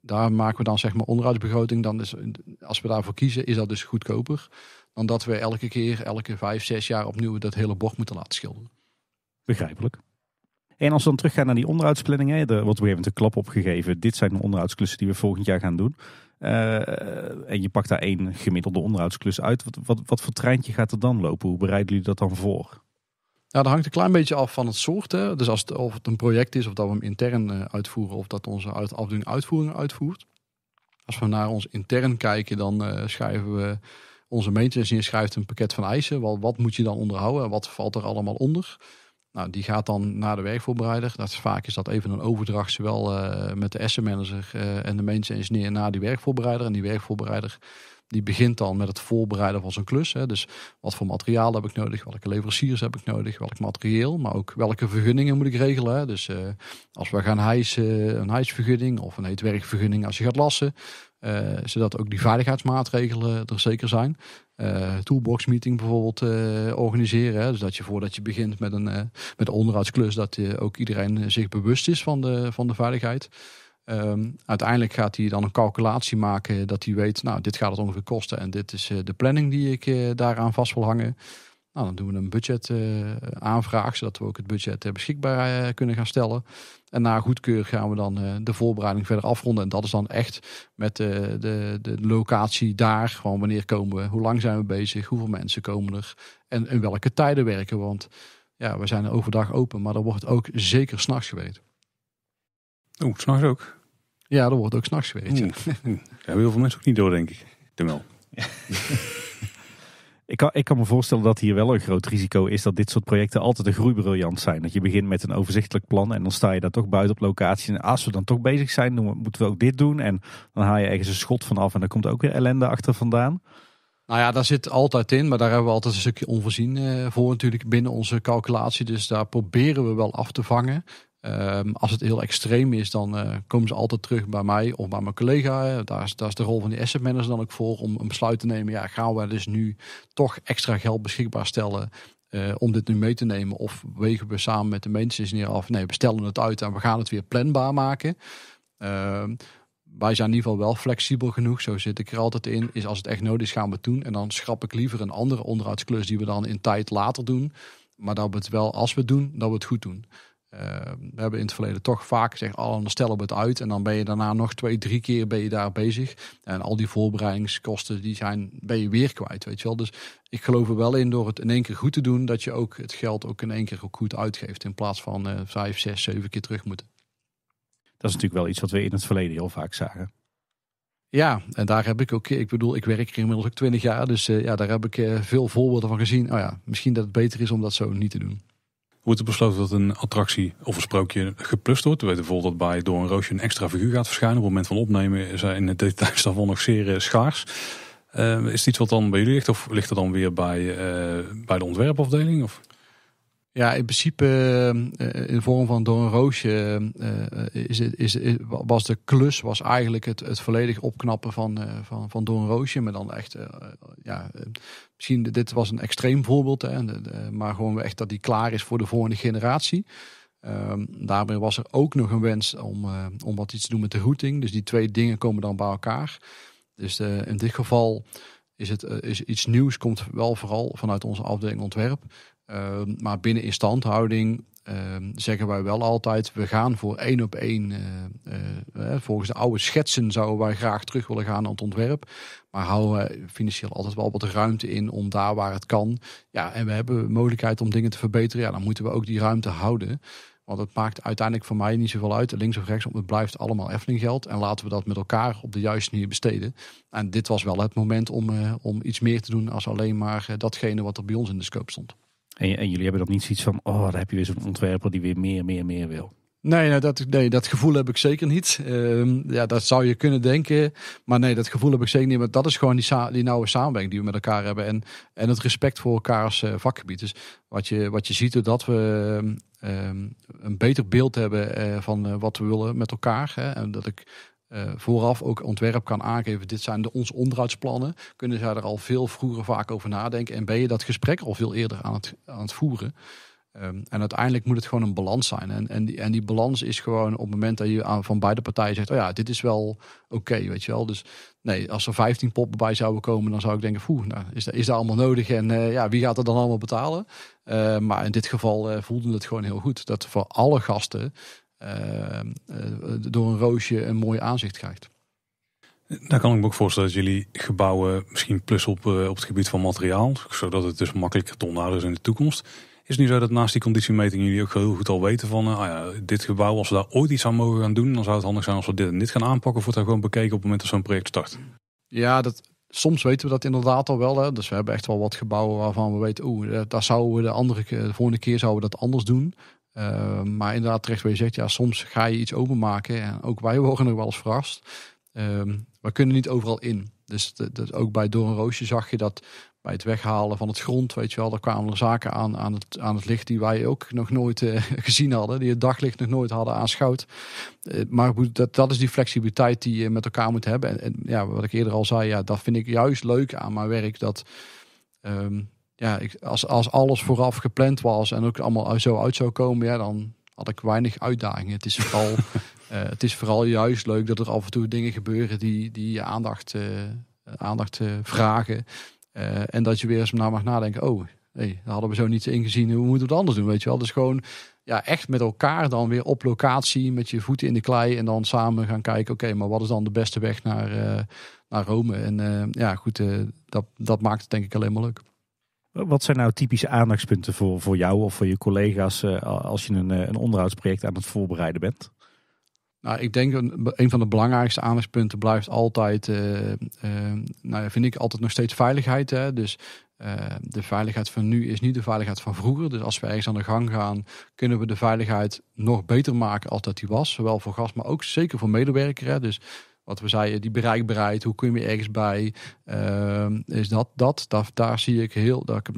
daar maken we dan zeg maar onderhoudsbegroting. Dan is, als we daarvoor kiezen, is dat dus goedkoper dan dat we elke keer, elke vijf, zes jaar opnieuw dat hele bocht moeten laten schilderen. Begrijpelijk. En als we dan teruggaan naar die onderhoudsplanningen, er wordt weer even een klap opgegeven. Dit zijn de onderhoudsklussen die we volgend jaar gaan doen. Eh, en je pakt daar één gemiddelde onderhoudsklus uit. Wat, wat, wat voor treintje gaat er dan lopen? Hoe bereiden jullie dat dan voor? Nou, dat hangt een klein beetje af van het soort. Hè. Dus als het, of het een project is, of dat we hem intern eh, uitvoeren, of dat onze afdeling uitvoering uitvoert. Als we naar ons intern kijken, dan eh, schrijven we. Onze maintenance schrijft een pakket van eisen. wat moet je dan onderhouden? Wat valt er allemaal onder? Nou, die gaat dan naar de werkvoorbereider. Dat is, vaak is dat even een overdracht, zowel eh, met de asset manager eh, en de mensen engineer naar die werkvoorbereider. En die werkvoorbereider die begint dan met het voorbereiden van zijn klus. Hè. Dus wat voor materiaal heb ik nodig? Welke leveranciers heb ik nodig? Welk materieel? Maar ook welke vergunningen moet ik regelen? Hè. Dus eh, als we gaan hijsen, een hijsvergunning of een heetwerkvergunning als je gaat lassen. zodat ook die veiligheidsmaatregelen er zeker zijn uh, toolbox meeting bijvoorbeeld eh, organiseren. Hè? Dus dat je voordat je begint met een, eh, met onderhoudsklus, dat je ook iedereen zich bewust is van de, van de veiligheid. Ehm, uiteindelijk gaat hij dan een calculatie maken dat hij weet, nou, dit gaat het ongeveer kosten en dit is de planning die ik daaraan vast wil hangen. Nou, dan doen we een budget aanvraag zodat we ook het budget beschikbaar kunnen gaan stellen. En na goedkeur gaan we dan eh, de voorbereiding verder afronden. En dat is dan echt met eh, de, de locatie daar. Gewoon wanneer komen we, hoe lang zijn we bezig, hoeveel mensen komen er en in welke tijden werken. Want ja, we zijn overdag open, maar dan wordt ook zeker s'nachts gewerkt. Oeh, s'nachts ook? Ja, dan wordt ook s'nachts gewerkt. Ja. Daar hebben heel veel mensen ook niet door, denk ik. Ik kan, ik kan me voorstellen dat hier wel een groot risico is dat dit soort projecten altijd een groeibriljant zijn. Dat je begint met een overzichtelijk plan en dan sta je daar toch buiten op locatie. En als we dan toch bezig zijn, doen we, moeten we ook dit doen. En dan haal je ergens een schot vanaf en dan komt ook weer ellende achter vandaan. Nou ja, daar zit altijd in, maar daar hebben we altijd een stukje onvoorzien eh, voor natuurlijk binnen onze calculatie. Dus daar proberen we wel af te vangen. Ehm, als het heel extreem is, dan eh, komen ze altijd terug bij mij of bij mijn collega. Daar is, daar is de rol van die asset manager dan ook voor om een besluit te nemen. Ja, gaan we dus nu toch extra geld beschikbaar stellen eh, om dit nu mee te nemen? Of wegen we samen met de mensen neer af? Nee, we stellen het uit en we gaan het weer planbaar maken. Ehm, wij zijn in ieder geval wel flexibel genoeg, zo zit ik er altijd in. Is als het echt nodig is, gaan we het doen. En dan schrap ik liever een andere onderhoudsklus die we dan in tijd later doen. Maar dat we het wel, als we het doen, dat we het goed doen. Ehm, we hebben in het verleden toch vaak gezegd, al dan stellen we het uit. En dan ben je daarna nog twee, drie keer ben je daar bezig. En al die voorbereidingskosten, die zijn, ben je weer kwijt, weet je wel. Dus ik geloof er wel in door het in één keer goed te doen, dat je ook het geld ook in één keer ook goed uitgeeft. In plaats van eh, vijf, zes, zeven keer terug moeten. Dat is natuurlijk wel iets wat we in het verleden heel vaak zagen. Ja, en daar heb ik ook, ik bedoel, ik werk hier inmiddels ook twintig jaar. Dus eh, ja, daar heb ik eh, veel voorbeelden van gezien. Oh ja, misschien dat het beter is om dat zo niet te doen wordt er besloten dat een attractie of een sprookje geplust wordt. We weten bijvoorbeeld dat bij Door een Roosje een extra figuur gaat verschijnen. Op het moment van opnemen zijn de details daarvan nog zeer eh, schaars. Eh, is het iets wat dan bij jullie ligt? Of ligt dat dan weer bij, eh, bij de ontwerpafdeling? Of? Ja, in principe ehm, eh, in de vorm van Door een Roosje ehm, eh, eh, is, is, is, was de klus was eigenlijk het, het volledig opknappen van, van, van Door een Roosje. Maar dan echt, ja, misschien dit was een extreem voorbeeld, hè, maar gewoon echt dat die klaar is voor de volgende generatie. Um, daarbij was er ook nog een wens om, om wat iets te doen met de routing. Dus die twee dingen komen dan bij elkaar. Dus in dit geval is het is iets nieuws, komt wel vooral vanuit onze afdeling ontwerp. Ehm, maar binnen instandhouding ehm, zeggen wij wel altijd, we gaan voor één op één. Eh, eh, eh, volgens de oude schetsen zouden wij graag terug willen gaan aan het ontwerp. Maar houden we financieel altijd wel wat ruimte in om daar waar het kan. Ja, en we hebben mogelijkheid om dingen te verbeteren. Ja, dan moeten we ook die ruimte houden. Want het maakt uiteindelijk voor mij niet zoveel uit, links of rechts, want het blijft allemaal Efteling geld. En laten we dat met elkaar op de juiste manier besteden. En dit was wel het moment om, om iets meer te doen als alleen maar datgene wat er bij ons in de scope stond. En, en jullie hebben dat niet zoiets van, oh, daar heb je weer zo'n ontwerper die weer meer, meer, meer wil. Nee, dat, nee, dat gevoel heb ik zeker niet. Ehm, ja, dat zou je kunnen denken. Maar nee, dat gevoel heb ik zeker niet. Want dat is gewoon die, die nauwe samenwerking die we met elkaar hebben. En, en het respect voor elkaars eh, vakgebied. Dus wat je, wat je ziet, doordat we ehm, ehm, een beter beeld hebben eh, van eh, wat we willen met elkaar. Hè, en dat ik eh, vooraf ook ontwerp kan aangeven, dit zijn de, onze onderhoudsplannen, kunnen zij er al veel vroeger vaak over nadenken en ben je dat gesprek al veel eerder aan het, aan het voeren. Ehm, en uiteindelijk moet het gewoon een balans zijn. En, en, die, en die balans is gewoon op het moment dat je aan, van beide partijen zegt: Oh ja, dit is wel oké, weet je wel. Dus nee, als er 15 poppen bij zouden komen, dan zou ik denken: Poeh, nou, is, dat, is dat allemaal nodig? En eh, ja, wie gaat dat dan allemaal betalen? Ehm, maar in dit geval uh, voelde het gewoon heel goed dat voor alle gasten eh, eh, door een roosje een mooi aanzicht krijgt. Daar kan ik me ook voorstellen dat jullie gebouwen misschien plus op, eh, op het gebied van materiaal, zodat het dus makkelijker te onderhouden is in de toekomst. Is het nu zo dat naast die conditiemeting jullie ook heel goed al weten van ah ja, dit gebouw, als we daar ooit iets aan mogen gaan doen, dan zou het handig zijn als we dit en dit gaan aanpakken, of wordt gewoon bekeken op het moment dat zo'n project start? Ja, dat, soms weten we dat inderdaad al wel. Hè. Dus we hebben echt wel wat gebouwen waarvan we weten, oeh, daar zouden we de, andere, de volgende keer zouden we dat anders doen. Ehm, maar inderdaad, terecht waar je zegt, ja, soms ga je iets openmaken. En ook wij worden er wel eens verrast. Ehm, we kunnen niet overal in. Dus ook bij Door een Roosje zag je dat bij het weghalen van het grond, weet je wel, daar kwamen er zaken aan aan het, aan het licht die wij ook nog nooit eh, gezien hadden, die het daglicht nog nooit hadden aanschouwd. Eh, maar dat, dat is die flexibiliteit die je met elkaar moet hebben. En, ja, wat ik eerder al zei, ja, dat vind ik juist leuk aan mijn werk, dat ehm, ja, ik, als, als alles vooraf gepland was en ook allemaal zo uit zou komen, ja, dan had ik weinig uitdagingen. Het is vooral, eh, het is vooral juist leuk dat er af en toe dingen gebeuren die, die je aandacht, eh, aandacht eh, vragen. en dat je weer eens naar mag nadenken, oh, hey, daar hadden we zo niet ingezien, hoe moeten we het anders doen, weet je wel. Dus gewoon ja, echt met elkaar dan weer op locatie, met je voeten in de klei en dan samen gaan kijken, oké, maar wat is dan de beste weg naar, naar Rome? En ja, goed, dat, dat maakt het denk ik alleen maar leuk. Wat zijn nou typische aandachtspunten voor, voor jou of voor je collega's eh, als je een, eh, een onderhoudsproject aan het voorbereiden bent? Nou, ik denk een, een van de belangrijkste aandachtspunten blijft altijd, eh, nou vind ik altijd nog steeds veiligheid. Hè? Dus de veiligheid van nu is niet de veiligheid van vroeger. Dus als we ergens aan de gang gaan, kunnen we de veiligheid nog beter maken als dat die was. Zowel voor gast, maar ook zeker voor medewerkers. Hè? Dus wat we zeiden, die bereikbaarheid, hoe kun je ergens bij, ehm, is dat, dat, daar, zie ik heel, dat ik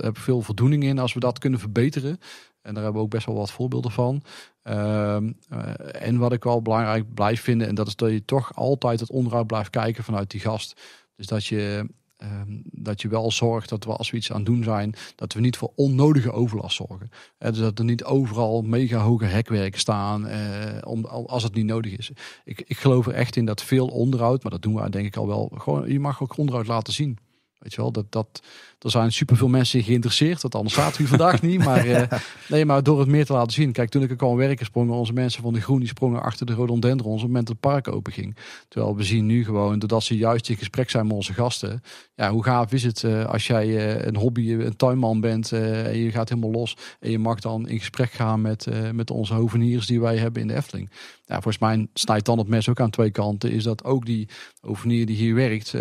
heb veel voldoening in als we dat kunnen verbeteren. En daar hebben we ook best wel wat voorbeelden van. Ehm, eh, en wat ik wel belangrijk blijf vinden, en dat is dat je toch altijd het onderhoud blijft kijken vanuit die gast. Dus dat je Ehm, dat je wel zorgt dat we als we iets aan het doen zijn, dat we niet voor onnodige overlast zorgen. Uh, dus dat er niet overal mega hoge hekwerken staan eh, om, als het niet nodig is. Ik, ik geloof er echt in dat veel onderhoud, maar dat doen we denk ik al wel, gewoon, je mag ook onderhoud laten zien. Weet je wel, dat, dat, er zijn superveel mensen geïnteresseerd, want anders zaten u vandaag niet. Maar, eh, nee, maar door het meer te laten zien. Kijk, toen ik er kwam werken sprongen onze mensen van de groen, die sprongen achter de rhododendrons op het moment dat het park open ging. Terwijl we zien nu gewoon, doordat ze juist in gesprek zijn met onze gasten. Ja, hoe gaaf is het eh, als jij eh, een hobby, een tuinman bent en je gaat helemaal los. En je mag dan in gesprek gaan met, met onze hoveniers die wij hebben in de Efteling. Ja, volgens mij snijdt dan het mes ook aan twee kanten. Is dat ook die hovenier die hier werkt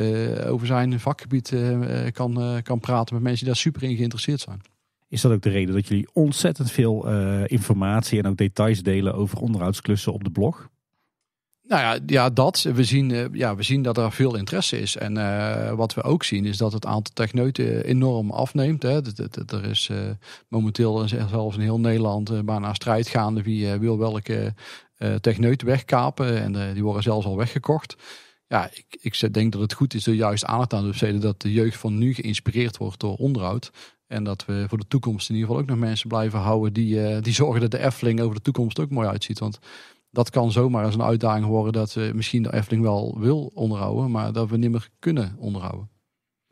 over zijn vakgebied kan, kan praten met mensen die daar super in geïnteresseerd zijn. Is dat ook de reden dat jullie ontzettend veel eh, informatie en ook details delen over onderhoudsklussen op de blog? Nou ja, ja dat. We zien, eh, ja, we zien dat er veel interesse is. En eh, wat we ook zien is dat het aantal techneuten enorm afneemt. Hè. Er is uh, momenteel zelfs in heel Nederland uh, bijna strijd gaande wie wil welke techneut wegkapen. En die worden zelfs al weggekocht ja, ik, ik denk dat het goed is door juist aandacht aan te besteden dat de jeugd van nu geïnspireerd wordt door onderhoud. En dat we voor de toekomst in ieder geval ook nog mensen blijven houden die, eh, die zorgen dat de Efteling over de toekomst ook mooi uitziet. Want dat kan zomaar als een uitdaging worden dat we misschien de Efteling wel wil onderhouden, maar dat we niet meer kunnen onderhouden.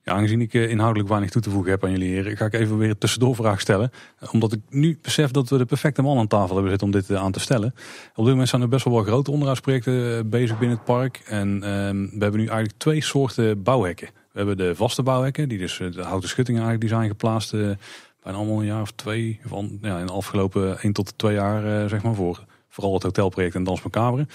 Ja, aangezien ik eh, inhoudelijk weinig toe te voegen heb aan jullie heren, ga ik even weer een tussendoorvraag stellen. Eh, omdat ik nu besef dat we de perfecte man aan tafel hebben zitten om dit eh, aan te stellen. Op dit moment zijn er best wel wat grote onderhoudsprojecten bezig binnen het park. En ehm, we hebben nu eigenlijk twee soorten bouwhekken. We hebben de vaste bouwhekken, die dus de houten schuttingen eigenlijk die zijn geplaatst. Uh, bijna allemaal een jaar of twee, van, ja, in de afgelopen één tot twee jaar zeg maar, voor vooral het hotelproject en Dans Macabre.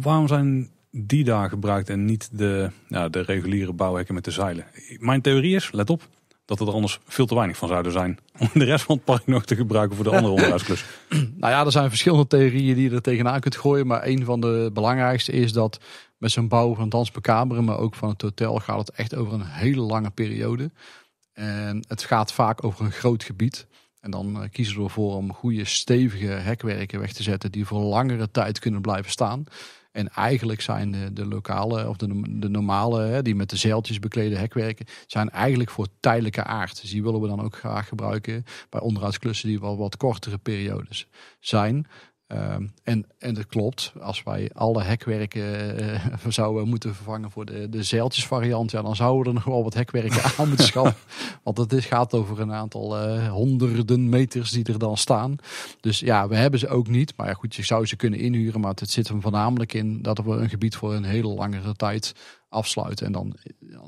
waarom zijn die daar gebruikt en niet de, de reguliere bouwhekken met de zeilen. Mijn theorie is, let op, dat er anders veel te weinig van zouden zijn. Om de rest van het park nog te gebruiken voor de andere onderhoudsklus. nou ja, er zijn verschillende theorieën die je er tegenaan kunt gooien. Maar een van de belangrijkste is dat met zo'n bouw van Dans maar ook van het hotel, gaat het echt over een hele lange periode. En het gaat vaak over een groot gebied. En dan eh, kiezen we ervoor om goede, stevige hekwerken weg te zetten die voor langere tijd kunnen blijven staan. En eigenlijk zijn de, de lokale of de, de normale, hè, die met de zeiltjes beklede hekwerken, zijn eigenlijk voor tijdelijke aard. Dus die willen we dan ook graag gebruiken bij onderhoudsklussen die wel wat kortere periodes zijn. Ehm, en, en dat klopt, als wij alle hekwerken eh, zouden moeten vervangen voor de, de zeiltjesvariant, ja, dan zouden we er nog wel wat hekwerken aan moeten schaffen. Want het is, gaat over een aantal eh, honderden meters die er dan staan. Dus ja, we hebben ze ook niet. Maar ja, goed, je zou ze kunnen inhuren, maar het zit hem voornamelijk in dat we een gebied voor een hele langere tijd afsluiten. En dan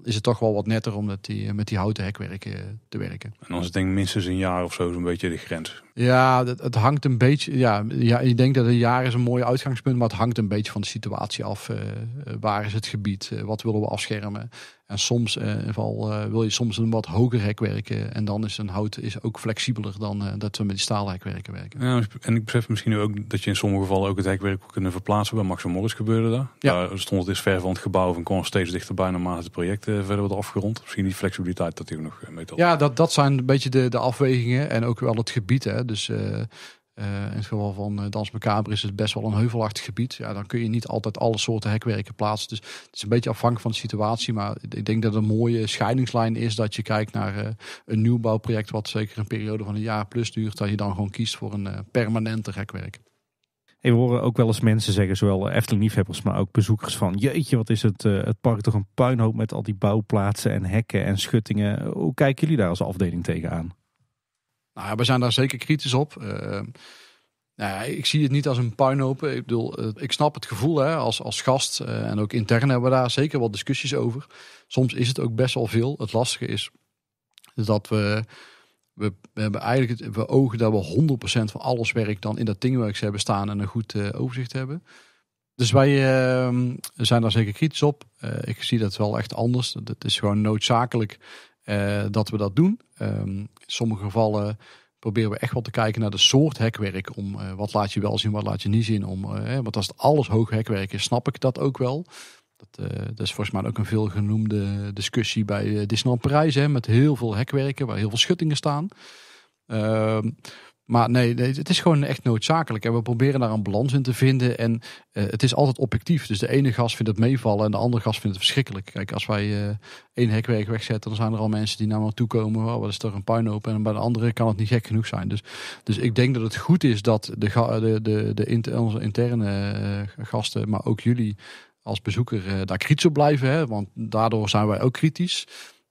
is het toch wel wat netter om met die, met die houten hekwerken eh, te werken. En dan is het denk minstens een jaar of zo zo'n beetje de grens. Ja, het, het, hangt een beetje. Ja, ja, ik denk dat een jaar is een mooi uitgangspunt, maar het hangt een beetje van de situatie af. Eh, eh, waar is het gebied? wat willen we afschermen? En soms uh, val, uh, wil je soms een wat hoger hek werken. En dan is een hout is ook flexibeler dan eh, dat we met die staalhekwerken werken. Ja, dus, en ik besef misschien nu ook dat je in sommige gevallen ook het hekwerk kunnen verplaatsen. Bij Max Morris gebeurde dat. Ja. Daar stond het is dus ver van het gebouw en kwam steeds dichterbij naarmate het project eh, verder wordt afgerond. Misschien die flexibiliteit dat die ook nog eh, mee Ja, dat, dat zijn een beetje de, de afwegingen en ook wel het gebied. Hè. Dus eh, in het geval van eh, Dans is het best wel een heuvelachtig gebied. Ja, dan kun je niet altijd alle soorten hekwerken plaatsen. Dus het is een beetje afhankelijk van de situatie. Maar ik denk dat een mooie scheidingslijn is dat je kijkt naar eh, een nieuwbouwproject... wat zeker een periode van een jaar plus duurt. Dat je dan gewoon kiest voor een permanente hekwerk. En we horen ook wel eens mensen zeggen, zowel Efteling-liefhebbers, maar ook bezoekers van... Jeetje, wat is het, het park toch een puinhoop met al die bouwplaatsen en hekken en schuttingen. Hoe kijken jullie daar als afdeling tegenaan? Nou we zijn daar zeker kritisch op. Eh, nou ik zie het niet als een puinhoop. Ik bedoel, eh, ik snap het gevoel hè, als, als gast. Eh, en ook intern hebben we daar zeker wat discussies over. Soms is het ook best wel veel. Het lastige is dat we. We, hebben eigenlijk het, we ogen dat we 100% van alles werk dan in dat Thingworks hebben staan en een goed overzicht hebben. Dus wij ehm, zijn daar zeker kritisch op. ik zie dat wel echt anders. Het is gewoon noodzakelijk dat we dat doen. Ehm, sommige gevallen proberen we echt wel te kijken naar de soort hekwerk. Om eh, wat laat je wel zien, wat laat je niet zien. Om, eh, want als het alles hoog hekwerk is, snap ik dat ook wel. Dat, eh, dat is volgens mij ook een veel genoemde discussie bij Disneyland Parijs. Hè, met heel veel hekwerken, waar heel veel schuttingen staan. Ehm, maar nee, het is gewoon echt noodzakelijk. En we proberen daar een balans in te vinden. En eh, het is altijd objectief. Dus de ene gast vindt het meevallen en de andere gast vindt het verschrikkelijk. Kijk, als wij eh, één hekwerk wegzetten, dan zijn er al mensen die naar me toe komen. Oh, wat is er een puinhoop? En bij de andere kan het niet gek genoeg zijn. Dus, dus ik denk dat het goed is dat de, de, de, de onze interne eh, gasten, maar ook jullie als bezoeker, daar kritisch op blijven. Hè? Want daardoor zijn wij ook kritisch.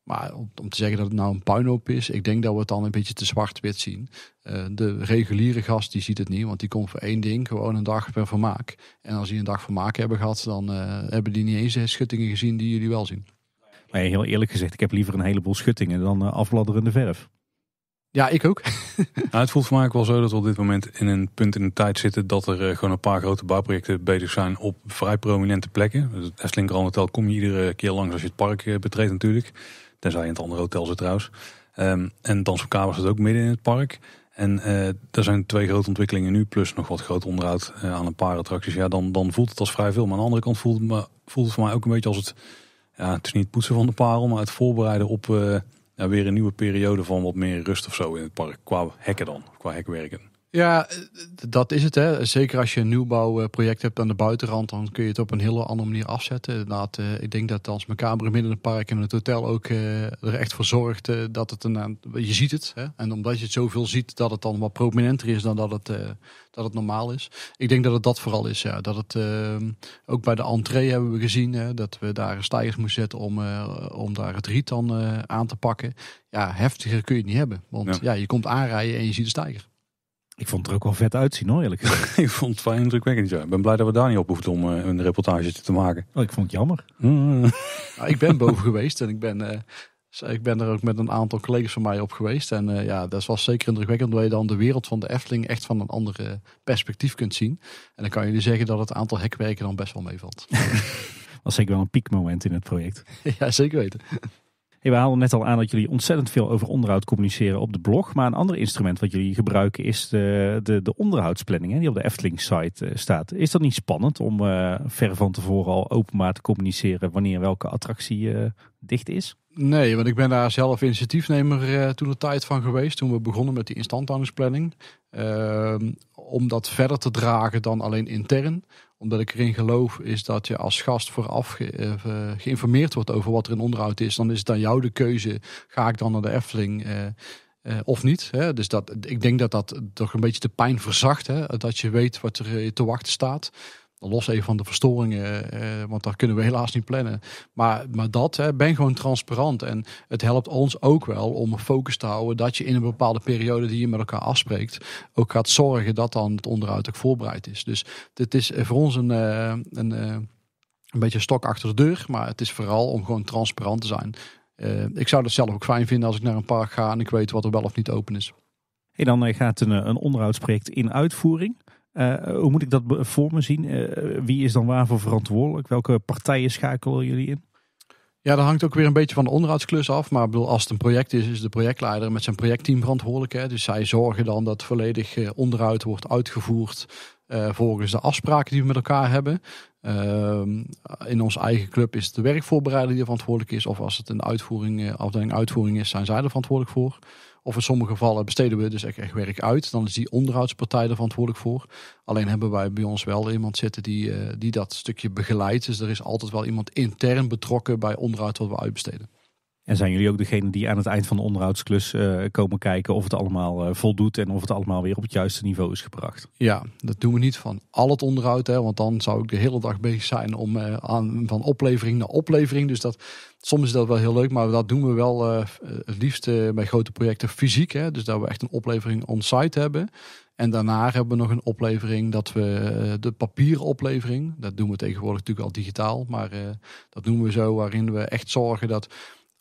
Maar om, te zeggen dat het nou een puinhoop is, ik denk dat we het dan een beetje te zwart-wit zien. Eh, de reguliere gast die ziet het niet, want die komt voor één ding, gewoon een dag per vermaak. En als die een dag vermaak hebben gehad, dan eh, hebben die niet eens schuttingen gezien die jullie wel zien. Maar heel eerlijk gezegd, ik heb liever een heleboel schuttingen dan uh, verf. Ja, ik ook. Nou, het voelt voor mij ook wel zo dat we op dit moment in een punt in de tijd zitten dat er gewoon een paar grote bouwprojecten bezig zijn op vrij prominente plekken. Dus het Efteling Grand kom je iedere keer langs als je het park betreedt natuurlijk. Tenzij in het andere hotel zit trouwens. Ehm, en Dans op Kamer zit ook midden in het park. En uh, er zijn twee grote ontwikkelingen nu, plus nog wat groot onderhoud eh, aan een paar attracties. Ja, dan, dan voelt het als vrij veel. Maar aan de andere kant voelt het, me, voelt het voor mij ook een beetje als het... Ja, het is niet het poetsen van de parel, maar het voorbereiden op eh, ja, weer een nieuwe periode van wat meer rust of zo in het park. Qua hekken dan, qua hekwerken. Ja, eh, dat is het. Hè. Zeker als je een nieuwbouwproject hebt aan de buitenrand, dan kun je het op een hele andere manier afzetten. Inderdaad, eh, ik denk dat als mijn kamer midden in het park en het hotel ook eh, er echt voor zorgt dat het een. je ziet het. Hè. En omdat je het zoveel ziet, dat het dan wat prominenter is dan dat het, dat het normaal is. Ik denk dat het dat vooral is. Ja. Dat het ook bij de entree hebben we gezien hè, dat we daar een stijger moesten zetten om, om daar het riet dan aan te pakken. Ja, heftiger kun je het niet hebben. Want ja. ja je komt aanrijden en je ziet de stijger. Ik vond het er ook wel vet uitzien hoor, eerlijk gezegd. ik vond het fijn indrukwekkend, ja. Ik ben blij dat we daar niet op hoeven om eh, een reportage te maken. Oh, ik vond het jammer. Mm. Nou, ik ben boven geweest en ik ben, eh, ik ben er ook met een aantal collega's van mij op geweest. En eh, ja, dat was zeker indrukwekkend, omdat je dan de wereld van de Efteling echt van een ander perspectief kunt zien. En dan kan jullie zeggen dat het aantal hekwerken dan best wel meevalt. was zeker wel een piekmoment in het project. ja, zeker weten we haalden net al aan dat jullie ontzettend veel over onderhoud communiceren op de blog. Maar een ander instrument wat jullie gebruiken is de, de, de onderhoudsplanning hè, die op de Efteling-site eh, staat. Is dat niet spannend om uh, ver van tevoren al openbaar te communiceren wanneer welke attractie eh, dicht is? Nee, want ik ben daar zelf initiatiefnemer toen de tijd van geweest. Toen we begonnen met die instandhoudingsplanning. Ehm, om dat verder te dragen dan alleen intern omdat ik erin geloof, is dat je als gast vooraf eh, eh, geïnformeerd wordt over wat er in onderhoud is. Dan is het aan jou de keuze, ga ik dan naar de Efteling eh, of niet. Hè? Dus dat, ik denk dat dat toch een beetje de pijn verzacht, hè? dat je weet wat er te wachten staat los even van de verstoringen, eh, eh, want daar kunnen we helaas niet plannen. Maar, maar dat, hè, ben gewoon transparant. En het helpt ons ook wel om focus te houden dat je in een bepaalde periode die je met elkaar afspreekt, ook gaat zorgen dat dan het onderhoud ook voorbereid is. Dus dit is eh, voor ons een. een, een beetje stok achter de deur, maar het is vooral om gewoon transparant te zijn. ik zou dat zelf ook fijn vinden als ik naar een park ga en ik weet wat er wel of niet open is. Hey, dan gaat een, een onderhoudsproject in uitvoering. Eh, hoe moet ik dat voor me zien? Eh, wie is dan waarvoor verantwoordelijk? Welke partijen schakelen jullie in? Ja, dat hangt ook weer een beetje van de onderhoudsklus af. Maar bedoel, als het een project is, is de projectleider met zijn projectteam verantwoordelijk. Hè? Dus zij zorgen dan dat volledig eh, onderhoud wordt uitgevoerd volgens de afspraken die we met elkaar hebben. Ehm, in ons eigen club is het de werkvoorbereider die verantwoordelijk is. Of als het een uitvoering, afdeling uitvoering is, zijn zij er verantwoordelijk voor. Of in sommige gevallen besteden we dus echt, werk uit. Dan is die onderhoudspartij er verantwoordelijk voor. Alleen hebben wij bij ons wel iemand zitten die, eh, die dat stukje begeleidt. Dus er is altijd wel iemand intern betrokken bij onderhoud wat we uitbesteden. En zijn jullie ook degene die aan het eind van de onderhoudsklus eh, komen kijken of het allemaal eh, voldoet en of het allemaal weer op het juiste niveau is gebracht? Ja, dat doen we niet van al het onderhoud, hè, want dan zou ik de hele dag bezig zijn om eh, aan, van oplevering naar oplevering. Dus dat, soms is dat wel heel leuk, maar dat doen we wel het liefst bij grote projecten fysiek. Hè, dus dat we echt een oplevering on-site hebben. En daarna hebben we nog een oplevering dat we de papieren oplevering, dat doen we tegenwoordig natuurlijk al digitaal, maar dat doen we zo waarin we echt zorgen dat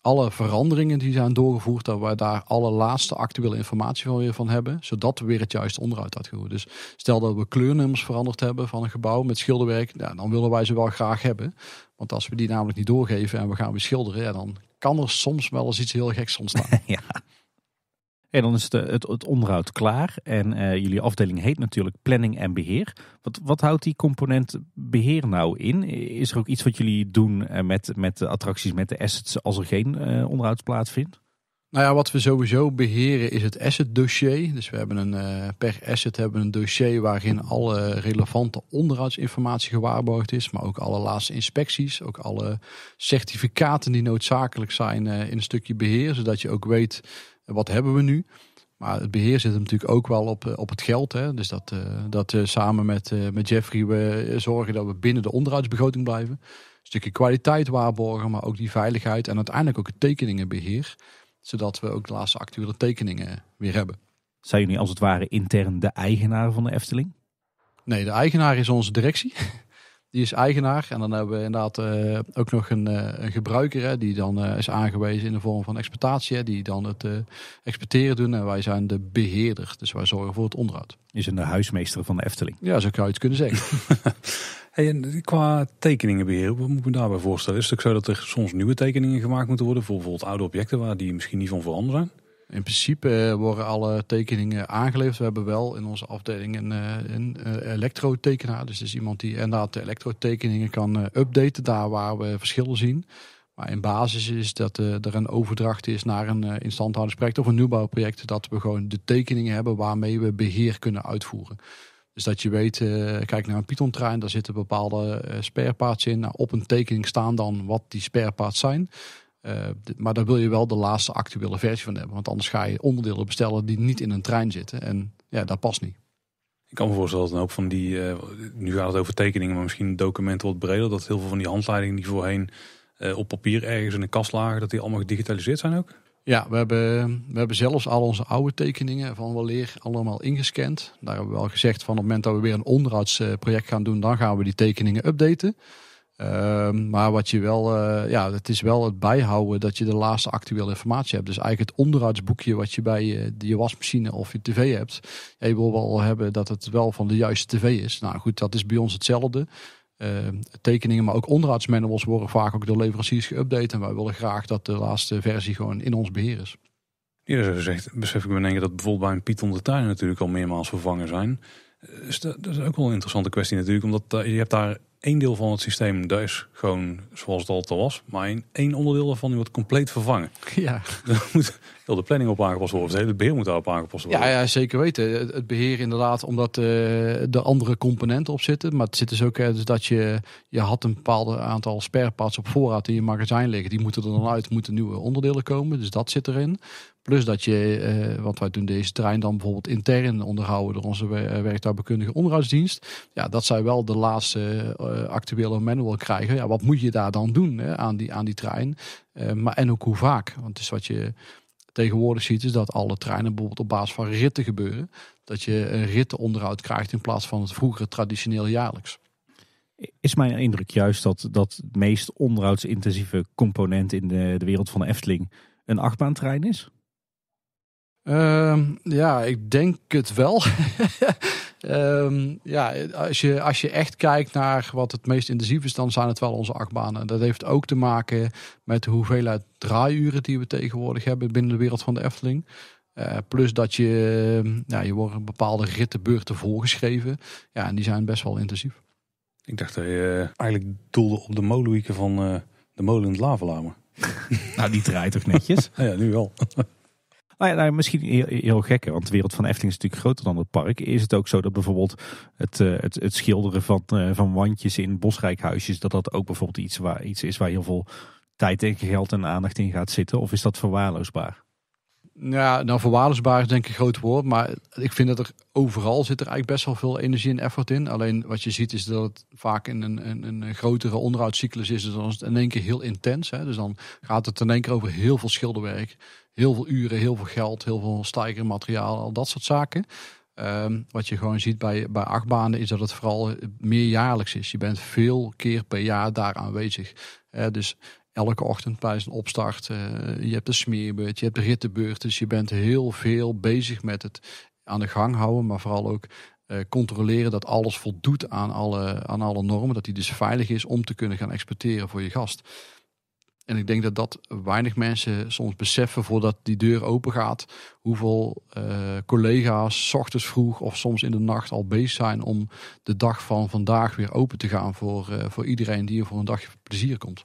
alle veranderingen die zijn doorgevoerd, dat wij daar alle laatste actuele informatie van weer van hebben, zodat we weer het juiste onderhoud uitgevoerd. Dus stel dat we kleurnummers veranderd hebben van een gebouw met schilderwerk, ja, dan willen wij ze wel graag hebben. Want als we die namelijk niet doorgeven en we gaan weer schilderen, dan kan er soms wel eens iets heel geks ontstaan. ja. En dan is eh, het, het, onderhoud klaar. En eh, jullie afdeling heet natuurlijk planning en beheer. Wat, wat houdt die component beheer nou in? Is er ook iets wat jullie doen eh, met, met de attracties, met de assets als er geen uh, onderhoud plaatsvindt? Nou ja, wat we sowieso beheren is het asset dossier. Dus we hebben een, per asset hebben een dossier waarin alle relevante onderhoudsinformatie gewaarborgd is. Maar ook alle laatste inspecties, ook alle certificaten die noodzakelijk zijn in een stukje beheer. Zodat je ook weet wat hebben we nu? Maar het beheer zit hem natuurlijk ook wel op, eh, op het geld. Hè? Dus dat, eh, dat eh, samen met, met Jeffrey we zorgen dat we binnen de onderhoudsbegroting blijven. Een stukje kwaliteit waarborgen, maar ook die veiligheid en uiteindelijk ook het tekeningenbeheer. Zodat we ook de laatste actuele tekeningen weer hebben. Zijn jullie als het ware intern de eigenaar van de Efteling? Nee, de eigenaar is onze directie. Die is eigenaar. En dan hebben we inderdaad eh, ook nog eh, een, gebruiker hè, die dan eh, is aangewezen in de vorm van exploitatie. die dan het exporteren doen. En wij zijn de beheerder. Dus wij zorgen voor het onderhoud. Is een huismeester van de Efteling. Ja, zo kan je het kunnen zeggen. hey, en qua tekeningen wat moet ik me daarbij voorstellen? Is het ook zo dat er soms nieuwe tekeningen gemaakt moeten worden? Voor bijvoorbeeld oude objecten waar die misschien niet van veranderen zijn? In principe eh, worden alle tekeningen aangeleverd. We hebben wel in onze afdeling een, eh, een eh, elektrotekenaar. Dus dat is iemand die inderdaad de elektrotekeningen kan updaten daar waar we verschillen zien. Maar in basis is dat er een overdracht is naar een instandhoudingsproject of een nieuwbouwproject. Dat we gewoon de tekeningen hebben waarmee we beheer kunnen uitvoeren. Dus dat je weet, kijk naar een Python-trein, daar zitten bepaalde sperpaards in. Nou, op een tekening staan dan wat die spareparts zijn. Eh, maar daar wil je wel de laatste actuele versie van hebben. Want anders ga je onderdelen bestellen die niet in een trein zitten. En ja, dat past niet. Ik kan me voorstellen dat een hoop van die, eh, nu gaat het over tekeningen, maar misschien documenten wat breder. Dat heel veel van die handleidingen die voorheen eh, op papier ergens in een kast lagen, dat die allemaal gedigitaliseerd zijn ook? Ja, we hebben, we hebben zelfs al onze oude tekeningen van weleer allemaal ingescand. Daar hebben we wel gezegd van op het moment dat we weer een onderhoudsproject gaan doen, dan gaan we die tekeningen updaten. Ehm, maar wat je wel, eh, ja, het is wel het bijhouden dat je de laatste actuele informatie hebt. Dus eigenlijk het onderhoudsboekje wat je bij eh, je wasmachine of je tv hebt. Ja, je wil wel hebben dat het wel van de juiste tv is. Nou goed, dat is bij ons hetzelfde. Ehm, tekeningen, maar ook onderhoudsmanuals worden vaak ook door leveranciers geüpdate. En wij willen graag dat de laatste versie gewoon in ons beheer is. zo gezegd, dus besef ik me denken dat bijvoorbeeld bij een Python de tuin natuurlijk al meermaals vervangen zijn dat, is ook wel een interessante kwestie natuurlijk. Omdat je hebt daar één deel van het systeem, dat is gewoon zoals het altijd was. Maar één onderdeel daarvan wordt compleet vervangen. Ja. Dan moet, heel de planning op aangepast worden. Het hele beheer moet daarop aangepast worden. Ja, ja zeker weten. Het beheer inderdaad, omdat uh, de andere componenten op zitten. Maar het zit dus ook dus dat je, je had een bepaald aantal spare op voorraad in je magazijn liggen. Die moeten er dan uit, moeten nieuwe onderdelen komen. Dus dat zit erin. Plus dat je, uh, eh, want wij doen deze trein dan bijvoorbeeld intern onderhouden door onze werktuigbekundige onderhoudsdienst. Ja, dat zij wel de laatste eh, actuele manual krijgen. Ja, wat moet je daar dan doen hè, aan, die, aan die trein? maar en ook hoe vaak? Want het is wat je Tegenwoordig ziet is dat alle treinen bijvoorbeeld op basis van ritten gebeuren. Dat je rittenonderhoud krijgt in plaats van het vroegere traditioneel jaarlijks. Is mijn indruk juist dat dat meest onderhoudsintensieve component in de, de wereld van de Efteling een achtbaantrein is? Ehm, ja, ik denk het wel. Ehm, ja, als je, als je echt kijkt naar wat het meest intensief is, dan zijn het wel onze achtbanen. Dat heeft ook te maken met de hoeveelheid draaiuren die we tegenwoordig hebben binnen de wereld van de Efteling. Eh, plus dat je, ja, je wordt bepaalde rittenbeurten voorgeschreven. Ja, en die zijn best wel intensief. Ik dacht dat je eh, eigenlijk doelde op de molenwieken van eh, de molen in het nou, die draait toch netjes? ja, nu wel. Nou ja, nou, misschien heel, gekke, gek, want de wereld van Efting Efteling is natuurlijk groter dan het park. Is het ook zo dat bijvoorbeeld het, eh, het, het schilderen van, eh, van wandjes in bosrijkhuisjes, dat dat ook bijvoorbeeld iets, waar, iets is waar heel veel tijd en geld en aandacht in gaat zitten? Of is dat verwaarloosbaar? Ja, nou verwaarloosbaar is denk ik een groot woord. Maar ik vind dat er overal zit er eigenlijk best wel veel energie en effort in. Alleen wat je ziet is dat het vaak in een, een, een grotere onderhoudscyclus is. dan is het in één keer heel intens. Hè. Dus dan gaat het in één keer over heel veel schilderwerk heel veel uren, heel veel geld, heel veel stijgermateriaal, al dat soort zaken. Ehm, wat je gewoon ziet bij, bij achtbanen is dat het vooral meer jaarlijks is. Je bent veel keer per jaar daar aanwezig. dus elke ochtend bij een opstart, eh, je hebt de smeerbeurt, je hebt de rittenbeurt. Dus je bent heel veel bezig met het aan de gang houden, maar vooral ook eh, controleren dat alles voldoet aan alle, aan alle normen. Dat die dus veilig is om te kunnen gaan exporteren voor je gast. En ik denk dat dat weinig mensen soms beseffen voordat die deur open gaat. Hoeveel eh, collega's s ochtends vroeg of soms in de nacht al bezig zijn om de dag van vandaag weer open te gaan voor, eh, voor iedereen die er voor een dagje plezier komt.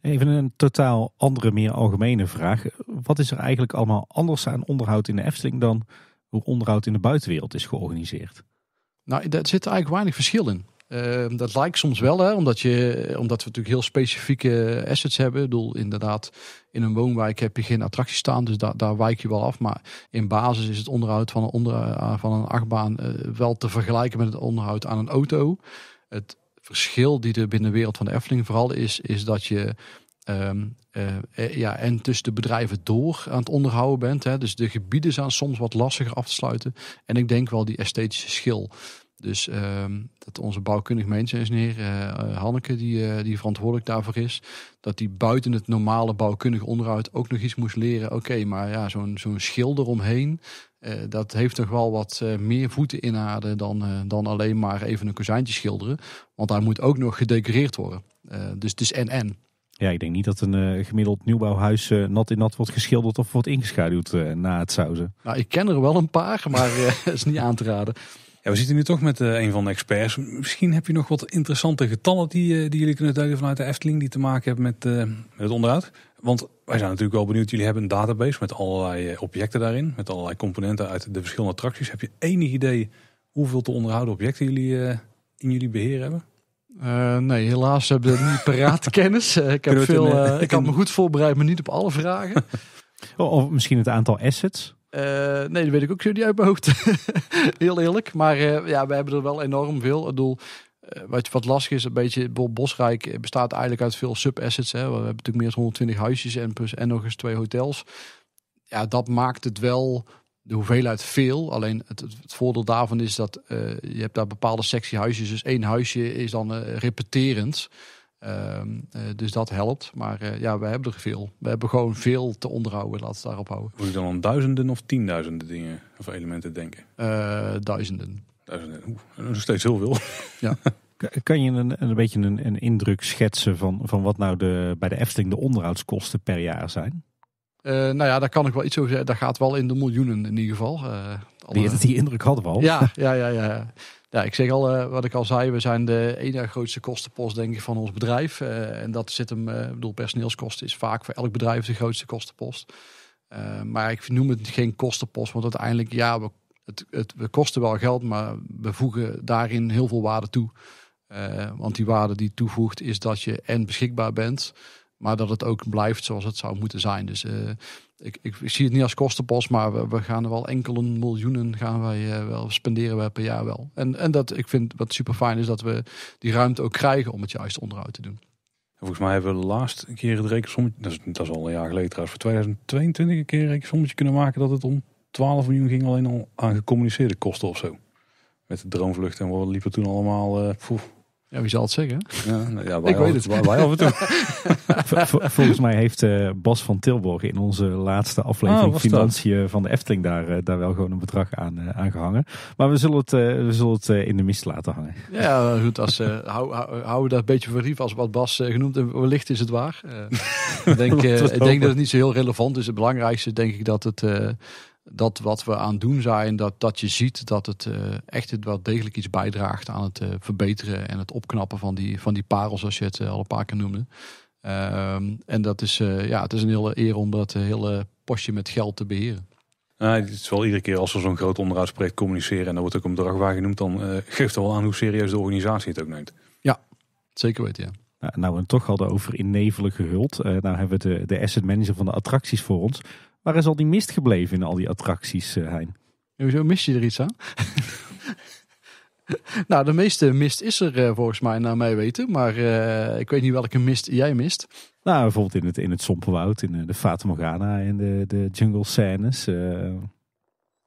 Even een totaal andere, meer algemene vraag. Wat is er eigenlijk allemaal anders aan onderhoud in de Efteling dan hoe onderhoud in de buitenwereld is georganiseerd? Nou, daar zit eigenlijk weinig verschil in. Ehm, dat lijkt soms wel, hè, omdat, je, omdat we natuurlijk heel specifieke assets hebben. Ik bedoel, inderdaad, in een woonwijk heb je geen attracties staan, dus daar wijk je wel af. Maar in basis is het onderhoud van een, onder eh, van een achtbaan eh, wel te vergelijken met het onderhoud aan een auto. Het verschil die er binnen de wereld van de Efteling vooral is, is dat je ehm, eh, ja, en tussen de bedrijven door aan het onderhouden bent. Hè. Dus de gebieden zijn soms wat lastiger af te sluiten. En ik denk wel die esthetische schil. Dus ehm, dat onze bouwkundig menseningenieur uh, eh, Hanneke, die, eh, die verantwoordelijk daarvoor is, dat die buiten het normale bouwkundig onderhoud ook nog iets moest leren. Oké, maar ja, zo'n zo'n omheen. Eh, dat heeft toch wel wat meer voeten in aarde dan, dan alleen maar even een kozijntje schilderen. Want daar moet ook nog gedecoreerd worden. dus het is en-en. Ja, ik denk niet dat een gemiddeld nieuwbouwhuis nat in nat wordt geschilderd of wordt ingeschaduwd na het sauzen. Nou, ik ken er wel een paar, maar dat is niet aan te raden. Ja, we zitten nu toch met eh, een van de experts. Misschien heb je nog wat interessante getallen die, uh, die jullie kunnen delen vanuit de Efteling, die te maken hebben met, eh, met het onderhoud. Want wij zijn natuurlijk wel benieuwd, jullie hebben een database met allerlei objecten daarin, met allerlei componenten uit de verschillende attracties. Heb je enig idee hoeveel te onderhouden objecten jullie in jullie beheer hebben? nee, helaas hebben we niet paraat kennis. ik, heb veel, ik had me goed voorbereid, maar niet op alle vragen. Oh, of misschien het aantal assets. Eh, nee, dat weet ik ook zo niet uit mijn hoofd. Heel eerlijk. Maar eh, ja, we hebben er wel enorm veel. Ik bedoel, eh, wat, wat lastig is, een beetje, Bosrijk bestaat eigenlijk uit veel sub Hè. We hebben natuurlijk meer dan 120 huisjes en, plus, en nog eens twee hotels. Ja, dat maakt het wel de hoeveelheid veel. Alleen het, het voordeel daarvan is dat je hebt daar bepaalde sectiehuisjes. Dus één huisje is dan repeterend. Ehm, eh, dus dat helpt. Maar eh, ja, we hebben er veel. We hebben gewoon veel te onderhouden. Laten we daarop houden. Moet ik dan aan duizenden of tienduizenden dingen of elementen denken? Eh, duizenden. Duizenden. Oeh, nog steeds heel veel. Ja. kan je een, een beetje een, een, indruk schetsen van, van wat nou de, bij de Efteling de onderhoudskosten per jaar zijn? nou ja, daar kan ik wel iets over zeggen. Dat gaat wel in de miljoenen in ieder geval. Alle... die, die indruk hadden we al. Ja, ja, ja. ja. Ja, ik zeg al eh, wat ik al zei. We zijn de ene grootste kostenpost denk ik van ons bedrijf. Eh, en dat zit hem, uh, ik bedoel personeelskosten is vaak voor elk bedrijf de grootste kostenpost. maar ik noem het geen kostenpost, want uiteindelijk ja, we, het, het, we kosten wel geld, maar we voegen daarin heel veel waarde toe. want die waarde die toevoegt is dat je en beschikbaar bent, maar dat het ook blijft zoals het zou moeten zijn. Dus ik, ik, zie het niet als kostenpost, maar we, gaan er wel enkele miljoenen gaan wij eh, wel spenderen wij per jaar wel. En, en dat ik vind wat super fijn is dat we die ruimte ook krijgen om het juiste onderhoud te doen. Volgens mij hebben we de laatste keer het rekensommetje, dat is, dat is al een jaar geleden trouwens, voor 2022 een keer een rekensommetje kunnen maken dat het om 12 miljoen ging alleen al aan gecommuniceerde kosten of zo. Met de droomvlucht en wat liepen toen allemaal, eh, ja, wie zal het zeggen? Ja, nou ja, ik weet het. Wij, af en toe. Volgens mij heeft eh, Bas van Tilborg in onze laatste aflevering oh, Financiën van de Efteling daar, eh, daar wel gewoon een bedrag aan, uh, eh, gehangen. Maar we zullen het, we zullen het in de mist laten hangen. Ja, goed. Als, hou, hou, hou dat een beetje voor als wat Bas genoemd heeft. Wellicht is het waar. ik, denk, ik denk dat het niet zo heel relevant is. Het belangrijkste denk ik dat het dat wat we aan doen zijn, dat, dat je ziet dat het uh, echt wel degelijk iets bijdraagt aan het eh, verbeteren en het opknappen van die, van die parels, zoals je het uh, al een paar keer noemde. Ehm, en dat is, ja, het is een hele eer om dat hele postje met geld te beheren. het is wel iedere keer als we zo'n groot onderhoudsproject communiceren en dan wordt ook een bedrag genoemd dan geeft het wel aan hoe serieus de organisatie het ook neemt. Ja, zeker weten, ja. Nou, we het toch hadden over in nevelen gehuld. nou hebben we de, de asset manager van de attracties voor ons maar is al die mist gebleven in al die attracties, eh, Hein? Hoezo mis je er iets aan? nou, de meeste mist is er eh, volgens mij, naar mij weten. Maar eh, ik weet niet welke mist jij mist. Nou, bijvoorbeeld in het, in het Sompenwoud, in de Fata Morgana en de, de jungle scènes.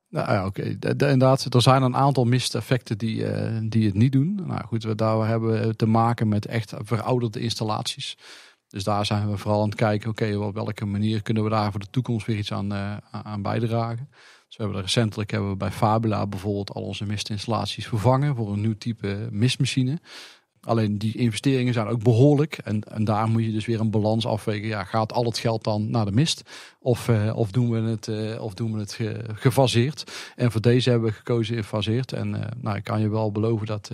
Nou ja, oké. Inderdaad, er zijn een aantal misteffecten die, die het niet doen. Nou goed, we, daar hebben we te maken met echt verouderde installaties. Dus daar zijn we vooral aan het kijken, oké, op welke manier kunnen we daar voor de toekomst weer iets aan, eh, aan bijdragen. Dus we hebben recentelijk hebben we bij Fabula bijvoorbeeld al onze mistinstallaties vervangen voor een nieuw type mistmachine. Alleen die investeringen zijn ook behoorlijk. En, en daar moet je dus weer een balans afwegen. Ja, gaat al het geld dan naar de mist? Of, eh, of doen we het, eh, of doen we het gefaseerd? En voor deze hebben we gekozen in faseerd. En nou, ik kan je wel beloven dat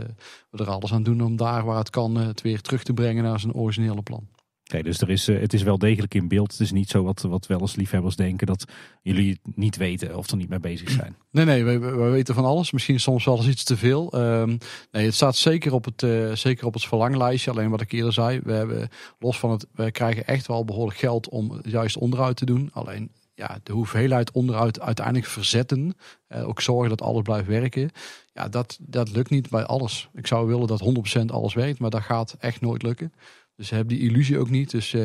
we er alles aan doen om daar waar het kan het weer terug te brengen naar zijn originele plan. Okay, dus er is, eh, het is wel degelijk in beeld. Het is niet zo wat, wat wel eens liefhebbers denken dat jullie het niet weten of er niet mee bezig zijn. Nee, nee, we weten van alles. Misschien soms wel eens iets te veel. Ehm, nee, het staat zeker op het, uh, zeker op het verlanglijstje. Alleen wat ik eerder zei, we hebben los van het, we krijgen echt wel behoorlijk geld om juist onderhoud te doen. Alleen ja, de hoeveelheid onderhoud uiteindelijk verzetten. Eh, ook zorgen dat alles blijft werken. Ja, dat, dat lukt niet bij alles. Ik zou willen dat 100% alles werkt, maar dat gaat echt nooit lukken. Dus hebben die illusie ook niet. Dus eh,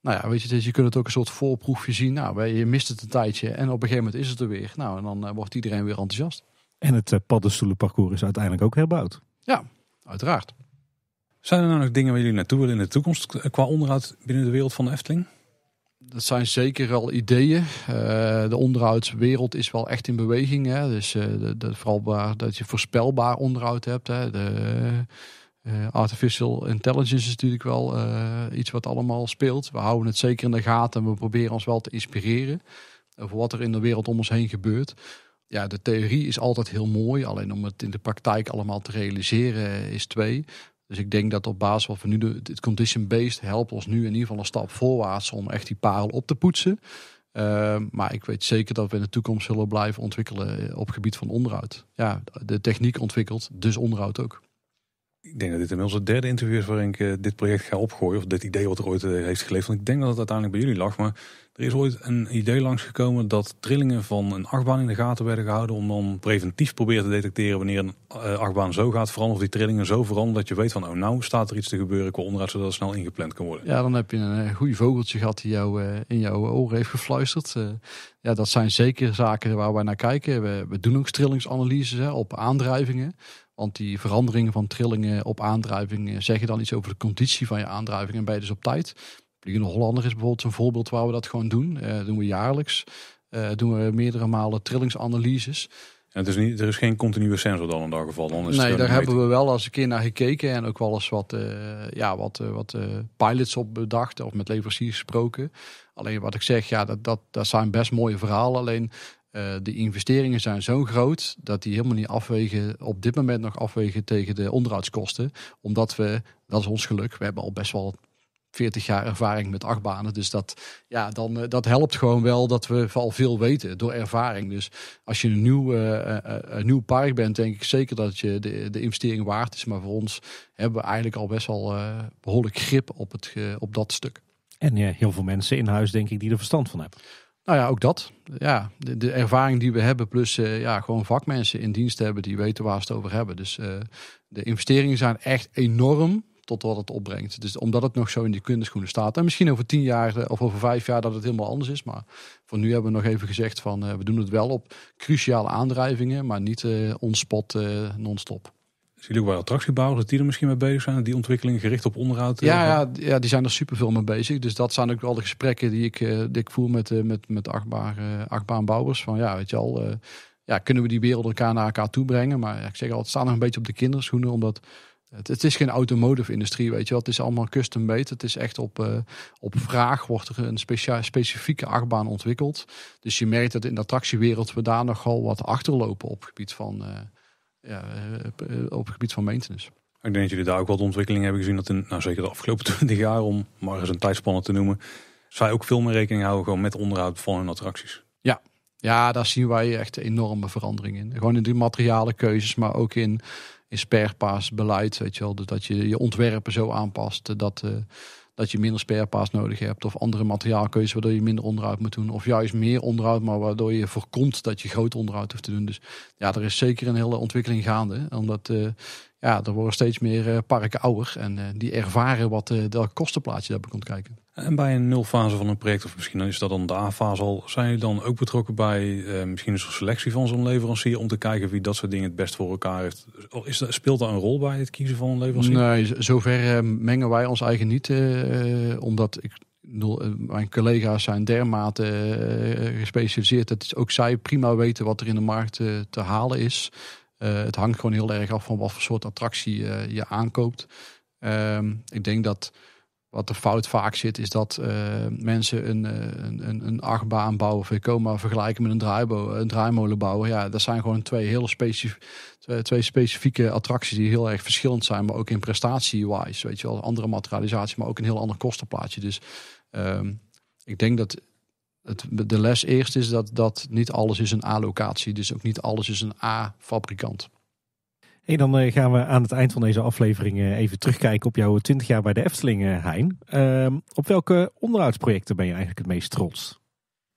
nou ja, weet je, dus je kunt het ook een soort voorproefje zien. Nou, je mist het een tijdje en op een gegeven moment is het er weer. Nou, en dan eh, wordt iedereen weer enthousiast. En het eh, paddenstoelenparcours is uiteindelijk ook herbouwd. Ja, uiteraard. Zijn er nou nog dingen waar jullie naartoe willen in de toekomst qua onderhoud binnen de wereld van de Efteling? Dat zijn zeker al ideeën. de onderhoudswereld is wel echt in beweging. Hè? Dus vooral waar, dat je voorspelbaar onderhoud hebt. Hè? De, eh, artificial intelligence is natuurlijk wel eh, iets wat allemaal speelt. We houden het zeker in de gaten en we proberen ons wel te inspireren over wat er in de wereld om ons heen gebeurt. Ja, de theorie is altijd heel mooi, alleen om het in de praktijk allemaal te realiseren is twee. Dus ik denk dat op basis van nu de, het condition-based helpt ons nu in ieder geval een stap voorwaarts om echt die parel op te poetsen. Eh, maar ik weet zeker dat we in de toekomst zullen blijven ontwikkelen op het gebied van onderhoud. Ja, de techniek ontwikkelt, dus onderhoud ook ik denk dat dit inmiddels het derde interview is waarin ik eh, dit project ga opgooien. Of dit idee wat er ooit eh, heeft geleefd. Want ik denk dat het uiteindelijk bij jullie lag. Maar er is ooit een idee langsgekomen dat trillingen van een achtbaan in de gaten werden gehouden. Om dan preventief proberen te detecteren wanneer een eh, achtbaan zo gaat veranderen. Of die trillingen zo veranderen dat je weet van oh nou staat er iets te gebeuren qua onderuit. Zodat het snel ingepland kan worden. Ja, dan heb je een goede vogeltje gehad die jou in jouw oren heeft gefluisterd. ja, dat zijn zeker zaken waar wij naar kijken. We, doen ook trillingsanalyses hè, op aandrijvingen. Want die veranderingen van trillingen op aandrijving zeggen dan iets over de conditie van je aandrijving en ben je dus op tijd. in Hollander is bijvoorbeeld een voorbeeld waar we dat gewoon doen. Uh, doen we jaarlijks. Eh, doen we meerdere malen trillingsanalyses. En het is niet, er is geen continue sensor dan in dat geval. nee, daar hebben we wel eens een keer naar gekeken en ook wel eens wat, eh, ja, wat, wat pilots op bedacht of met leveranciers gesproken. Alleen wat ik zeg, ja, dat, dat, dat zijn best mooie verhalen. Alleen eh, de investeringen zijn zo groot dat die helemaal niet afwegen, op dit moment nog afwegen tegen de onderhoudskosten. Omdat we, dat is ons geluk, we hebben al best wel 40 jaar ervaring met achtbanen. Dus dat, ja, dan, eh, dat helpt gewoon wel dat we al veel weten door ervaring. Dus als je een nieuw, uh, een nieuw park bent, denk ik zeker dat je de, de investering waard is. Maar voor ons hebben we eigenlijk al best wel behoorlijk grip op, het, op dat stuk. En ja, heel veel mensen in huis, denk ik, die er verstand van hebben. Nou ja, ook dat. Ja, de, de ervaring die we hebben, plus eh, ja, gewoon vakmensen in dienst hebben die weten waar ze het over hebben. Dus eh, de investeringen zijn echt enorm tot wat het opbrengt. Dus omdat het nog zo in die kinderschoenen staat. En misschien over tien jaar eh, of over vijf jaar dat het helemaal anders is. Maar voor nu hebben we nog even gezegd van we doen het wel op cruciale aandrijvingen, maar niet onspot non-stop. Zie ook bij attractiebouwers die er misschien mee bezig zijn? Die ontwikkeling gericht op onderhoud? Ja, eh, ja, ja, die zijn er superveel mee bezig. Dus dat zijn ook al de gesprekken die ik, eh, die ik voer met, eh, met, met achtbaanbouwers. Van ja, weet je al, ja, kunnen we die wereld elkaar naar elkaar toe brengen? Maar ik zeg al, het staat nog een beetje op de kinderschoenen. Omdat het, is geen automotive industrie, weet je wel. Het is allemaal custom made. Het is echt op, op vraag wordt er een speciaal, specifieke achtbaan ontwikkeld. Dus je merkt dat in de attractiewereld we daar nogal wat achterlopen op het gebied van ja, eh, op het gebied van maintenance. Ik denk dat jullie daar ook wat ontwikkelingen hebben gezien. Dat in, nou, zeker de afgelopen 20 jaar, om maar eens een tijdspanne te noemen. Zij ook veel meer rekening houden gewoon met onderhoud van hun attracties. Ja, ja daar zien wij echt enorme verandering in. Gewoon in die keuzes, maar ook in, in sparepaas beleid. Weet je wel, dat je je ontwerpen zo aanpast eh, dat... Eh, dat je minder sparepaas nodig hebt of andere materiaalkeuzes waardoor je minder onderhoud moet doen. Of juist meer onderhoud, maar waardoor je voorkomt dat je groot onderhoud hoeft te doen. Dus ja, er is zeker een hele ontwikkeling gaande. Omdat eh, ja, er worden steeds meer eh, parken ouder en eh, die ervaren wat dat kostenplaatje daarbij komt kijken. En bij een nulfase van een project, of misschien is dat dan de A-fase al, zijn jullie dan ook betrokken bij eh, misschien een soort selectie van zo'n leverancier om te kijken wie dat soort dingen het best voor elkaar heeft? Is, speelt dat een rol bij het kiezen van een leverancier? Nee, zover eh, mengen wij ons eigen niet, eh, omdat ik, mijn collega's zijn dermate gespecialiseerd dat ook zij prima weten wat er in de markt te halen is. het hangt gewoon heel erg af van wat voor soort attractie je aankoopt. Ehm, ik denk dat wat de fout vaak zit, is dat eh, mensen eh, een, een, een achtbaan bouwen of coma vergelijken met een, draaimo eh, een draaimolen bouwen. Ja, dat zijn gewoon twee hele specif twee specifieke attracties die heel erg verschillend zijn, maar ook in prestatie-wise. Weet je wel, andere materialisatie, maar ook een heel ander kostenplaatje. Dus ehm, ik denk dat het, de les eerst is dat, dat niet alles is een A-locatie. Dus ook niet alles is een A-fabrikant. Hey, dan eh, gaan we aan het eind van deze aflevering eh, even terugkijken op jouw 20 jaar bij de Efteling, eh, Hein. Ehm, op welke onderhoudsprojecten ben je eigenlijk het meest trots?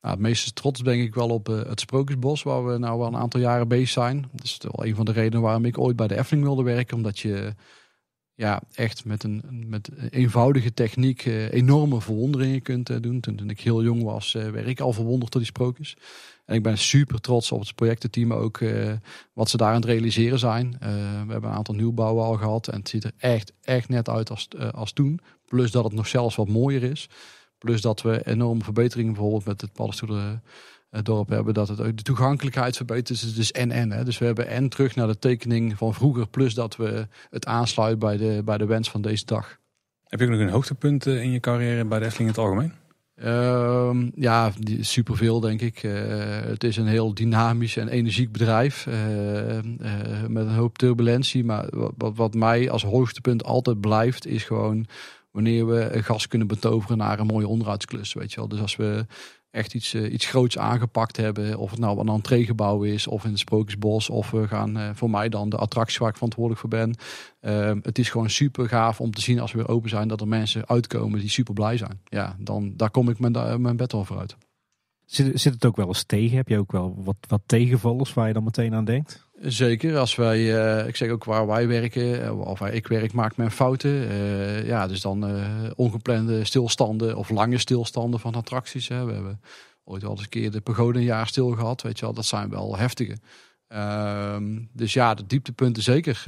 Nou, het meest trots denk ik wel op het Sprookjesbos, waar we nou al een aantal jaren bezig zijn. Dat is wel een van de redenen waarom ik ooit bij de Efteling wilde werken. Omdat je ja, echt met een met eenvoudige techniek enorme verwonderingen kunt doen. Toen, ik heel jong was, werd ik al verwonderd door die sprookjes. En ik ben super trots op het projectenteam ook, eh, wat ze daar aan het realiseren zijn. Eh, we hebben een aantal nieuwbouwen al gehad en het ziet er echt, echt net uit als, eh, als toen. Plus dat het nog zelfs wat mooier is. Plus dat we enorme verbeteringen bijvoorbeeld met het paddenstoelen dorp hebben. Dat het de toegankelijkheid verbetert. Dus Dus en en. Hè. Dus we hebben en terug naar de tekening van vroeger. Plus dat we het aansluiten bij de, bij de wens van deze dag. Heb je ook nog een hoogtepunt in je carrière bij de Efteling in het algemeen? Um, ja, superveel denk ik. Eh, het is een heel dynamisch en energiek bedrijf. Eh, eh, met een hoop turbulentie. Maar wat, wat mij als hoogtepunt altijd blijft, is gewoon wanneer we gas kunnen betoveren naar een mooie onderhoudsklus. Weet je wel. Dus als we echt iets, eh, iets groots aangepakt hebben. Of het nou een entreegebouw is, of in het Sprookjesbos. Of we gaan eh, voor mij dan de attractie waar ik verantwoordelijk voor ben. Ehm, het is gewoon super gaaf om te zien als we weer open zijn. Dat er mensen uitkomen die super blij zijn. Ja, dan, daar kom ik mijn, mijn bed over uit. Zit, zit het ook wel eens tegen? Heb je ook wel wat, wat tegenvallers waar je dan meteen aan denkt? Zeker, als wij, eh, ik zeg ook waar wij werken, eh, of waar ik werk, maakt men fouten. Eh, ja, dus dan ongeplande stilstanden of lange stilstanden van attracties. Hè. We hebben ooit al eens een keer de pagode een jaar stil gehad, weet je wel. Dat zijn wel heftige. Ehm, dus ja, de dieptepunten zeker.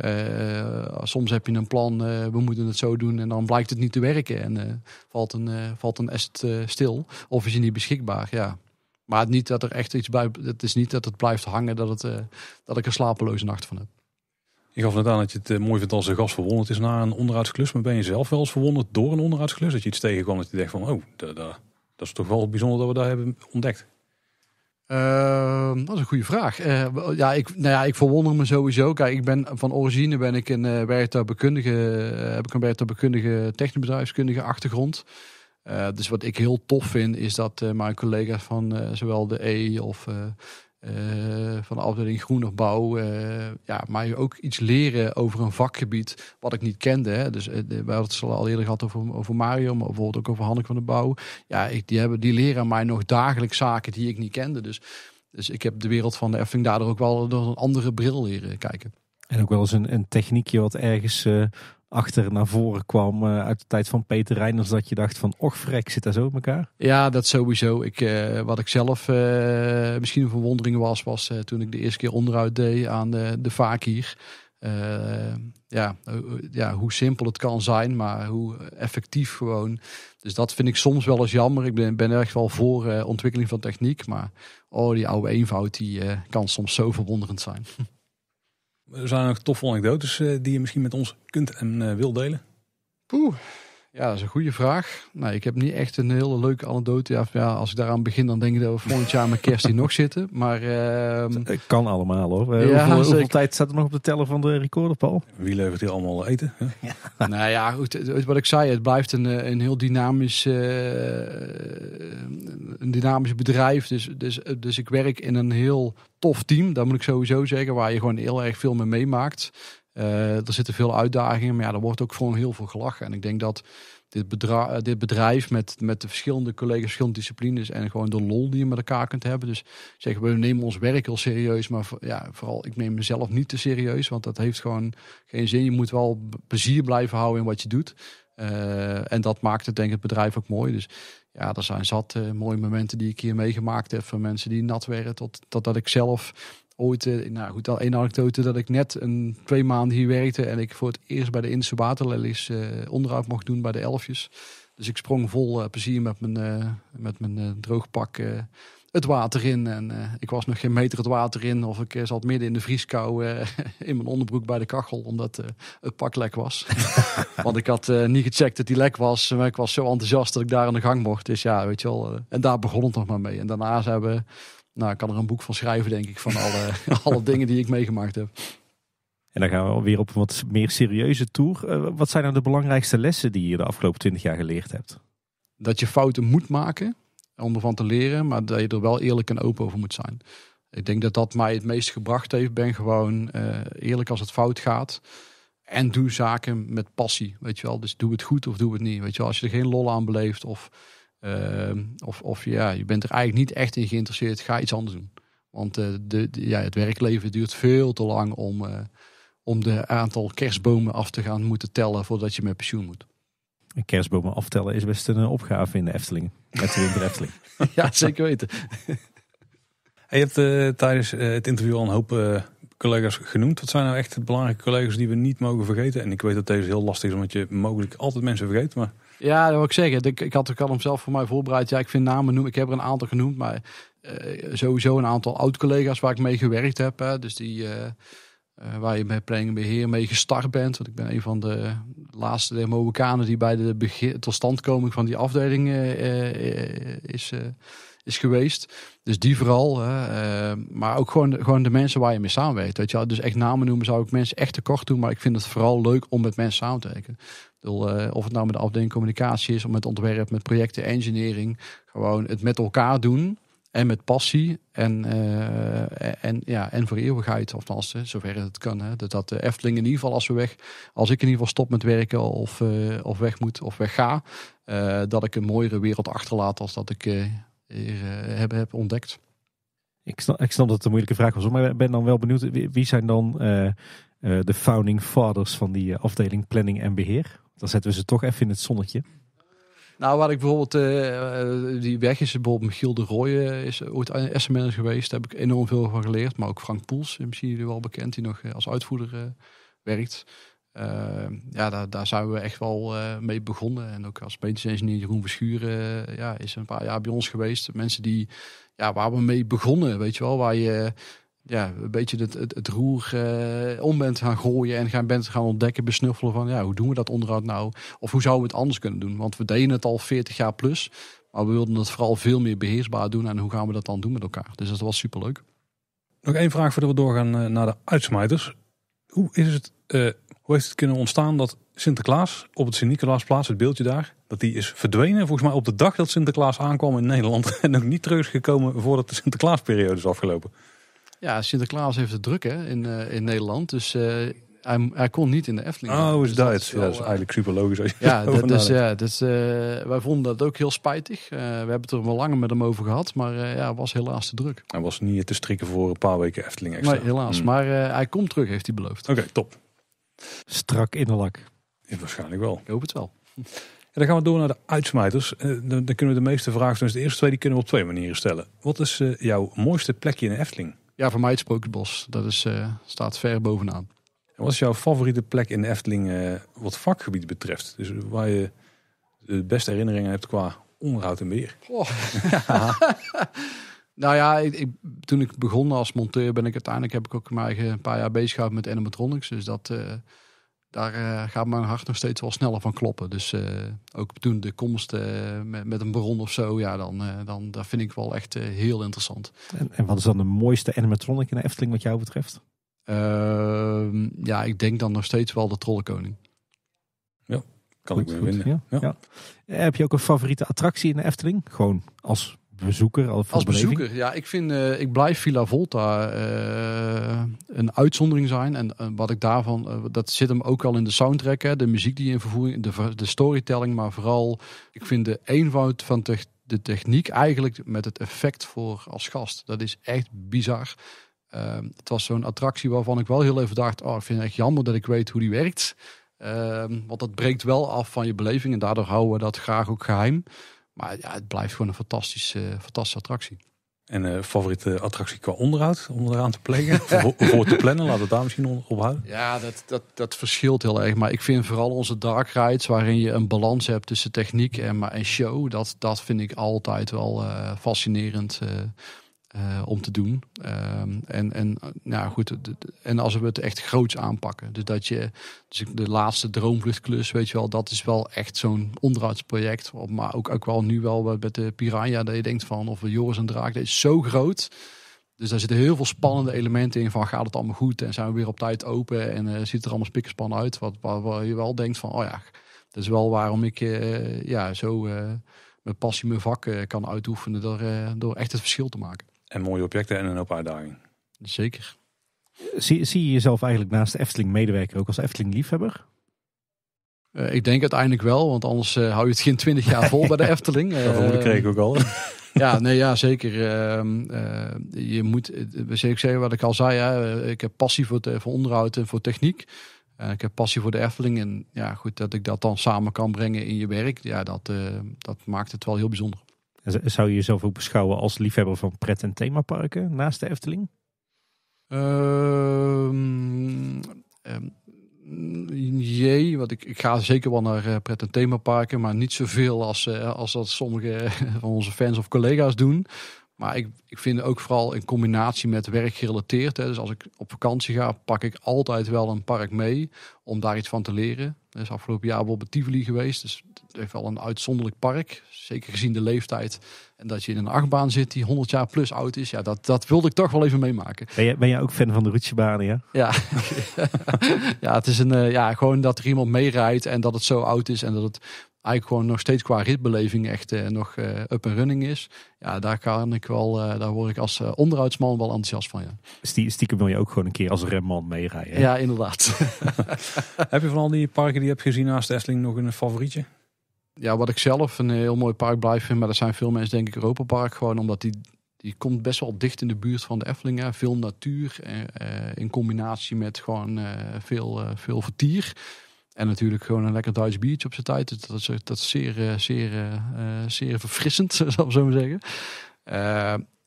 soms heb je een plan, we moeten het zo doen en dan blijkt het niet te werken. En valt een, valt een est stil of is je niet beschikbaar, ja. Maar niet dat er echt iets bij. Het is niet dat het blijft hangen dat, het, eh, dat ik een slapeloze nacht van heb. Je gaf net aan dat je het eh, mooi vindt als een gast verwonderd is na een onderhoudsklus. Maar ben je zelf wel eens verwonderd door een onderhoudsklus? Dat je iets tegenkwam dat je denkt van, oh, dat is toch wel bijzonder dat we daar hebben ontdekt. Ehm, dat is een goede vraag. Eh, ja, ik, nou ja, ik verwonder me sowieso. Kijk, ik ben van origine ben ik een uh, werktuigbekundige, heb ik een werktuigbekundige, bedrijfskundige achtergrond. Eh, dus wat ik heel tof vind, is dat eh, mijn collega's van eh, zowel de E of van de afdeling Groenopbouw ja, mij ook iets leren over een vakgebied wat ik niet kende. Hè. Dus we hadden het al eerder gehad over, over Mario, maar bijvoorbeeld ook over Hanneke van de Bouw. Ja, ik, die, hebben, die leren mij nog dagelijks zaken die ik niet kende. Dus, dus ik heb de wereld van de Effing daardoor ook wel door een andere bril leren kijken. En ook wel eens een, een techniekje wat ergens achter naar voren kwam eh, uit de tijd van Peter Reiners. Dat je dacht van, och vrek, zit daar zo op elkaar? Ja, dat sowieso. Ik, eh, wat ik zelf eh, misschien een verwondering was, was toen ik de eerste keer onderuit deed aan de, de vaak hier. ja, ja, hoe simpel het kan zijn, maar hoe effectief gewoon. Dus dat vind ik soms wel eens jammer. Ik ben, ben echt wel voor ontwikkeling van techniek, maar oh, die oude eenvoud die kan soms zo verwonderend zijn. Er zijn nog toffe anekdotes eh, die je misschien met ons kunt en eh, wil delen. Poeh. Ja, dat is een goede vraag. Nou, ik heb niet echt een hele leuke anekdote. Ja, als ik daaraan begin, dan denk ik dat we volgend jaar met kerst hier nog zitten. Maar, ehm, Het kan allemaal hoor. Eh, ja, hoeveel, tijd staat er nog op de teller van de recorder, Paul? Wie levert hier allemaal eten? Hè? nou ja, goed, wat ik zei, het blijft een, eh, een heel dynamisch, eh, een dynamisch bedrijf. Dus, dus, dus ik werk in een heel tof team, dat moet ik sowieso zeggen, waar je gewoon heel erg veel mee meemaakt. Uh, er zitten veel uitdagingen, maar ja, er wordt ook gewoon heel veel gelachen. En ik denk dat dit, eh, dit bedrijf met, met de verschillende collega's, verschillende disciplines en gewoon de lol die je met elkaar kunt hebben. Dus zeggen we nemen ons werk heel serieus, maar ja, vooral ik neem mezelf niet te serieus, want dat heeft gewoon geen zin. Je moet wel plezier blijven houden in wat je doet. Eh, en dat maakt het denk ik het bedrijf ook mooi. Dus ja, er zijn zat mooie momenten die ik hier meegemaakt heb. Van mensen die nat werden tot, tot dat ik zelf ooit, eh, nou goed, al één anekdote dat ik net een, twee maanden hier werkte en ik voor het eerst bij de incubatorlelies uh, eh, onderhoud mocht doen bij de elfjes. Dus ik sprong vol eh, plezier met mijn, uh, met mijn droogpak het water in. En ik was nog geen meter het water in of ik zat midden in de vrieskou in mijn onderbroek bij de kachel omdat het pak lek was. Want ik had niet gecheckt dat die lek was, maar ik was zo enthousiast dat ik daar aan de gang mocht. Dus ja, weet je wel. en daar begon het nog maar mee. En daarna hebben we nou, ik kan er een boek van schrijven, denk ik, van alle, alle dingen die ik meegemaakt heb. En dan gaan we weer op een wat meer serieuze tour. Eh, wat zijn nou de belangrijkste lessen die je de afgelopen twintig jaar geleerd hebt? Dat je fouten moet maken om ervan te leren, maar dat je er wel eerlijk en open over moet zijn. Ik denk dat dat mij het meest gebracht heeft. Ben gewoon eh, eerlijk als het fout gaat. En doe zaken met passie, weet je wel. Dus doe het goed of doe het niet, weet je wel. Als je er geen lol aan beleeft of Ehm, of of ja, je bent er eigenlijk niet echt in geïnteresseerd, ga iets anders doen. Want eh, de, ja, het werkleven duurt veel te lang om, eh, om de aantal kerstbomen af te gaan moeten tellen voordat je met pensioen moet. Een kerstbomen aftellen is best een eh, opgave in de Efteling. Met de Efteling. ja, zeker weten. je hebt tijdens het interview al een hoop collega's genoemd. Wat zijn nou echt belangrijke collega's die we niet mogen vergeten? En ik weet dat deze heel lastig is, omdat je mogelijk altijd mensen vergeet. Maar ja, dat wil ik zeggen. Ik, had ook al hem zelf voor mij voorbereid. Ja, ik vind namen noemen. Ik heb er een aantal genoemd, maar eh, sowieso een aantal oud-collega's waar ik mee gewerkt heb. Hè, dus die, eh, eh, waar je met planning en beheer mee gestart bent. Want ik ben een van de laatste Mobokanen die bij de begin, standkoming van die afdeling is, is geweest. Dus die vooral. maar ook gewoon, gewoon de mensen waar je mee samenwerkt. Weet je Dus echt namen noemen zou ik mensen echt tekort doen. Maar ik vind het vooral leuk om met mensen samen te werken. Eh, of het nou met de afdeling communicatie is, of met ontwerp, met projecten, engineering. Gewoon het met elkaar doen. En met passie en, eh, en, ja, en voor eeuwigheid, althans, zover het kan. Hè. Dat, dat de Efteling in ieder geval als we weg, als ik in ieder geval stop met werken of, eh, of weg moet of wegga, uh, dat ik een mooiere wereld achterlaat als dat ik hier, heb, heb ontdekt. Ik snap, ik snap dat het een moeilijke vraag was, maar ik ben dan wel benieuwd, wie, zijn dan de founding fathers van die afdeling planning en beheer? dan zetten we ze toch even in het zonnetje. Nou, waar ik bijvoorbeeld, eh, eh, die weg is bijvoorbeeld Michiel de eh, is ooit SMN'er geweest. Daar heb ik enorm veel van geleerd. Maar ook Frank Poels, misschien jullie wel bekend, die nog als uitvoerder werkt. ja, daar, daar, zijn we echt wel mee begonnen. En ook als paintingenieur Jeroen Verschuren ja, is een paar jaar bij ons geweest. Mensen die, ja, waar we mee begonnen, weet je wel. Waar je ja, een beetje het, het, het roer eh, om bent gaan gooien en gaan, bent gaan ontdekken, besnuffelen van ja, hoe doen we dat onderhoud nou? Of hoe zouden we het anders kunnen doen? Want we deden het al 40 jaar plus, maar we wilden het vooral veel meer beheersbaar doen en hoe gaan we dat dan doen met elkaar? Dus dat was superleuk. Nog één vraag voordat we doorgaan eh, naar de uitsmijters. Hoe, is het, eh, hoe heeft het kunnen ontstaan dat Sinterklaas op het Sint-Nicolaasplaats, het beeldje daar, dat die is verdwenen volgens mij op de dag dat Sinterklaas aankwam in Nederland en nog niet terug is gekomen voordat de Sinterklaasperiode is afgelopen? Ja, Sinterklaas heeft het druk hè, in, eh, in Nederland. Dus eh, hij, hij, kon niet in de Efteling. Oh, is dus dat? Is, ja, dat is eh, eigenlijk super logisch. ja, dat, dus, ja wij vonden dat ook heel spijtig. we hebben het er wel langer met hem over gehad, maar uh, ja, was helaas te druk. Hij was niet te strikken voor een paar weken Efteling extra. Nee, helaas. Hmm. Maar hij komt terug, heeft hij beloofd. Oké, top. Strak in de lak. Ja, waarschijnlijk wel. Ik hoop het wel. En dan gaan we door naar de uitsmijters. Dan, dan, kunnen we de meeste vragen, dus de eerste twee, die kunnen we op twee manieren stellen. Wat is jouw mooiste plekje in de Efteling? Ja, voor mij het Sprookjesbos. Dat is, uh, staat ver bovenaan. wat is jouw favoriete plek in Efteling eh, wat vakgebied betreft? Dus waar je de beste herinneringen hebt qua onderhoud en meer oh. nou ja, ik, toen ik begon als monteur ben ik uiteindelijk heb ik ook mijn eigen een paar jaar bezig gehouden met animatronics. Dus dat, eh, daar eh, gaat mijn hart nog steeds wel sneller van kloppen. Dus eh, ook toen de komst eh, met, een bron of zo, ja, dan, dan dat vind ik wel echt heel interessant. En, en, wat is dan de mooiste animatronic in de Efteling wat jou betreft? Ehm, ja, ik denk dan nog steeds wel de Trollenkoning. Ja, kan ik me winnen. ja, Heb je ook een favoriete attractie in de Efteling? Gewoon als bezoeker? als bezoeker, ja. Ik, vind, eh, ik blijf Villa Volta eh, een uitzondering zijn. En eh, wat ik daarvan, dat zit hem ook al in de soundtrack. Hè, de muziek die in vervoering, de, de storytelling. Maar vooral, ik vind de eenvoud van de techniek eigenlijk met het effect voor als gast. Dat is echt bizar. Ehm, het was zo'n attractie waarvan ik wel heel even dacht, oh, ik vind het echt jammer dat ik weet hoe die werkt. Ehm, want dat breekt wel af van je beleving en daardoor houden we dat graag ook geheim. Maar ja, het blijft gewoon een fantastische, eh, fantastische attractie. En uh, favoriete attractie qua onderhoud om eraan te plegen? voor, te plannen, laten we daar misschien op houden. Ja, dat, dat, dat verschilt heel erg. Maar ik vind vooral onze dark rides, waarin je een balans hebt tussen techniek en, en show, dat, dat vind ik altijd wel eh, fascinerend. Eh, om te doen. Ehm, en, en, nou goed, en als we het echt groots aanpakken. Dus dat je dus de laatste droomvluchtklus, weet je wel, dat is wel echt zo'n onderhoudsproject. Maar ook, ook wel nu wel met de Piranha, dat je denkt van, of we Joris en Draak, dat is zo groot. Dus daar zitten heel veel spannende elementen in van gaat het allemaal goed en zijn we weer op tijd open en eh, ziet er allemaal spikkerspan uit. Wat, waar, je wel denkt van, oh ja, dat is wel waarom ik eh, ja, zo mijn passie, mijn vak kan uitoefenen door, door echt het verschil te maken en mooie objecten en een hoop uitdaging. Zeker. Zie, je jezelf eigenlijk naast de Efteling medewerker ook als Efteling liefhebber? Eh, ik denk uiteindelijk wel, want anders eh, hou je het geen twintig jaar vol bij de Efteling. Uh, kreeg ook al. ja, nee, ja, zeker. Ehm, je moet, zeker zeggen wat ik al zei, hè, ik heb passie voor, het, voor onderhoud en voor techniek. ik heb passie voor de Efteling en ja, goed dat ik dat dan samen kan brengen in je werk. Ja, dat, dat maakt het wel heel bijzonder. Zou je jezelf ook beschouwen als liefhebber van pret- en themaparken naast de Efteling? Nee, um, ehm, jee, want ik, ik, ga zeker wel naar eh, pret- en themaparken, maar niet zoveel als, eh, als dat sommige eh, van onze fans of collega's doen. Maar ik, ik vind ook vooral in combinatie met werk gerelateerd. Hè, dus als ik op vakantie ga, pak ik altijd wel een park mee om daar iets van te leren. Dus afgelopen jaar wel bij Tivoli geweest. Dus het heeft wel een uitzonderlijk park. Zeker gezien de leeftijd. En dat je in een achtbaan zit die 100 jaar plus oud is. Ja, dat, dat wilde ik toch wel even meemaken. Ben jij, ben jij ook fan van de Rutsjebanen, ja? Ja. ja, het is een, eh, ja, gewoon dat er iemand meerijdt en dat het zo oud is. En dat het eigenlijk gewoon nog steeds qua ritbeleving echt eh, nog eh, up en running is. Ja, daar kan ik wel, daar word ik als onderhoudsman wel enthousiast van. Ja. stiekem wil je ook gewoon een keer als remman meerijden. Ja, inderdaad. heb je van al die parken die je hebt gezien naast Essling nog een favorietje? ja, wat ik zelf een heel mooi park blijf vind, maar er zijn veel mensen denk ik Europa Park gewoon omdat die, die komt best wel dicht in de buurt van de Efflingen. Veel natuur eh, eh, in combinatie met gewoon eh, veel, eh, veel vertier. En natuurlijk gewoon een lekker Duits biertje op zijn tijd. Dus dat is, dat is zeer, eh, zeer, zeer verfrissend, zou ik zo zeggen.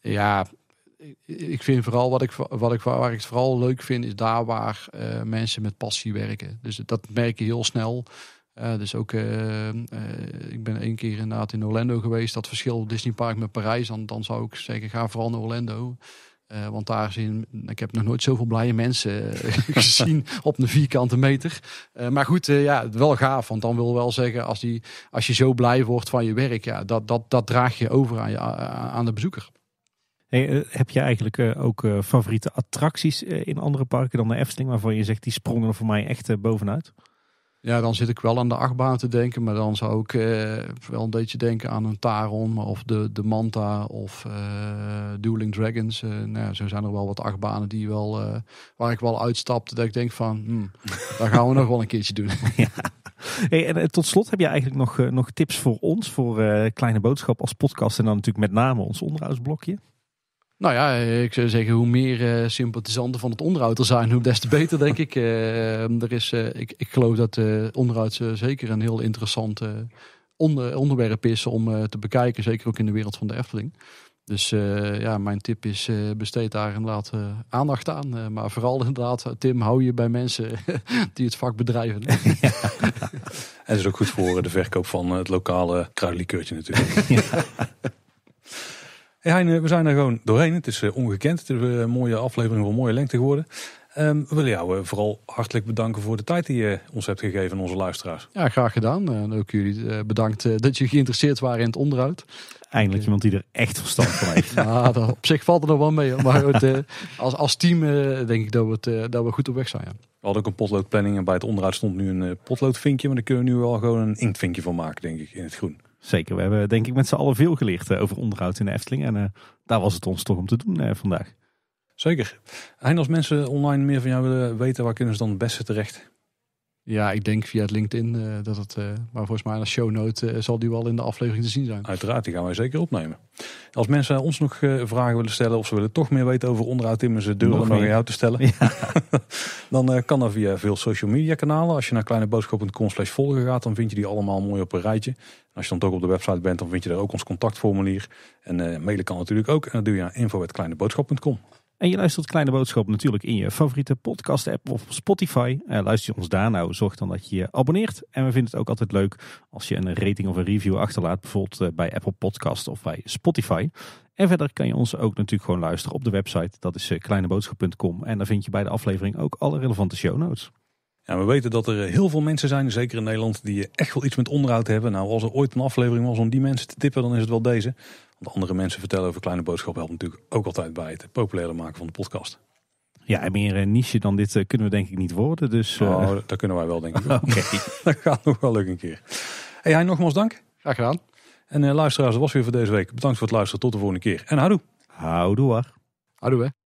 ja, ik vind vooral wat ik, wat ik, waar ik het vooral leuk vind, is daar waar mensen met passie werken. Dus dat merk je heel snel. Eh, dus ook, eh, eh, ik ben één keer inderdaad in Orlando geweest. Dat verschil Disney Park met Parijs, dan, dan zou ik zeggen, ga vooral naar Orlando. want daar zien, ik heb nog nooit zoveel blije mensen gezien op een vierkante meter. maar goed, ja, wel gaaf. Want dan wil wel zeggen, als, die, als je zo blij wordt van je werk, ja, dat, dat, dat draag je over aan, je, aan de bezoeker. Hey, heb je eigenlijk ook favoriete attracties in andere parken dan de Efteling, waarvan je zegt, die sprongen er voor mij echt bovenuit? Ja, dan zit ik wel aan de achtbaan te denken, maar dan zou ik eh, wel een beetje denken aan een Taron of de, de Manta of eh, Dueling Dragons. Eh, nou ja, zo zijn er wel wat achtbanen die wel, eh, waar ik wel uitstapte dat ik denk van, hmm, daar gaan we nog wel een keertje doen. Hey, en tot slot heb je eigenlijk nog, nog tips voor ons, voor Kleine Boodschap als podcast en dan natuurlijk met name ons onderhoudsblokje? Nou ja, ik zou zeggen, hoe meer eh, sympathisanten van het onderhoud er zijn, hoe des te beter, denk ik. Eh, er is, eh, ik. Ik geloof dat onderhoud zeker een heel interessant onder, onderwerp is om te bekijken, zeker ook in de wereld van de Efteling. Dus ja, mijn tip is, besteed daar inderdaad aandacht aan. maar vooral inderdaad, Tim, hou je bij mensen die het vak bedrijven. en dat is ook goed voor de verkoop van het lokale kruidlikeurtje natuurlijk. Ja. Hey Heine, we zijn er gewoon doorheen. Het is eh, ongekend. Het is eh, een mooie aflevering van mooie lengte geworden. Ehm, we willen jou eh, vooral hartelijk bedanken voor de tijd die je ons hebt gegeven, onze luisteraars. Ja, graag gedaan. En ook jullie bedankt dat je geïnteresseerd waren in het onderhoud. Eindelijk iemand die er echt verstand van heeft. nou, op zich valt er nog wel mee. Maar als, als team denk ik dat we, het, dat we goed op weg zijn. Ja. We hadden ook een potloodplanning en bij het onderhoud stond nu een potloodvinkje. Maar daar kunnen we nu wel gewoon een inktvinkje van maken, denk ik, in het groen. Zeker, we hebben denk ik met z'n allen veel geleerd eh, over onderhoud in de Efteling. En eh, daar was het ons toch om te doen eh, vandaag. Zeker. En als mensen online meer van jou willen weten, waar kunnen ze dan het beste terecht? Ja, ik denk via het LinkedIn eh, dat het. Eh, maar volgens mij als shownote uh, eh, zal die wel in de aflevering te zien zijn. Uiteraard, die gaan wij zeker opnemen. Als mensen ons nog vragen willen stellen of ze willen toch meer weten over onderhoud Timmers, deur om naar jou te stellen. dan kan dat via veel social media kanalen. Als je naar kleineboodschap.com slash volgen gaat, dan vind je die allemaal mooi op een rijtje. als je dan toch op de website bent, dan vind je daar ook ons contactformulier. En mailen kan natuurlijk ook. En dat doe je naar info.kleineboodschap.com. En je luistert Kleine Boodschap natuurlijk in je favoriete podcast app of Spotify. Eh, luister je ons daar nou, zorg dan dat je je abonneert. En we vinden het ook altijd leuk als je een rating of een review achterlaat. Bijvoorbeeld eh, bij Apple Podcast of bij Spotify. En verder kan je ons ook natuurlijk gewoon luisteren op de website. Dat is eh, kleineboodschap.com. En daar vind je bij de aflevering ook alle relevante show notes. Ja, we weten dat er heel veel mensen zijn, zeker in Nederland, die echt wel iets met onderhoud hebben. Nou, als er ooit een aflevering was om die mensen te tippen, dan is het wel deze andere mensen vertellen over kleine boodschappen helpt natuurlijk ook altijd bij het populairder maken van de podcast. Ja, en meer eh, niche dan dit eh, kunnen we denk ik niet worden. Dus, uh... kunnen wij wel, denk ik. Oké. dat gaat nog wel leuk een keer. Hey, nogmaals dank. Graag gedaan. En luisteraars, dat was weer voor deze week. Bedankt voor het luisteren. Tot de volgende keer. En houdoe. Houdoe, hoor. Houdoe, hè.